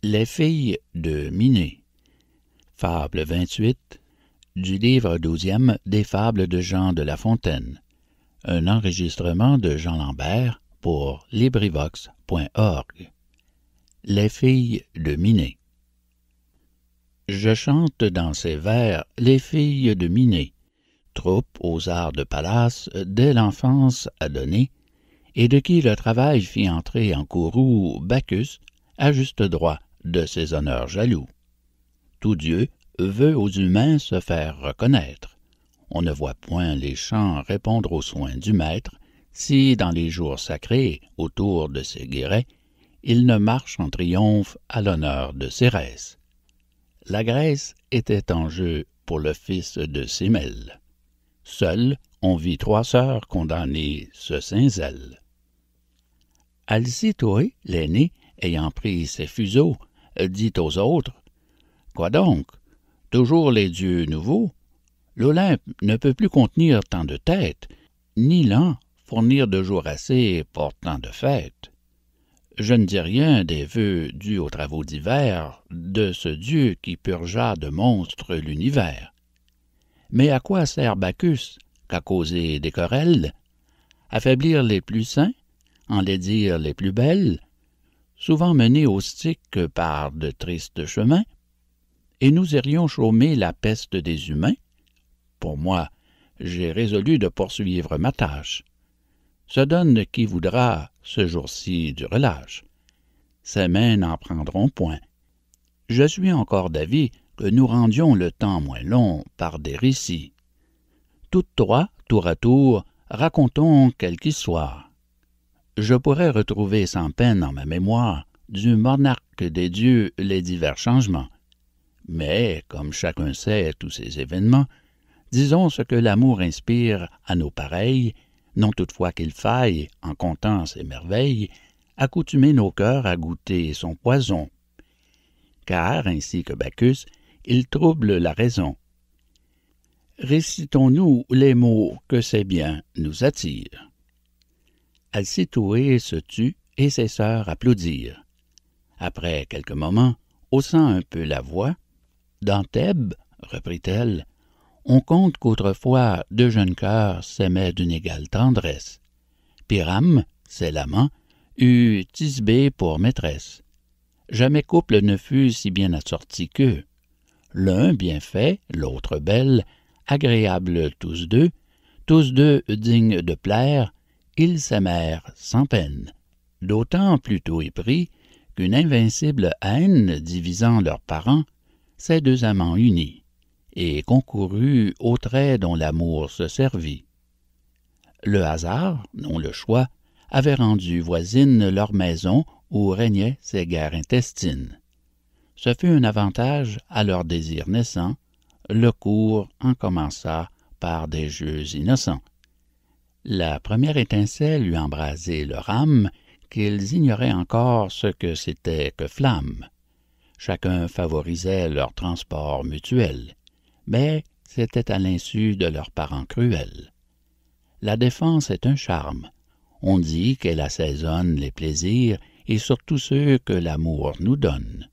les filles de Minet. fable 28. du livre douzième des fables de jean de la fontaine Un enregistrement de Jean Lambert pour LibriVox.org. les filles de Minet. je chante dans ces vers les filles de Minet, troupe aux arts de palace dès l'enfance adonnée et de qui le travail fit entrer en courroux bacchus à juste droit de ses honneurs jaloux. Tout Dieu veut aux humains se faire reconnaître. On ne voit point les champs répondre aux soins du maître, si dans les jours sacrés, autour de ses guérets, il ne marche en triomphe à l'honneur de Cérès. La Grèce était en jeu pour le fils de Sémel. Seul, on vit trois sœurs condamner ce Saint-Zèle. Alcitoé, l'aîné, ayant pris ses fuseaux, dit aux autres Quoi donc Toujours les dieux nouveaux L'Olympe ne peut plus contenir tant de têtes, ni l'an fournir de jours assez pour tant de fêtes. Je ne dis rien des vœux dus aux travaux divers de ce Dieu qui purgea de monstres l'univers. Mais à quoi sert Bacchus qu'à causer des querelles Affaiblir les plus saints, dire les plus belles, souvent menés au stick par de tristes chemins, et nous irions chômer la peste des humains, pour moi, j'ai résolu de poursuivre ma tâche. Se donne qui voudra ce jour-ci du relâche. Ses mains n'en prendront point. Je suis encore d'avis que nous rendions le temps moins long par des récits. Toutes trois, tour à tour, racontons quelque histoire je pourrais retrouver sans peine en ma mémoire du monarque des dieux les divers changements. Mais, comme chacun sait tous ces événements, disons ce que l'amour inspire à nos pareils, non toutefois qu'il faille, en comptant ses merveilles, accoutumer nos cœurs à goûter son poison. Car, ainsi que Bacchus, il trouble la raison. Récitons-nous les mots que ces biens nous attirent. Alcitoé se tut et ses sœurs applaudirent. Après quelques moments, haussant un peu la voix, Dans Thèbes, reprit-elle, on compte qu'autrefois deux jeunes cœurs s'aimaient d'une égale tendresse. Pyram, c'est l'amant, eut Tisbé pour maîtresse. Jamais couple ne fut si bien assorti qu'eux. L'un bien fait, l'autre belle, agréable tous deux, tous deux dignes de plaire, ils s'aimèrent sans peine d'autant plutôt épris qu'une invincible haine divisant leurs parents ces deux amants unis, et concourut aux traits dont l'amour se servit le hasard non le choix avait rendu voisine leur maison où régnaient ces guerres intestines ce fut un avantage à leur désir naissant, le cours en commença par des jeux innocents la première étincelle lui embrasé leur âme qu'ils ignoraient encore ce que c'était que flamme chacun favorisait leur transport mutuel mais c'était à l'insu de leurs parents cruels la défense est un charme on dit qu'elle assaisonne les plaisirs et surtout ceux que l'amour nous donne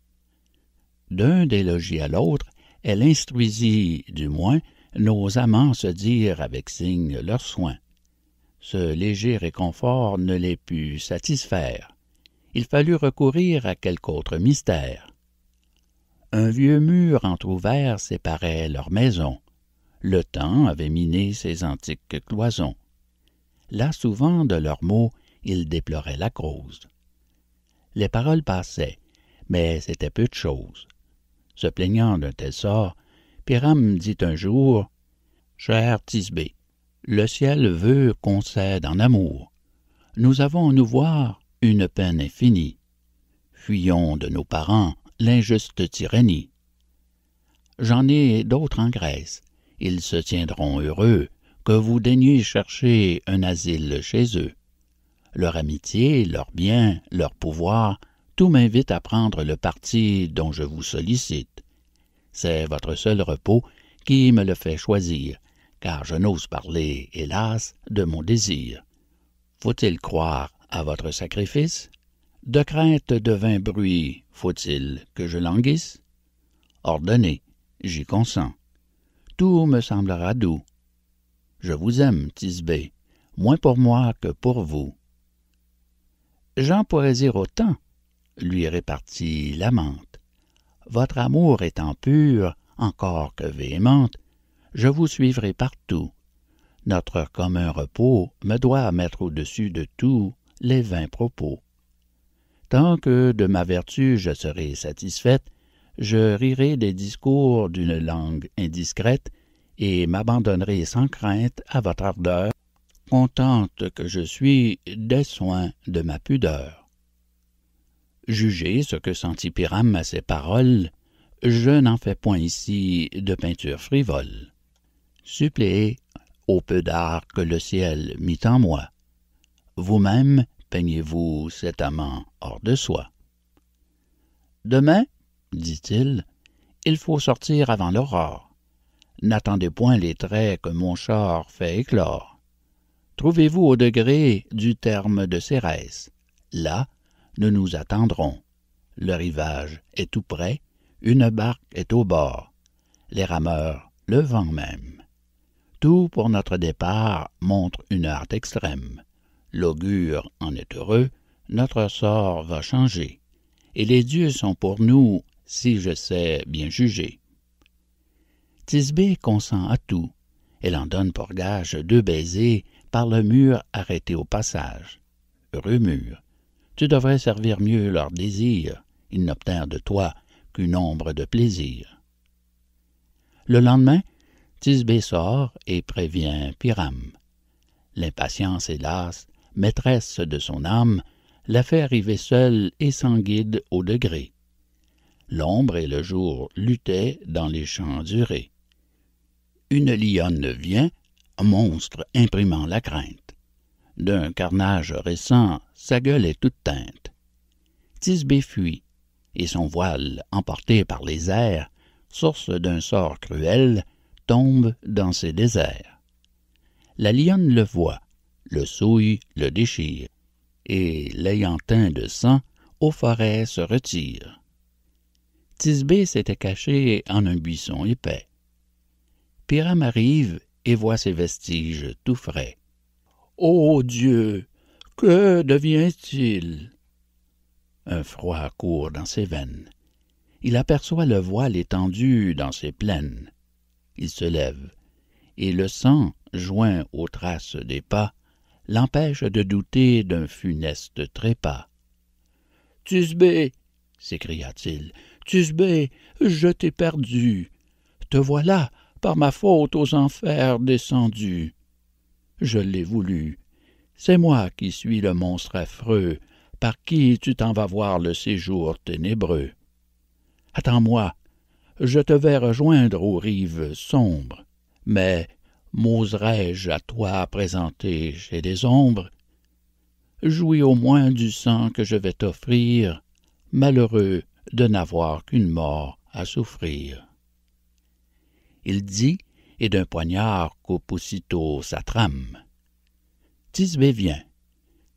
d'un des logis à l'autre elle instruisit du moins nos amants se dire avec signe leurs soins ce léger réconfort ne les put satisfaire. Il fallut recourir à quelque autre mystère. Un vieux mur entr'ouvert séparait leur maison. Le temps avait miné ses antiques cloisons. Là souvent de leurs mots, ils déploraient la cause. Les paroles passaient, mais c'était peu de chose. Se plaignant d'un tel sort, Pyram dit un jour Cher Tisbé, le ciel veut qu'on cède en amour. Nous avons à nous voir une peine infinie. Fuyons de nos parents l'injuste tyrannie. J'en ai d'autres en Grèce. Ils se tiendront heureux que vous daigniez chercher un asile chez eux. Leur amitié, leur bien, leur pouvoir, tout m'invite à prendre le parti dont je vous sollicite. C'est votre seul repos qui me le fait choisir, car je n'ose parler, hélas, de mon désir. Faut-il croire à votre sacrifice? De crainte de vain bruit, faut-il que je languisse? Ordonnez, j'y consens. Tout me semblera doux. Je vous aime, Tisbé, moins pour moi que pour vous. J'en pourrais dire autant, lui répartit l'amante. Votre amour étant pur, encore que véhémente, je vous suivrai partout. Notre commun repos me doit mettre au-dessus de tout les vains propos. Tant que de ma vertu je serai satisfaite, je rirai des discours d'une langue indiscrète, et m'abandonnerai sans crainte à votre ardeur, contente que je suis des soins de ma pudeur. Jugez ce que sentit Pyram à ces paroles, je n'en fais point ici de peinture frivole suppléez au peu d'art que le ciel mit en moi vous-même peignez-vous cet amant hors de soi demain dit-il il faut sortir avant l'aurore n'attendez point les traits que mon char fait éclore trouvez-vous au degré du terme de cérès là nous nous attendrons le rivage est tout près une barque est au bord les rameurs le vent même tout pour notre départ montre une hâte extrême l'augure en est heureux notre sort va changer et les dieux sont pour nous si je sais bien juger Tisbé consent à tout elle en donne pour gage deux baisers par le mur arrêté au passage heureux mur tu devrais servir mieux leurs désirs ils n'obtinrent de toi qu'une ombre de plaisir le lendemain sort et prévient Pyram. L'impatience, hélas, maîtresse de son âme, la fait arriver seule et sans guide au degré. L'ombre et le jour luttaient dans les champs durés. Une lionne vient, monstre imprimant la crainte. D'un carnage récent, sa gueule est toute teinte. Tisbé fuit, et son voile, emporté par les airs, source d'un sort cruel, tombe dans ses déserts. La lionne le voit, le souille, le déchire, et, l'ayant teint de sang, aux forêts se retire. Tisbé s'était caché en un buisson épais. Pyram arrive et voit ses vestiges tout frais. Ô Dieu, que devient-il? Un froid court dans ses veines. Il aperçoit le voile étendu dans ses plaines il se lève, et le sang, joint aux traces des pas, l'empêche de douter d'un funeste trépas. Tusbé s'écria-t-il, Tusbé, je t'ai perdu. Te voilà, par ma faute, aux enfers descendus Je l'ai voulu. C'est moi qui suis le monstre affreux, par qui tu t'en vas voir le séjour ténébreux. Attends-moi, je te vais rejoindre aux rives sombres. Mais m'oserais-je à toi présenter chez des ombres? Jouis au moins du sang que je vais t'offrir, malheureux de n'avoir qu'une mort à souffrir. Il dit, et d'un poignard coupe aussitôt sa trame. Tisbé vient.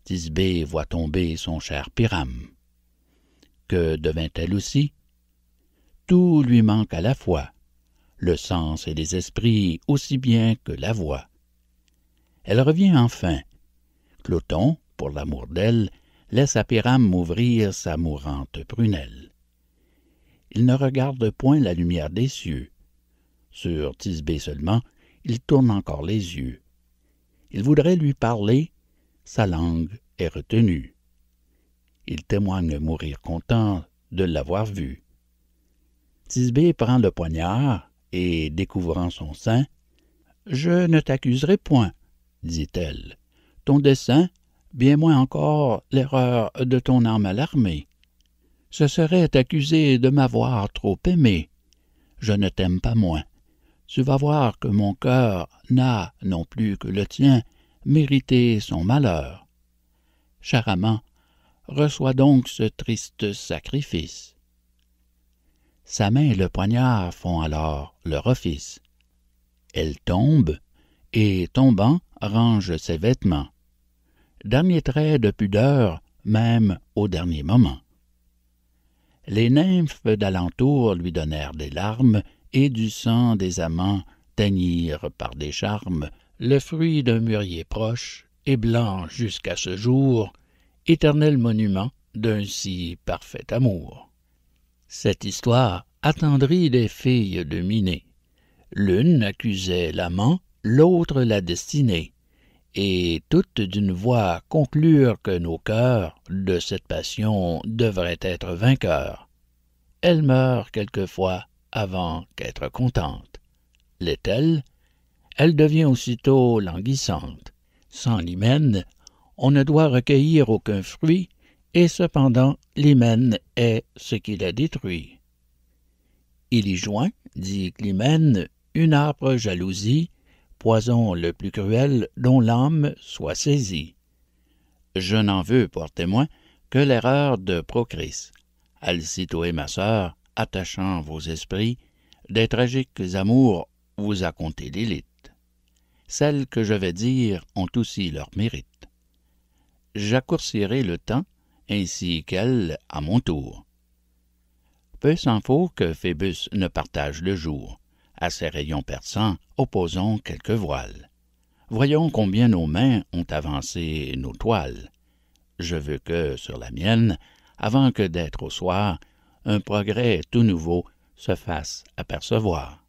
Tisbé voit tomber son cher Pyram. Que devint-elle aussi? tout lui manque à la fois le sens et les esprits aussi bien que la voix elle revient enfin cloton pour l'amour d'elle laisse à pyrame ouvrir sa mourante prunelle il ne regarde point la lumière des cieux sur Tisbé seulement il tourne encore les yeux il voudrait lui parler sa langue est retenue il témoigne mourir content de l'avoir vue Tisbé prend le poignard et, découvrant son sein, Je ne t'accuserai point, dit-elle. Ton dessein, bien moins encore l'erreur de ton âme alarmée. Ce serait t'accuser de m'avoir trop aimé. Je ne t'aime pas moins. Tu vas voir que mon cœur n'a, non plus que le tien, mérité son malheur. Charamant, amant, reçois donc ce triste sacrifice sa main et le poignard font alors leur office. Elle tombe, et tombant, range ses vêtements. Dernier trait de pudeur, même au dernier moment. Les nymphes d'alentour lui donnèrent des larmes, et du sang des amants teignirent par des charmes le fruit d'un mûrier proche, et blanc jusqu'à ce jour, éternel monument d'un si parfait amour. Cette histoire attendrit les filles de Miné. L'une accusait l'amant, l'autre la destinée, et toutes d'une voix conclurent que nos cœurs, de cette passion, devraient être vainqueurs. Elle meurt quelquefois avant qu'être contente. L'est-elle? Elle devient aussitôt languissante. Sans l'hymen, on ne doit recueillir aucun fruit, et cependant l'hymen est ce qui la détruit. Il y joint, dit Climène, une arbre jalousie, poison le plus cruel dont l'âme soit saisie. Je n'en veux pour témoin que l'erreur de Procris. Alcito et ma sœur, attachant vos esprits, des tragiques amours vous a conté l'élite. Celles que je vais dire ont aussi leur mérite. J'accourcirai le temps ainsi qu'elle à mon tour peu s'en faut que Phébus ne partage le jour à ses rayons perçants opposons quelques voiles voyons combien nos mains ont avancé nos toiles je veux que sur la mienne avant que d'être au soir un progrès tout nouveau se fasse apercevoir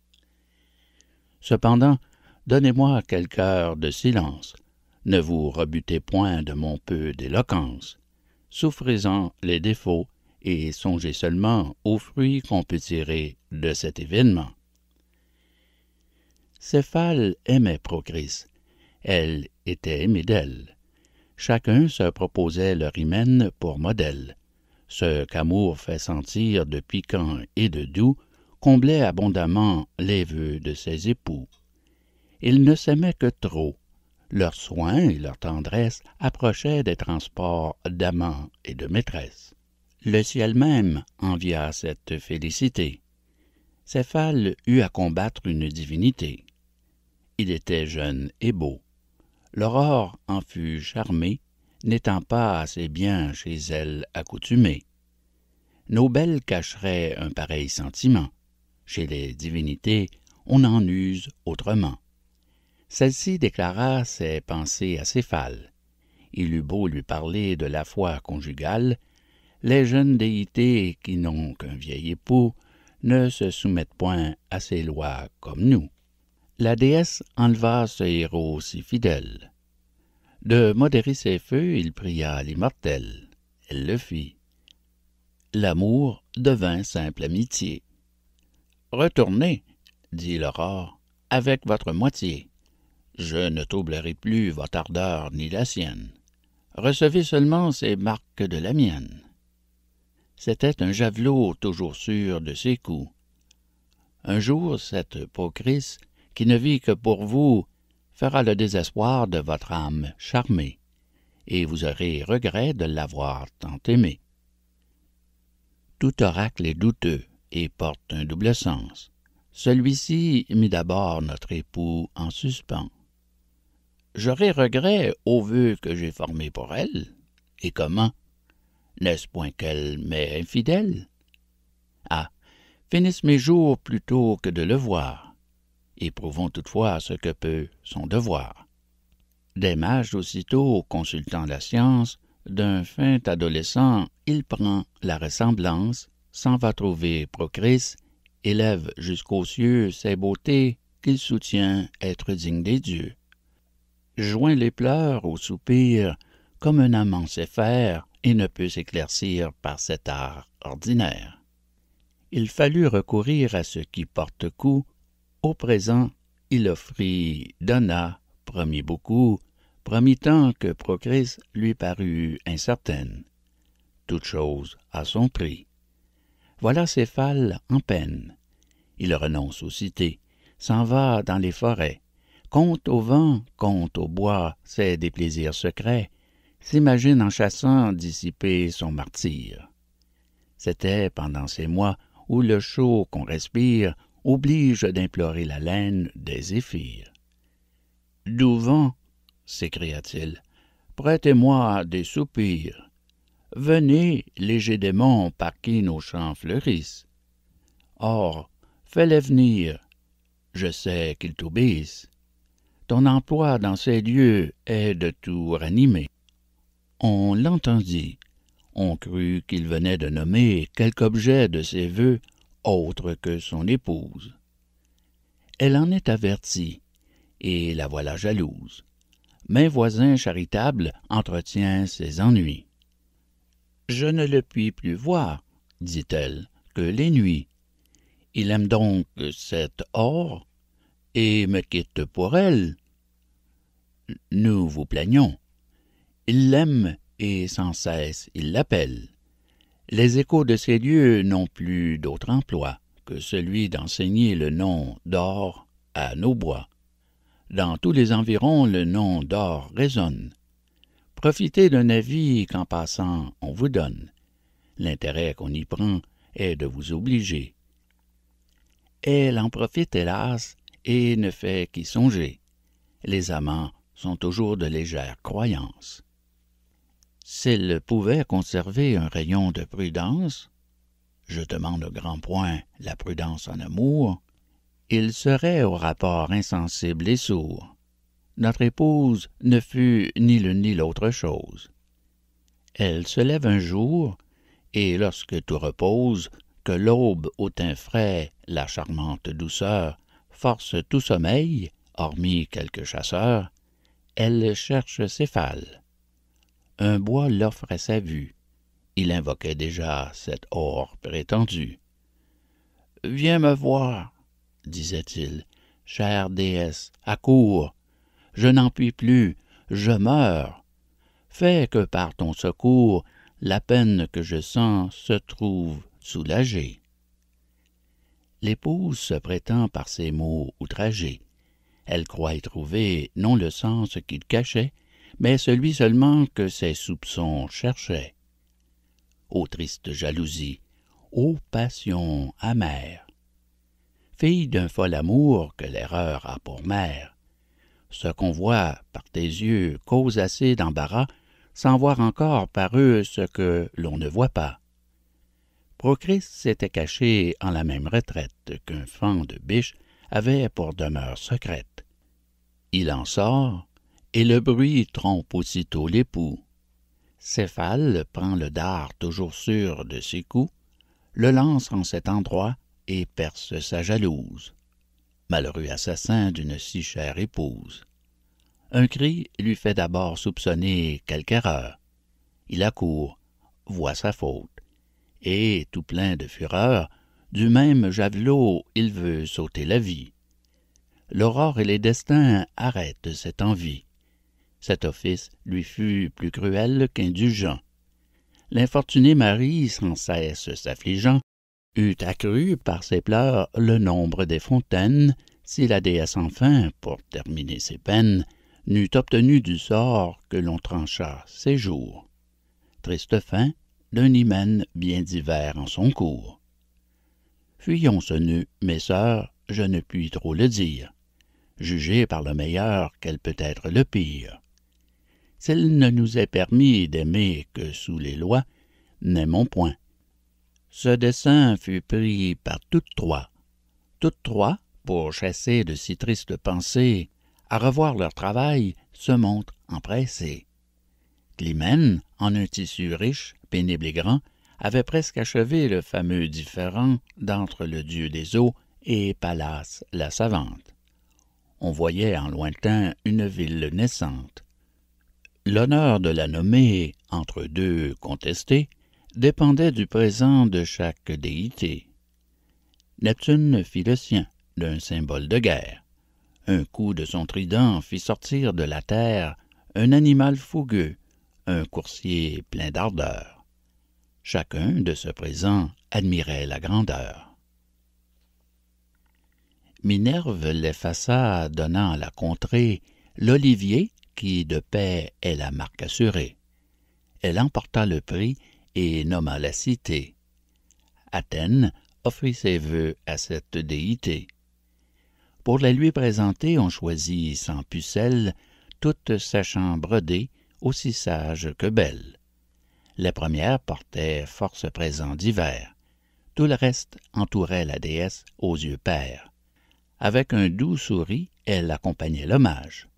cependant donnez-moi quelque heure de silence ne vous rebutez point de mon peu d'éloquence souffrez-en les défauts et songez seulement aux fruits qu'on peut tirer de cet événement. Céphale aimait Procris. Elle était aimée d'elle. Chacun se proposait leur hymen pour modèle. Ce qu'amour fait sentir de piquant et de doux comblait abondamment les vœux de ses époux. Il ne s'aimaient que trop, leurs soins et leur tendresse approchaient des transports d'amants et de maîtresses. Le ciel même envia cette félicité. Céphale eut à combattre une divinité. Il était jeune et beau. L'aurore en fut charmée, n'étant pas assez bien chez elle accoutumée. Nos belles cacheraient un pareil sentiment. Chez les divinités, on en use autrement celle-ci déclara ses pensées acéphales il eut beau lui parler de la foi conjugale les jeunes déités qui n'ont qu'un vieil époux ne se soumettent point à ces lois comme nous la déesse enleva ce héros si fidèle de modérer ses feux il pria l'immortel elle le fit l'amour devint simple amitié retournez dit l'aurore avec votre moitié je ne troublerai plus votre ardeur ni la sienne. Recevez seulement ces marques de la mienne. C'était un javelot toujours sûr de ses coups. Un jour, cette Procris, qui ne vit que pour vous, fera le désespoir de votre âme charmée, et vous aurez regret de l'avoir tant aimée. Tout oracle est douteux et porte un double sens. Celui-ci mit d'abord notre époux en suspens j'aurai regret au vœu que j'ai formé pour elle. Et comment? N'est-ce point qu'elle m'est infidèle? Ah! Finissent mes jours plutôt que de le voir. Éprouvons toutefois ce que peut son devoir. Des mages aussitôt, consultant la science, d'un fin adolescent, il prend la ressemblance, s'en va trouver Procris, élève jusqu'aux cieux ses beautés qu'il soutient être digne des dieux joint les pleurs aux soupirs comme un amant sait faire et ne peut s'éclaircir par cet art ordinaire. Il fallut recourir à ce qui porte coup, au présent il offrit, donna, promit beaucoup, promit tant que Procris lui parut incertaine. Toute chose a son prix. Voilà Céphale en peine. Il renonce aux cités, s'en va dans les forêts, Compte au vent, compte au bois, c'est des plaisirs secrets, s'imagine en chassant dissiper son martyre. C'était pendant ces mois où le chaud qu'on respire oblige d'implorer la laine des zéphyrs. D'où s'écria-t-il, prêtez-moi des soupirs. Venez, légers démons par qui nos champs fleurissent. Or, fais-les venir, je sais qu'ils t'obéissent. Ton emploi dans ces lieux est de tout ranimer. On l'entendit. On crut qu'il venait de nommer quelque objet de ses vœux autre que son épouse. Elle en est avertie, et la voilà jalouse. Mais voisin charitable entretient ses ennuis. Je ne le puis plus voir, dit-elle, que les nuits. Il aime donc cet or et me quitte pour elle. Nous vous plaignons. Il l'aime et sans cesse il l'appelle. Les échos de ces lieux n'ont plus d'autre emploi que celui d'enseigner le nom d'or à nos bois. Dans tous les environs, le nom d'or résonne. Profitez d'un avis qu'en passant on vous donne. L'intérêt qu'on y prend est de vous obliger. Elle en profite, hélas, et ne fait qu'y songer. Les amants sont toujours de légères croyances. S'ils pouvaient conserver un rayon de prudence, je demande au grand point la prudence en amour, il serait au rapport insensible et sourd. Notre épouse ne fut ni l'une ni l'autre chose. Elle se lève un jour, et lorsque tout repose, que l'aube au teint frais, la charmante douceur, force tout sommeil, hormis quelques chasseurs, elle cherche ses Un bois l'offre à sa vue. Il invoquait déjà cet or prétendu. Viens me voir, disait-il, chère déesse, accours. Je n'en puis plus, je meurs. Fais que par ton secours, la peine que je sens se trouve soulagée l'épouse se prétend par ces mots outragés. elle croit y trouver non le sens qu'il cachait, mais celui seulement que ses soupçons cherchaient ô triste jalousie ô passion amère fille d'un fol amour que l'erreur a pour mère ce qu'on voit par tes yeux cause assez d'embarras sans voir encore par eux ce que l'on ne voit pas Procris s'était caché en la même retraite qu'un fan de biche avait pour demeure secrète. Il en sort, et le bruit trompe aussitôt l'époux. Céphale prend le dard toujours sûr de ses coups, le lance en cet endroit et perce sa jalouse. Malheureux assassin d'une si chère épouse. Un cri lui fait d'abord soupçonner quelque erreur. Il accourt, voit sa faute et, tout plein de fureur, du même javelot il veut sauter la vie. L'aurore et les destins arrêtent cette envie. Cet office lui fut plus cruel qu'indulgent. L'infortuné Marie, sans cesse s'affligeant, eût accru par ses pleurs le nombre des fontaines, si la déesse enfin, pour terminer ses peines, n'eût obtenu du sort que l'on trancha ses jours. Triste fin d'un hymen bien divers en son cours. Fuyons ce nœud, mes sœurs, je ne puis trop le dire. Jugez par le meilleur quel peut être le pire. S'il ne nous est permis d'aimer que sous les lois, n'aimons point. Ce dessein fut pris par toutes trois. Toutes trois, pour chasser de si tristes pensées, à revoir leur travail, se montrent empressées. Clymen, en un tissu riche, pénible et grand, avait presque achevé le fameux différent d'entre le dieu des eaux et Pallas la savante. On voyait en lointain une ville naissante. L'honneur de la nommer, entre deux contestés, dépendait du présent de chaque déité. Neptune fit le sien, d'un symbole de guerre. Un coup de son trident fit sortir de la terre un animal fougueux, un coursier plein d'ardeur. Chacun de ce présent admirait la grandeur. Minerve l'effaça, donnant à la contrée l'olivier qui de paix est la marque assurée. Elle emporta le prix et nomma la cité. Athènes offrit ses vœux à cette déité. Pour la lui présenter, on choisit sans pucelle, toute sachant broder, aussi sage que belle. Les premières portaient force présents divers. Tout le reste entourait la déesse aux yeux pères. Avec un doux sourire, elle accompagnait l'hommage.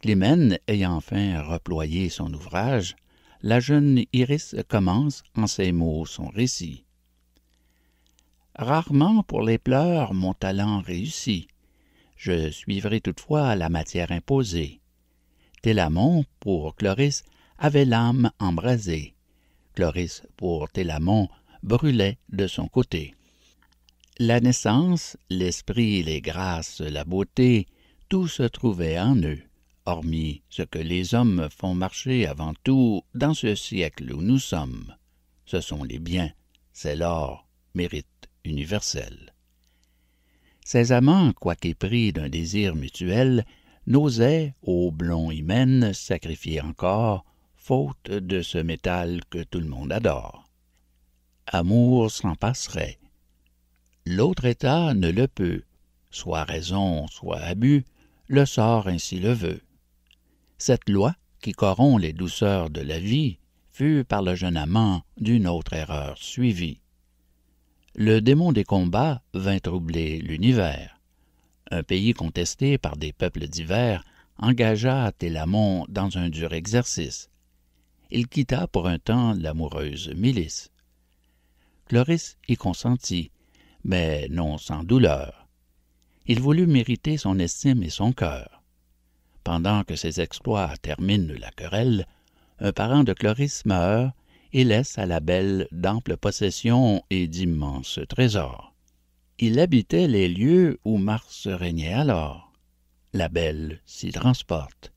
Clémen ayant enfin reployé son ouvrage, la jeune Iris commence en ces mots son récit. Rarement pour les pleurs mon talent réussit. Je suivrai toutefois la matière imposée. Télamon, pour Chloris, avait l'âme embrasée pour Télamon brûlait de son côté. La naissance, l'esprit, les grâces, la beauté, tout se trouvait en eux, hormis ce que les hommes font marcher avant tout dans ce siècle où nous sommes. Ce sont les biens, c'est l'or, mérite universel. Ces amants, quoique épris d'un désir mutuel, n'osaient, au blond hymen, sacrifier encore, faute de ce métal que tout le monde adore. Amour s'en passerait. L'autre état ne le peut, soit raison, soit abus, le sort ainsi le veut. Cette loi, qui corrompt les douceurs de la vie, fut par le jeune amant d'une autre erreur suivie. Le démon des combats vint troubler l'univers. Un pays contesté par des peuples divers engagea Télamon dans un dur exercice il quitta pour un temps l'amoureuse milice cloris y consentit mais non sans douleur il voulut mériter son estime et son cœur pendant que ses exploits terminent la querelle un parent de cloris meurt et laisse à la belle d'amples possessions et d'immenses trésors il habitait les lieux où mars régnait alors la belle s'y transporte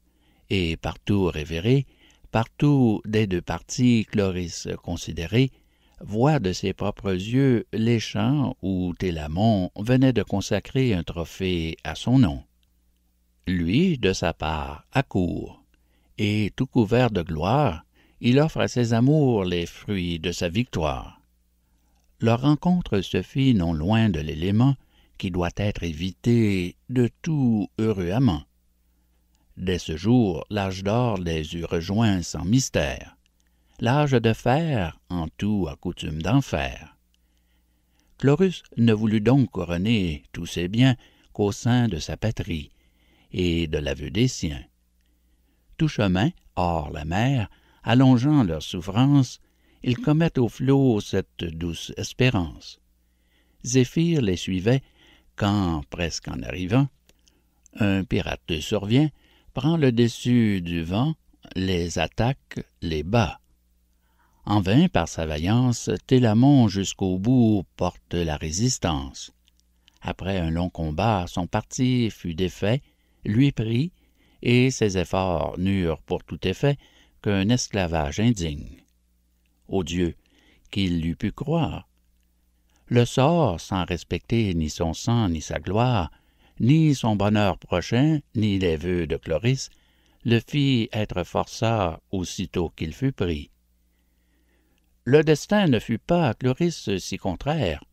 et partout révérée partout des deux parties Cloris considéré voit de ses propres yeux les champs où télamon venait de consacrer un trophée à son nom lui de sa part accourt et tout couvert de gloire il offre à ses amours les fruits de sa victoire leur rencontre se fit non loin de l'élément qui doit être évité de tout heureux amant Dès ce jour, l'âge d'or les eut rejoints sans mystère. L'âge de fer, en tout, a coutume d'enfer. Chlorus ne voulut donc couronner tous ses biens qu'au sein de sa patrie, et de l'aveu des siens. Tout chemin, hors la mer, allongeant leurs souffrances, ils commettent au flot cette douce espérance. Zéphyr les suivait, quand, presque en arrivant, un pirate survient, prend le dessus du vent, les attaque, les bat. En vain, par sa vaillance, Télamon jusqu'au bout porte la résistance. Après un long combat, son parti fut défait, lui pris, et ses efforts n'eurent pour tout effet qu'un esclavage indigne. Ô Dieu, qu'il l'eût pu croire! Le sort, sans respecter ni son sang ni sa gloire, ni son bonheur prochain, ni les vœux de Chloris, le fit être forçat aussitôt qu'il fut pris. Le destin ne fut pas à Chloris si contraire.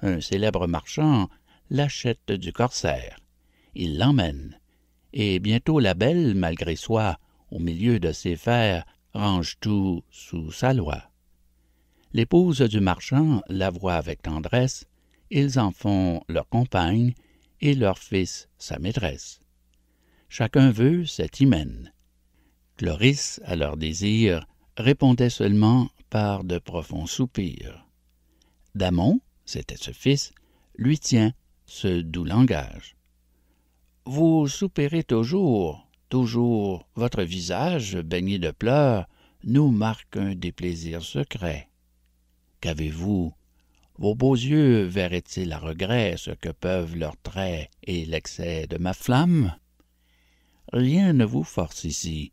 Un célèbre marchand l'achète du corsaire. Il l'emmène. Et bientôt la belle, malgré soi, au milieu de ses fers, range tout sous sa loi. L'épouse du marchand la voit avec tendresse, ils en font leur compagne, et leur fils sa maîtresse chacun veut cet hymen Chloris, à leur désir, répondait seulement par de profonds soupirs damon c'était ce fils lui tient ce doux langage vous soupirez toujours toujours votre visage baigné de pleurs nous marque un déplaisir secret qu'avez-vous vos beaux yeux verraient-ils à regret ce que peuvent leurs traits et l'excès de ma flamme rien ne vous force ici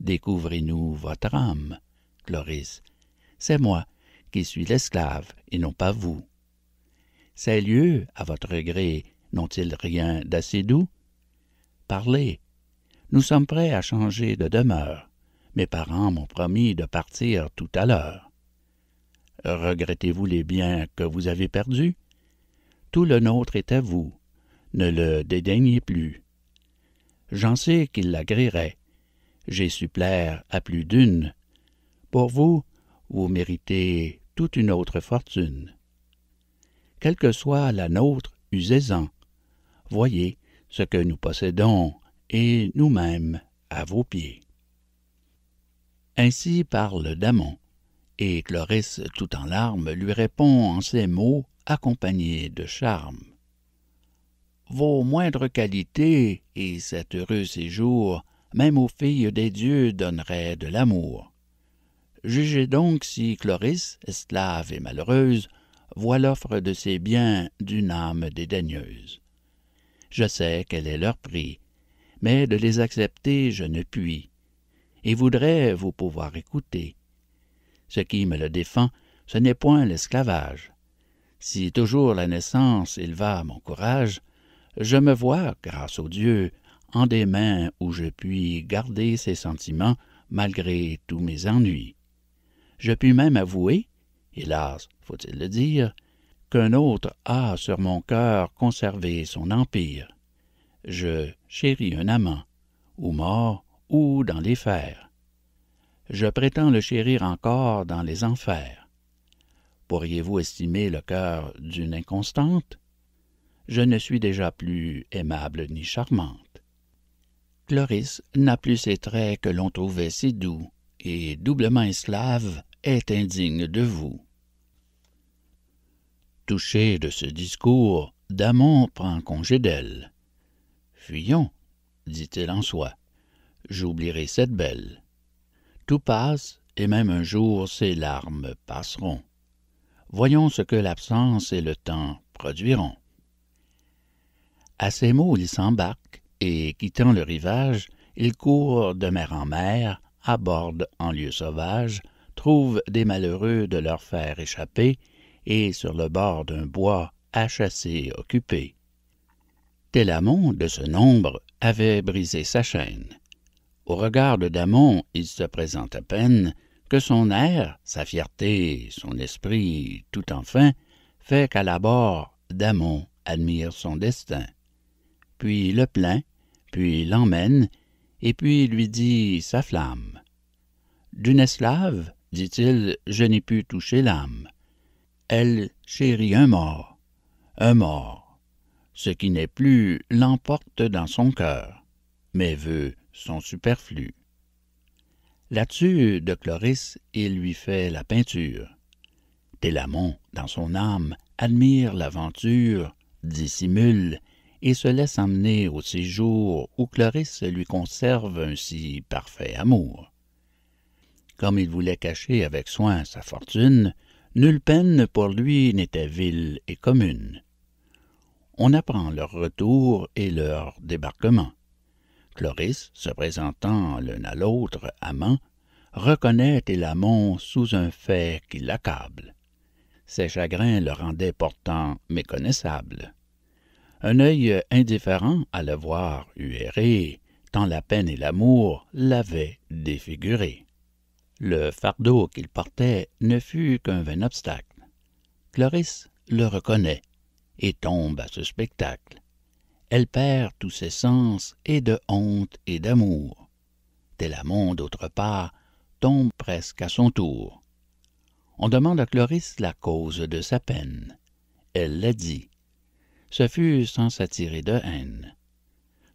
découvrez nous votre âme Cloris c'est moi qui suis l'esclave et non pas vous ces lieux à votre gré n'ont-ils rien d'assez doux parlez nous sommes prêts à changer de demeure mes parents m'ont promis de partir tout à l'heure Regrettez-vous les biens que vous avez perdus? Tout le nôtre est à vous. Ne le dédaignez plus. J'en sais qu'il l'agréerait. J'ai su plaire à plus d'une. Pour vous, vous méritez toute une autre fortune. Quelle que soit la nôtre, usez-en. Voyez ce que nous possédons, et nous-mêmes à vos pieds. Ainsi parle Damon. Et Chloris, tout en larmes, lui répond en ces mots, accompagnés de charme. Vos moindres qualités et cet heureux séjour, même aux filles des dieux, donneraient de l'amour. Jugez donc si Chloris, esclave et malheureuse, voit l'offre de ses biens d'une âme dédaigneuse. Je sais quel est leur prix, mais de les accepter je ne puis, et voudrais vous pouvoir écouter, ce qui me le défend, ce n'est point l'esclavage. Si toujours la naissance éleva mon courage, je me vois, grâce au Dieu, en des mains où je puis garder ces sentiments malgré tous mes ennuis. Je puis même avouer, hélas, faut-il le dire, qu'un autre a sur mon cœur conservé son empire. Je chéris un amant, ou mort, ou dans les fers je prétends le chérir encore dans les enfers. Pourriez-vous estimer le cœur d'une inconstante? Je ne suis déjà plus aimable ni charmante. Chloris n'a plus ces traits que l'on trouvait si doux, et doublement esclave est indigne de vous. Touché de ce discours, Damon prend congé d'elle. Fuyons, dit-il en soi, j'oublierai cette belle tout passe, et même un jour ces larmes passeront. Voyons ce que l'absence et le temps produiront. À ces mots, il s'embarque, et quittant le rivage, il court de mer en mer, aborde en lieu sauvage, trouve des malheureux de leur faire échapper, et sur le bord d'un bois à chasser occupé. Télamon, de ce nombre, avait brisé sa chaîne au regard de damon il se présente à peine que son air sa fierté son esprit tout enfin fait qu'à l'abord damon admire son destin puis le plaint puis l'emmène et puis lui dit sa flamme d'une esclave dit-il je n'ai pu toucher l'âme elle chérit un mort un mort ce qui n'est plus l'emporte dans son cœur mais veut sont superflus. Là-dessus, de Chloris, il lui fait la peinture. Télamon, dans son âme, admire l'aventure, dissimule, et se laisse emmener au séjour où Chloris lui conserve un si parfait amour. Comme il voulait cacher avec soin sa fortune, nulle peine pour lui n'était ville et commune. On apprend leur retour et leur débarquement. Cloris, se présentant l'un à l'autre amant, reconnaît l'amant sous un fait qui l'accable. Ses chagrins le rendaient pourtant méconnaissable. Un œil indifférent à le voir erré tant la peine et l'amour l'avaient défiguré. Le fardeau qu'il portait ne fut qu'un vain obstacle. Cloris le reconnaît et tombe à ce spectacle elle perd tous ses sens et de honte et d'amour. Telamon, d'autre part, tombe presque à son tour. On demande à Cloris la cause de sa peine. Elle l'a dit. Ce fut sans s'attirer de haine.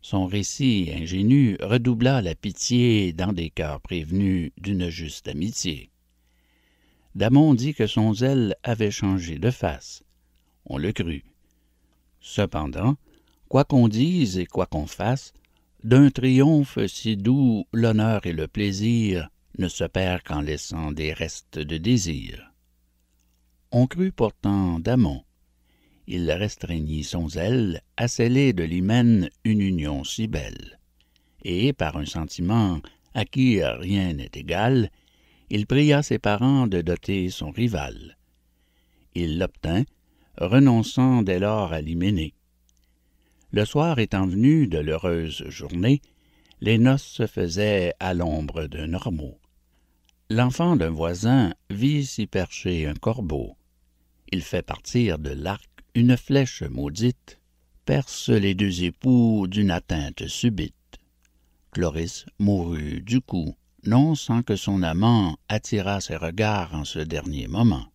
Son récit ingénu redoubla la pitié dans des cœurs prévenus d'une juste amitié. Damon dit que son zèle avait changé de face. On le crut. Cependant, quoi qu'on dise et quoi qu'on fasse, d'un triomphe si doux l'honneur et le plaisir ne se perd qu'en laissant des restes de désir. On crut pourtant Damon. Il restreignit son zèle à sceller de l'hymen une union si belle. Et, par un sentiment à qui rien n'est égal, il pria ses parents de doter son rival. Il l'obtint, renonçant dès lors à l'hyménée le soir étant venu de l'heureuse journée, les noces se faisaient à l'ombre d'un ormeau. L'enfant d'un voisin vit s'y percher un corbeau. Il fait partir de l'arc une flèche maudite, perce les deux époux d'une atteinte subite. Cloris mourut du coup, non sans que son amant attirât ses regards en ce dernier moment.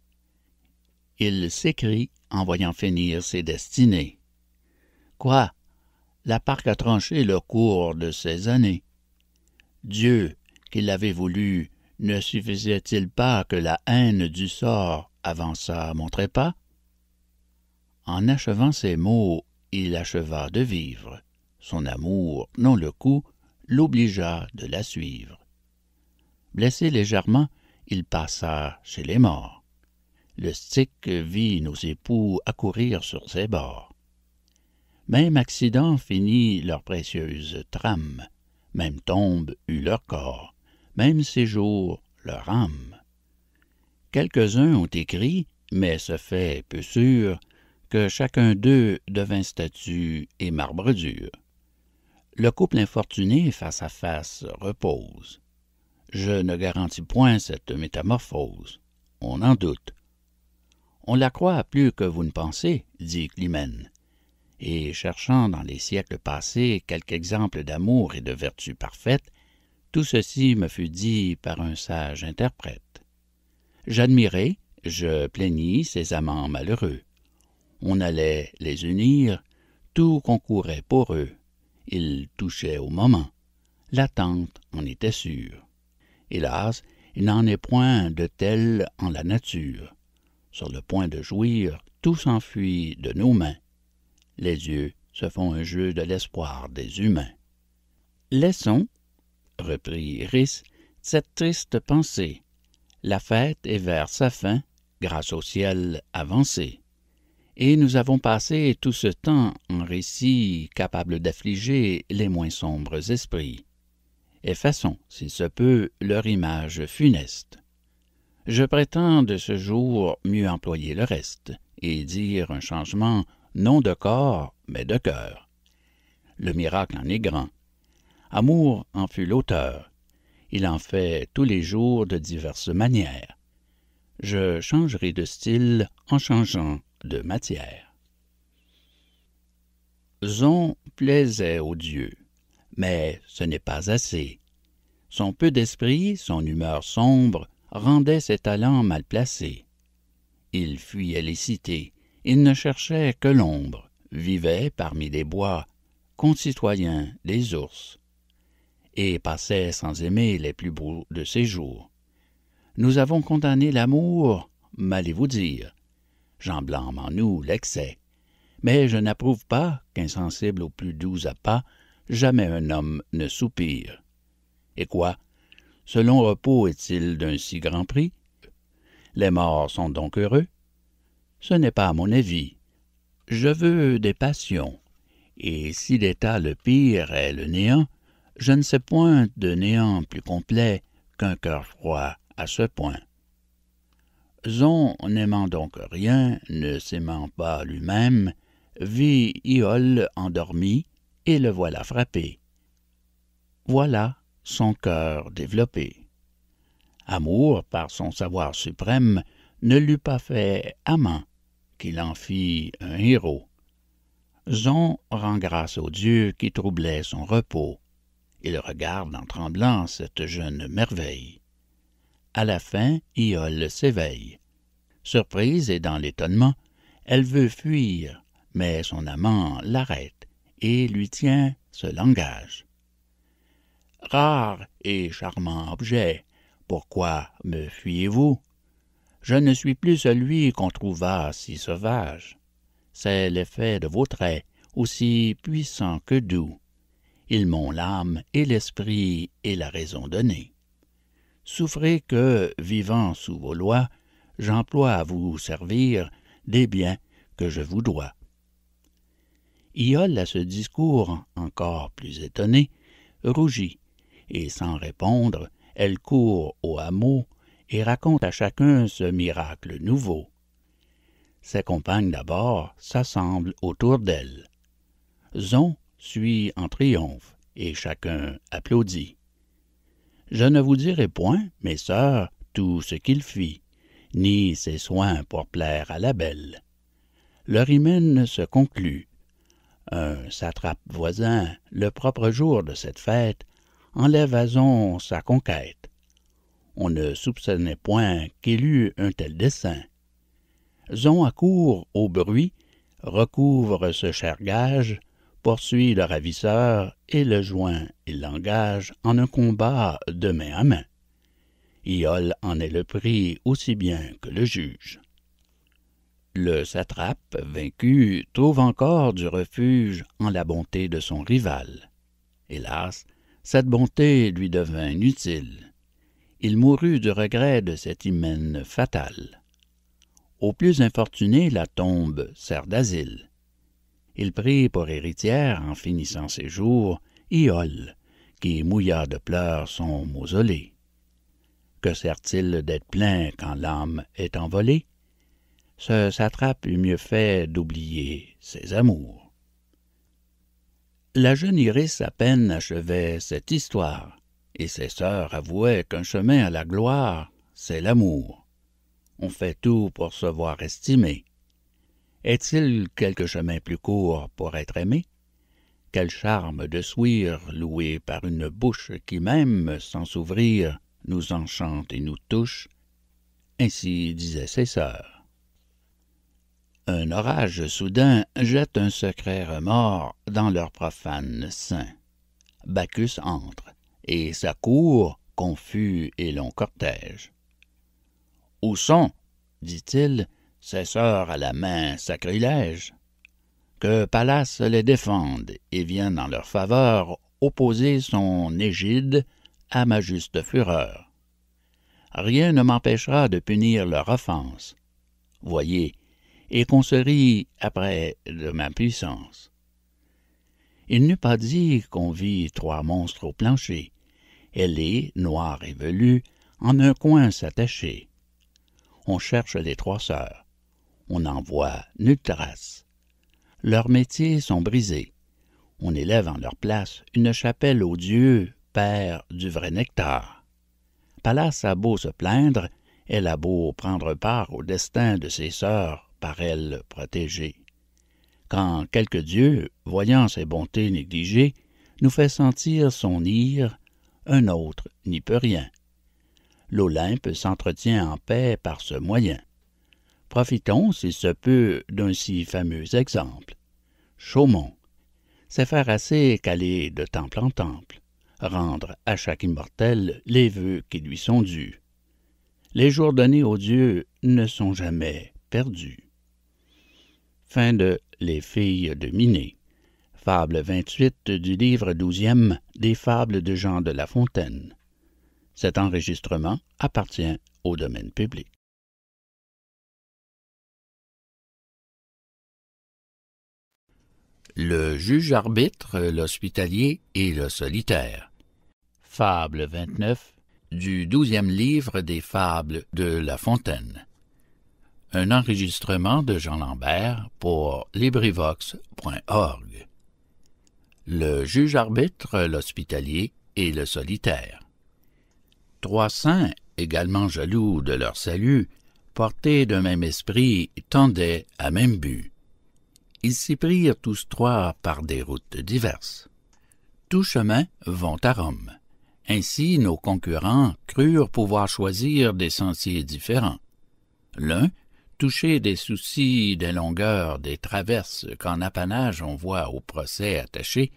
Il s'écrie en voyant finir ses destinées. Quoi? La parque a tranché le cours de ces années. Dieu, qui l'avait voulu, ne suffisait-il pas que la haine du sort avançât mon trépas? En achevant ces mots, il acheva de vivre. Son amour, non le coup, l'obligea de la suivre. Blessé légèrement, il passa chez les morts. Le stick vit nos époux accourir sur ses bords même accident finit leur précieuse trame, même tombe eut leur corps, même séjour leur âme. Quelques-uns ont écrit, mais ce fait peu sûr, que chacun d'eux devint statue et marbre dur. Le couple infortuné face à face repose. Je ne garantis point cette métamorphose. On en doute. On la croit plus que vous ne pensez, dit Climène et cherchant dans les siècles passés quelque exemple d'amour et de vertu parfaite, tout ceci me fut dit par un sage interprète. J'admirai, je plaignis ces amants malheureux. On allait les unir, tout concourait pour eux. Ils touchaient au moment. L'attente en était sûre. Hélas, il n'en est point de tel en la nature. Sur le point de jouir, tout s'enfuit de nos mains les yeux se font un jeu de l'espoir des humains. Laissons, reprit Iris, cette triste pensée. La fête est vers sa fin, grâce au ciel avancée. Et nous avons passé tout ce temps en récit capables d'affliger les moins sombres esprits. Effaçons, s'il se peut, leur image funeste. Je prétends de ce jour mieux employer le reste, et dire un changement non de corps, mais de cœur. Le miracle en est grand. Amour en fut l'auteur. Il en fait tous les jours de diverses manières. Je changerai de style en changeant de matière. Zon plaisait aux dieux, mais ce n'est pas assez. Son peu d'esprit, son humeur sombre, rendaient ses talents mal placés. Il fuyait les cités, il ne cherchait que l'ombre, vivait parmi les bois, concitoyen des ours, et passait sans aimer les plus beaux de ses jours. Nous avons condamné l'amour, m'allez-vous dire. J'en blâme en nous l'excès. Mais je n'approuve pas qu'insensible au plus doux appâts, jamais un homme ne soupire. Et quoi? Ce long repos est-il d'un si grand prix? Les morts sont donc heureux, ce n'est pas mon avis. Je veux des passions, et si l'état le pire est le néant, je ne sais point de néant plus complet qu'un cœur froid à ce point. Zon, n'aimant donc rien, ne s'aimant pas lui-même, vit Iole endormie et le voilà frappé. Voilà son cœur développé. Amour, par son savoir suprême, ne l'eût pas fait amant, qu'il en fit un héros. Zon rend grâce au dieu qui troublait son repos. Il regarde en tremblant cette jeune merveille. À la fin, Iole s'éveille. Surprise et dans l'étonnement, elle veut fuir, mais son amant l'arrête et lui tient ce langage. Rare et charmant objet, pourquoi me fuyez-vous? je ne suis plus celui qu'on trouva si sauvage. C'est l'effet de vos traits, aussi puissants que doux. Ils m'ont l'âme et l'esprit et la raison donnée. Souffrez que, vivant sous vos lois, j'emploie à vous servir des biens que je vous dois. Iole, à ce discours encore plus étonnée, rougit, et sans répondre, elle court au hameau et raconte à chacun ce miracle nouveau. Ses compagnes d'abord s'assemblent autour d'elle. Zon suit en triomphe, et chacun applaudit. Je ne vous dirai point, mes sœurs, tout ce qu'il fit, ni ses soins pour plaire à la belle. Leur hymen se conclut. Un satrape voisin, le propre jour de cette fête, enlève à Zon sa conquête on ne soupçonnait point qu'il eût un tel dessein. Zon accourt au bruit, recouvre ce cher gage, poursuit le ravisseur et le joint et l'engage en un combat de main à main. Iole en est le prix aussi bien que le juge. Le satrape, vaincu, trouve encore du refuge en la bonté de son rival. Hélas, cette bonté lui devint inutile il mourut du regret de cet hymen fatal. Au plus infortuné, la tombe sert d'asile. Il prit pour héritière, en finissant ses jours, Iole, qui mouilla de pleurs son mausolée. Que sert-il d'être plein quand l'âme est envolée? Ce satrape eût mieux fait d'oublier ses amours. La jeune Iris à peine achevait cette histoire et ses sœurs avouaient qu'un chemin à la gloire, c'est l'amour. On fait tout pour se voir estimé. Est-il quelque chemin plus court pour être aimé? Quel charme de sourire loué par une bouche qui même, sans s'ouvrir, nous enchante et nous touche. Ainsi disaient ses sœurs. Un orage soudain jette un secret remords dans leur profane sein. Bacchus entre et sa cour confus et long cortège où sont dit-il ces sœurs à la main sacrilège que pallas les défende et vienne en leur faveur opposer son égide à ma juste fureur rien ne m'empêchera de punir leur offense voyez et qu'on se rit après de ma puissance il n'eût pas dit qu'on vit trois monstres au plancher Elle est, noire et velue, en un coin s'attacher on cherche les trois sœurs on n'en voit nulle trace leurs métiers sont brisés on élève en leur place une chapelle aux dieux père du vrai nectar pallas a beau se plaindre elle a beau prendre part au destin de ses sœurs par elle protégée quand quelque dieu, voyant ses bontés négligées, nous fait sentir son ire, un autre n'y peut rien. L'Olympe s'entretient en paix par ce moyen. Profitons, s'il se peut, d'un si fameux exemple. Chaumont c'est faire assez qu'aller de temple en temple, rendre à chaque immortel les vœux qui lui sont dus. Les jours donnés aux dieux ne sont jamais perdus. Fin de les filles de miné fable 28 du livre douzième des fables de jean de la fontaine Cet enregistrement appartient au domaine public. Le juge arbitre, l'hospitalier et le solitaire. Fable 29 du douzième livre des fables de La Fontaine. Un enregistrement de Jean Lambert pour LibriVox.org. Le juge arbitre, l'hospitalier et le solitaire. Trois saints, également jaloux de leur salut, portés d'un même esprit, tendaient à même but. Ils s'y prirent tous trois par des routes diverses. Tous chemins vont à Rome. Ainsi nos concurrents crurent pouvoir choisir des sentiers différents. L'un touché des soucis des longueurs des traverses qu'en apanage on voit au procès attachés,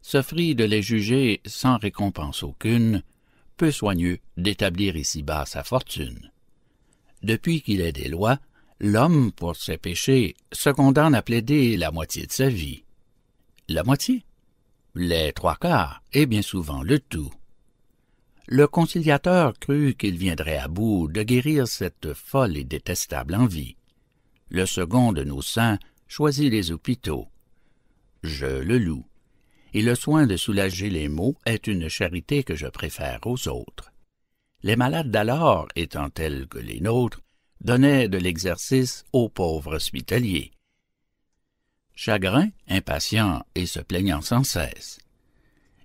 s'offrit de les juger sans récompense aucune, peu soigneux d'établir ici-bas sa fortune. Depuis qu'il est des lois, l'homme, pour ses péchés, se condamne à plaider la moitié de sa vie. La moitié? Les trois quarts, et bien souvent le tout le conciliateur crut qu'il viendrait à bout de guérir cette folle et détestable envie. Le second de nos saints choisit les hôpitaux. Je le loue. Et le soin de soulager les maux est une charité que je préfère aux autres. Les malades d'alors, étant tels que les nôtres, donnaient de l'exercice aux pauvres hospitaliers. Chagrin, impatient et se plaignant sans cesse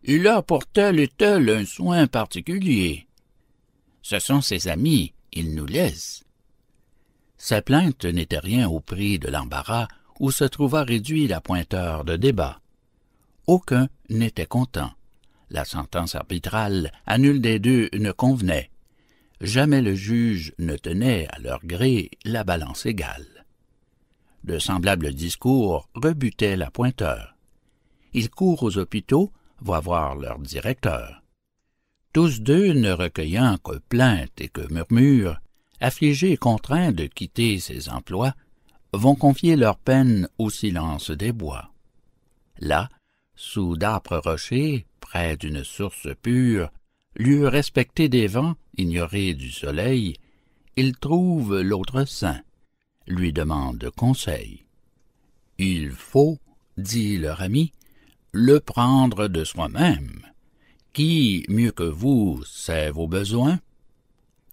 il a pour tel et tel un soin particulier. Ce sont ses amis, il nous laisse. Sa plainte n'était rien au prix de l'embarras où se trouva réduit la pointeur de débat. Aucun n'était content. La sentence arbitrale à nul des deux ne convenait. Jamais le juge ne tenait à leur gré la balance égale. De semblables discours rebutaient la pointeur. Il court aux hôpitaux va voir leur directeur. Tous deux, ne recueillant que plaintes et que murmures, affligés et contraints de quitter ces emplois, vont confier leur peine au silence des bois. Là, sous d'âpres rochers, près d'une source pure, lieu respecté des vents, ignoré du soleil, ils trouvent l'autre saint, lui demandent conseil. Il faut, dit leur ami, le prendre de soi-même. Qui, mieux que vous, sait vos besoins?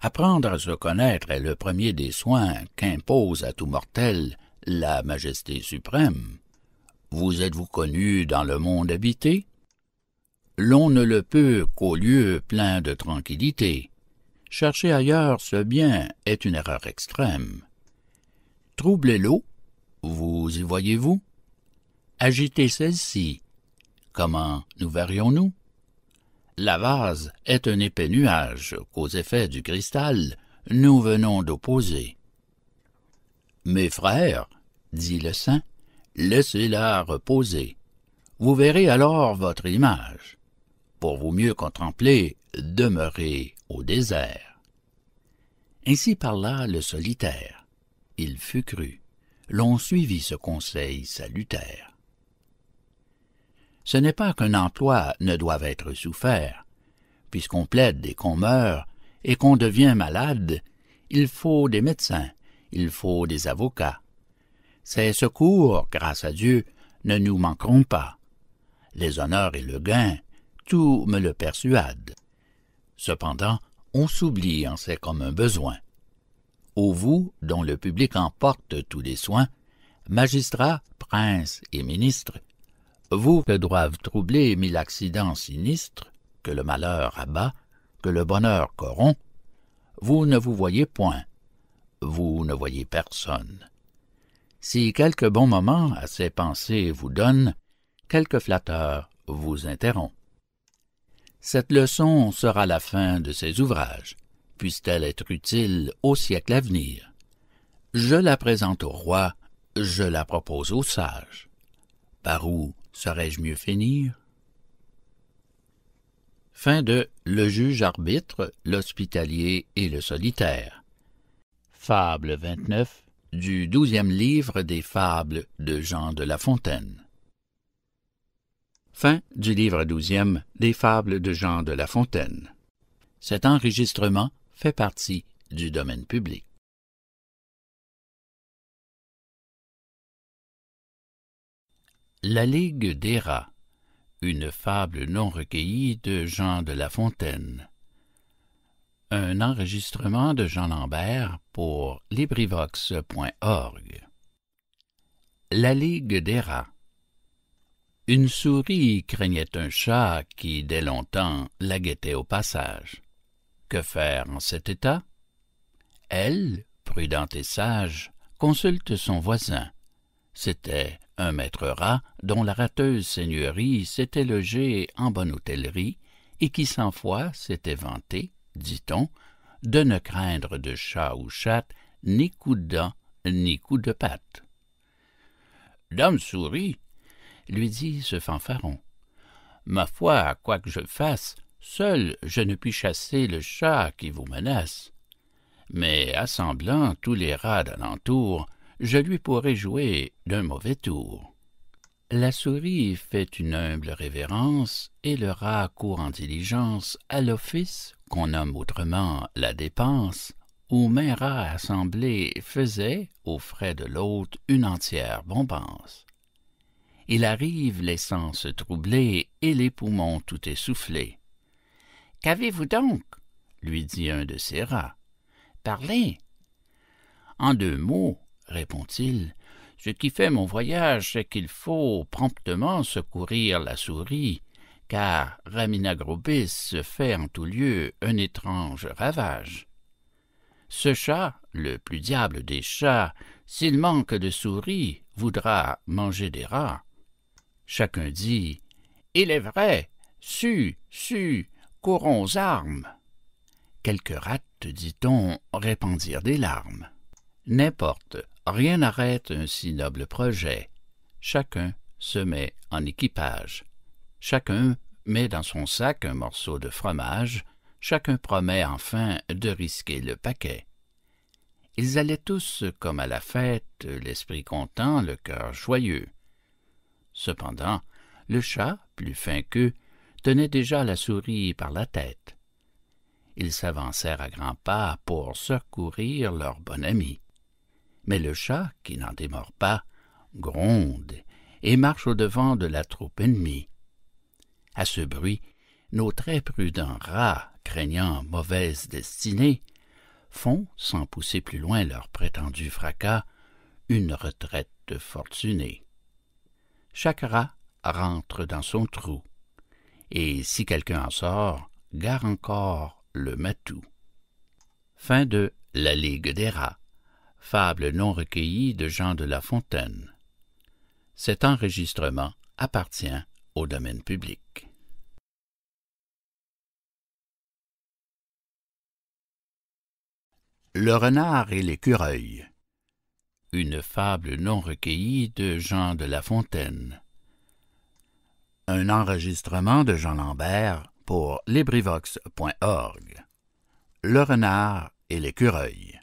Apprendre à se connaître est le premier des soins qu'impose à tout mortel la majesté suprême. Vous êtes-vous connu dans le monde habité? L'on ne le peut qu'au lieu plein de tranquillité. Chercher ailleurs ce bien est une erreur extrême. Troublez l'eau, vous y voyez-vous? Agitez celle-ci, Comment nous verrions-nous? La vase est un épais nuage qu'aux effets du cristal nous venons d'opposer. Mes frères, dit le saint, laissez-la reposer. Vous verrez alors votre image. Pour vous mieux contempler, demeurez au désert. Ainsi parla le solitaire. Il fut cru. L'on suivit ce conseil salutaire ce n'est pas qu'un emploi ne doive être souffert. Puisqu'on plaide et qu'on meurt, et qu'on devient malade, il faut des médecins, il faut des avocats. Ces secours, grâce à Dieu, ne nous manqueront pas. Les honneurs et le gain, tout me le persuade. Cependant, on s'oublie en ces communs besoins. Au vous, dont le public emporte tous les soins, magistrats, princes et ministres, vous que doivent troubler mille accidents sinistres, que le malheur abat, que le bonheur corrompt, vous ne vous voyez point, vous ne voyez personne. Si quelque bon moment à ces pensées vous donne, quelque flatteur vous interrompt. Cette leçon sera la fin de ces ouvrages, puisse-t-elle être utile au siècle à venir. Je la présente au roi, je la propose aux sages. Par où Saurais-je mieux finir? Fin de Le juge arbitre, l'hospitalier et le solitaire. Fable 29 du douzième livre des Fables de Jean de La Fontaine. Fin du livre douzième des Fables de Jean de La Fontaine. Cet enregistrement fait partie du domaine public. La Ligue des Rats Une fable non recueillie de Jean de La Fontaine Un enregistrement de Jean Lambert pour LibriVox.org La Ligue des Rats Une souris craignait un chat qui, dès longtemps, la guettait au passage. Que faire en cet état? Elle, prudente et sage, consulte son voisin. C'était un maître rat dont la rateuse seigneurie s'était logée en bonne hôtellerie et qui cent fois s'était vanté, dit-on, de ne craindre de chat ou chatte ni coup de dent ni coup de patte. Dame souris, lui dit ce fanfaron, ma foi, quoi que je fasse, seul je ne puis chasser le chat qui vous menace. Mais assemblant tous les rats d'alentour, je lui pourrais jouer d'un mauvais tour. La souris fait une humble révérence, et le rat court en diligence à l'office, qu'on nomme autrement la dépense, où main rat assemblé faisait, aux frais de l'autre, une entière bombance. Il arrive les sens troublés et les poumons tout essoufflés. Qu'avez-vous donc lui dit un de ces rats. Parlez. En deux mots, répond-il, ce qui fait mon voyage, c'est qu'il faut promptement secourir la souris, car Raminagrobis fait en tout lieu un étrange ravage. Ce chat, le plus diable des chats, s'il manque de souris, voudra manger des rats. Chacun dit Il est vrai, su, su, courons aux armes. Quelques rats, dit-on, répandirent des larmes. N'importe, rien n'arrête un si noble projet chacun se met en équipage chacun met dans son sac un morceau de fromage chacun promet enfin de risquer le paquet ils allaient tous comme à la fête l'esprit content le cœur joyeux cependant le chat plus fin qu'eux tenait déjà la souris par la tête ils s'avancèrent à grands pas pour secourir leur bon ami mais le chat, qui n'en démord pas, gronde et marche au-devant de la troupe ennemie. À ce bruit, nos très prudents rats, craignant mauvaise destinée, font, sans pousser plus loin leur prétendu fracas, une retraite fortunée. Chaque rat rentre dans son trou, et si quelqu'un en sort, gare encore le matou. Fin de La Ligue des rats. Fable non recueillie de Jean de La Fontaine. Cet enregistrement appartient au domaine public. Le renard et l'écureuil. Une fable non recueillie de Jean de La Fontaine. Un enregistrement de Jean Lambert pour LibriVox.org. Le renard et l'écureuil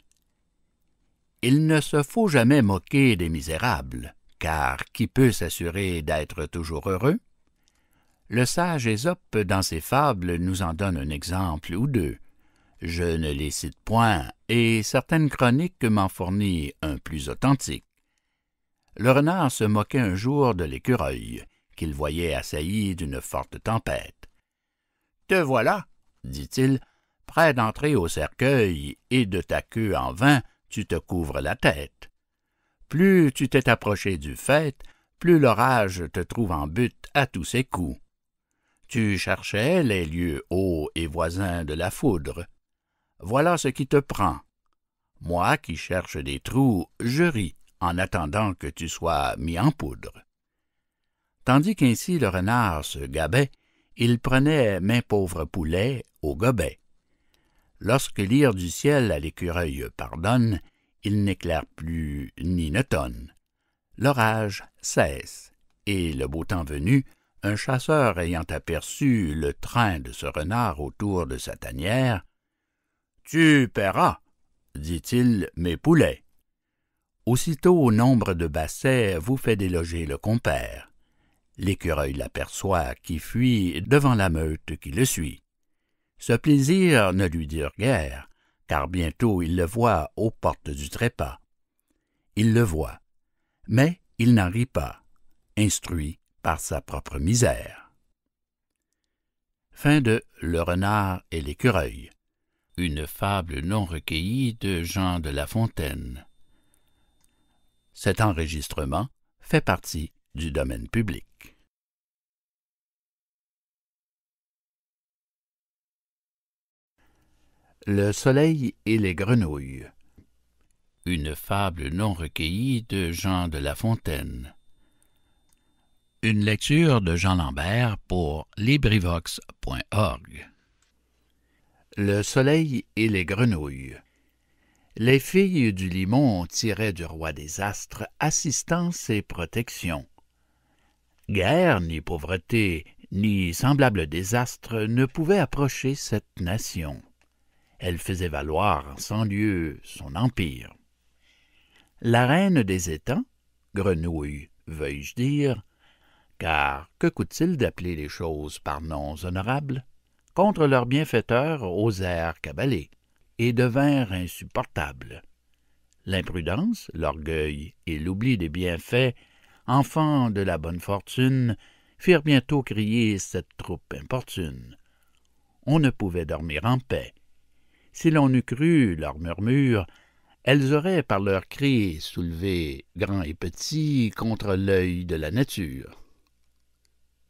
il ne se faut jamais moquer des misérables, car qui peut s'assurer d'être toujours heureux? Le sage Ésope, dans ses fables, nous en donne un exemple ou deux. Je ne les cite point, et certaines chroniques m'en fournissent un plus authentique. Le renard se moquait un jour de l'écureuil, qu'il voyait assailli d'une forte tempête. Te voilà, dit-il, près d'entrer au cercueil, et de ta queue en vain, tu te couvres la tête. Plus tu t'es approché du fait, plus l'orage te trouve en butte à tous ses coups. Tu cherchais les lieux hauts et voisins de la foudre. Voilà ce qui te prend. Moi qui cherche des trous, je ris en attendant que tu sois mis en poudre. Tandis qu'ainsi le renard se gabait, il prenait mes pauvres poulets au gobet lorsque l'ire du ciel à l'écureuil pardonne, il n'éclaire plus ni ne tonne. L'orage cesse, et le beau temps venu, un chasseur ayant aperçu le train de ce renard autour de sa tanière, Tu paieras, dit-il, mes poulets. Aussitôt au nombre de bassets vous fait déloger le compère. L'écureuil l'aperçoit qui fuit devant la meute qui le suit ce plaisir ne lui dure guère, car bientôt il le voit aux portes du trépas. Il le voit, mais il n'en rit pas, instruit par sa propre misère. Fin de Le renard et l'écureuil. Une fable non recueillie de Jean de La Fontaine. Cet enregistrement fait partie du domaine public. Le soleil et les grenouilles. Une fable non recueillie de Jean de La Fontaine. Une lecture de Jean Lambert pour LibriVox.org. Le soleil et les grenouilles. Les filles du Limon tiraient du roi des astres assistance et protection. Guerre, ni pauvreté, ni semblable désastre ne pouvaient approcher cette nation. Elle faisait valoir en cent son empire. La reine des étangs, grenouille, veuille-je dire, car que coûte-t-il d'appeler les choses par noms honorables, contre leurs bienfaiteurs osèrent cabaler, et devinrent insupportables. L'imprudence, l'orgueil et l'oubli des bienfaits, enfants de la bonne fortune, firent bientôt crier cette troupe importune. On ne pouvait dormir en paix, si l'on eût cru leurs murmures, elles auraient par leurs cris soulevé grands et petits contre l'œil de la nature.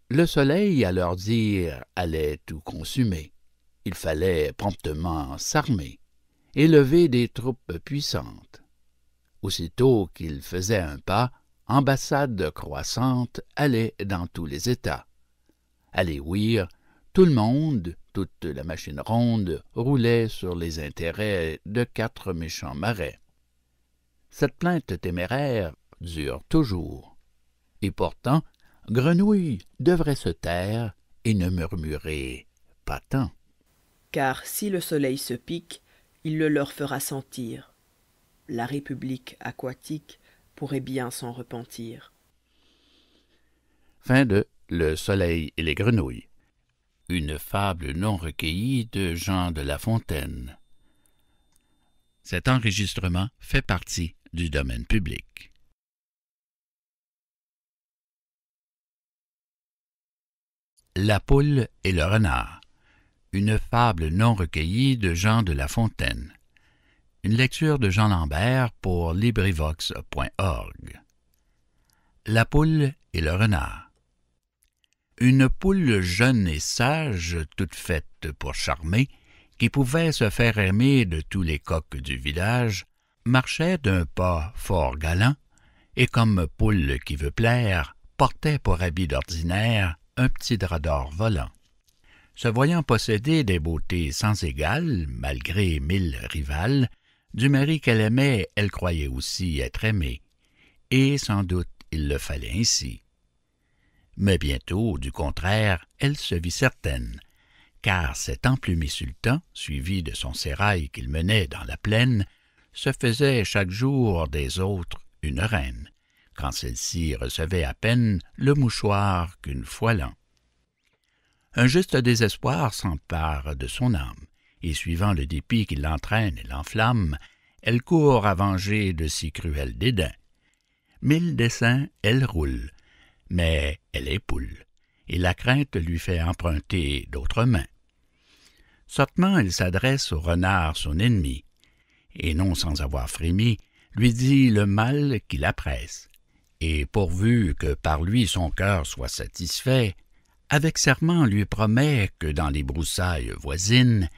Le soleil, à leur dire, allait tout consumer. Il fallait promptement s'armer, et lever des troupes puissantes. Aussitôt qu'il faisait un pas, ambassade croissante allait dans tous les États. Aller tout le monde, toute la machine ronde, roulait sur les intérêts de quatre méchants marais. Cette plainte téméraire dure toujours. Et pourtant, Grenouille devrait se taire et ne murmurer pas tant. Car si le soleil se pique, il le leur fera sentir. La République aquatique pourrait bien s'en repentir. Fin de Le soleil et les grenouilles. Une fable non recueillie de Jean de La Fontaine. Cet enregistrement fait partie du domaine public. La poule et le renard. Une fable non recueillie de Jean de La Fontaine. Une lecture de Jean Lambert pour LibriVox.org. La poule et le renard une poule jeune et sage, toute faite pour charmer, qui pouvait se faire aimer de tous les coqs du village, marchait d'un pas fort galant, et comme poule qui veut plaire, portait pour habit d'ordinaire un petit drap d'or volant. Se voyant posséder des beautés sans égales, malgré mille rivales, du mari qu'elle aimait, elle croyait aussi être aimée, et sans doute il le fallait ainsi mais bientôt, du contraire, elle se vit certaine, car cet emplumé sultan, suivi de son sérail qu'il menait dans la plaine, se faisait chaque jour des autres une reine, quand celle-ci recevait à peine le mouchoir qu'une fois l'an. Un juste désespoir s'empare de son âme, et suivant le dépit qui l'entraîne et l'enflamme, elle court à venger de si cruels dédains. Mille desseins elle roule, mais elle est poule, et la crainte lui fait emprunter d'autres mains. Sottement, elle s'adresse au renard son ennemi, et non sans avoir frémi, lui dit le mal qui la presse. Et pourvu que par lui son cœur soit satisfait, avec serment lui promet que dans les broussailles voisines,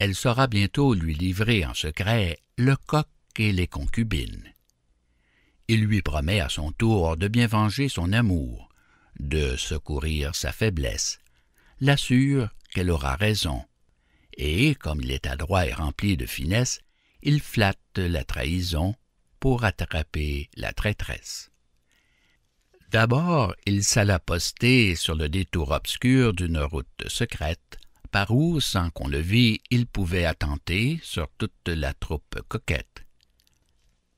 elle saura bientôt lui livrer en secret le coq et les concubines il lui promet à son tour de bien venger son amour, de secourir sa faiblesse, l'assure qu'elle aura raison, et, comme il est adroit et rempli de finesse, il flatte la trahison pour attraper la traîtresse. D'abord, il s'alla poster sur le détour obscur d'une route secrète, par où, sans qu'on le vît, il pouvait attenter sur toute la troupe coquette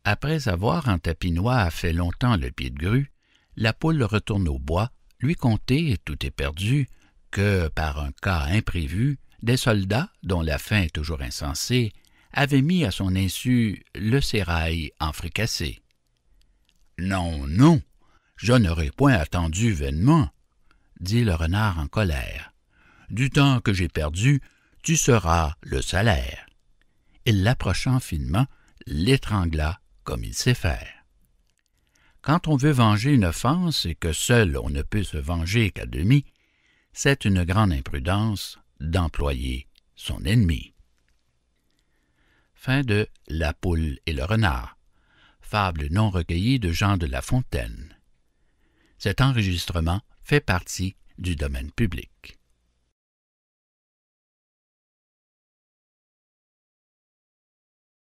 après avoir en tapinois fait longtemps le pied de grue, la poule retourne au bois, lui compter, tout est perdu, que, par un cas imprévu, des soldats, dont la faim est toujours insensée, avaient mis à son insu le sérail en fricassé. Non, non, je n'aurais point attendu vainement, dit le renard en colère. Du temps que j'ai perdu, tu seras le salaire. Il l'approchant finement, l'étrangla comme il sait faire. Quand on veut venger une offense et que seul on ne peut se venger qu'à demi, c'est une grande imprudence d'employer son ennemi. Fin de La poule et le renard. Fable non recueillie de Jean de La Fontaine. Cet enregistrement fait partie du domaine public.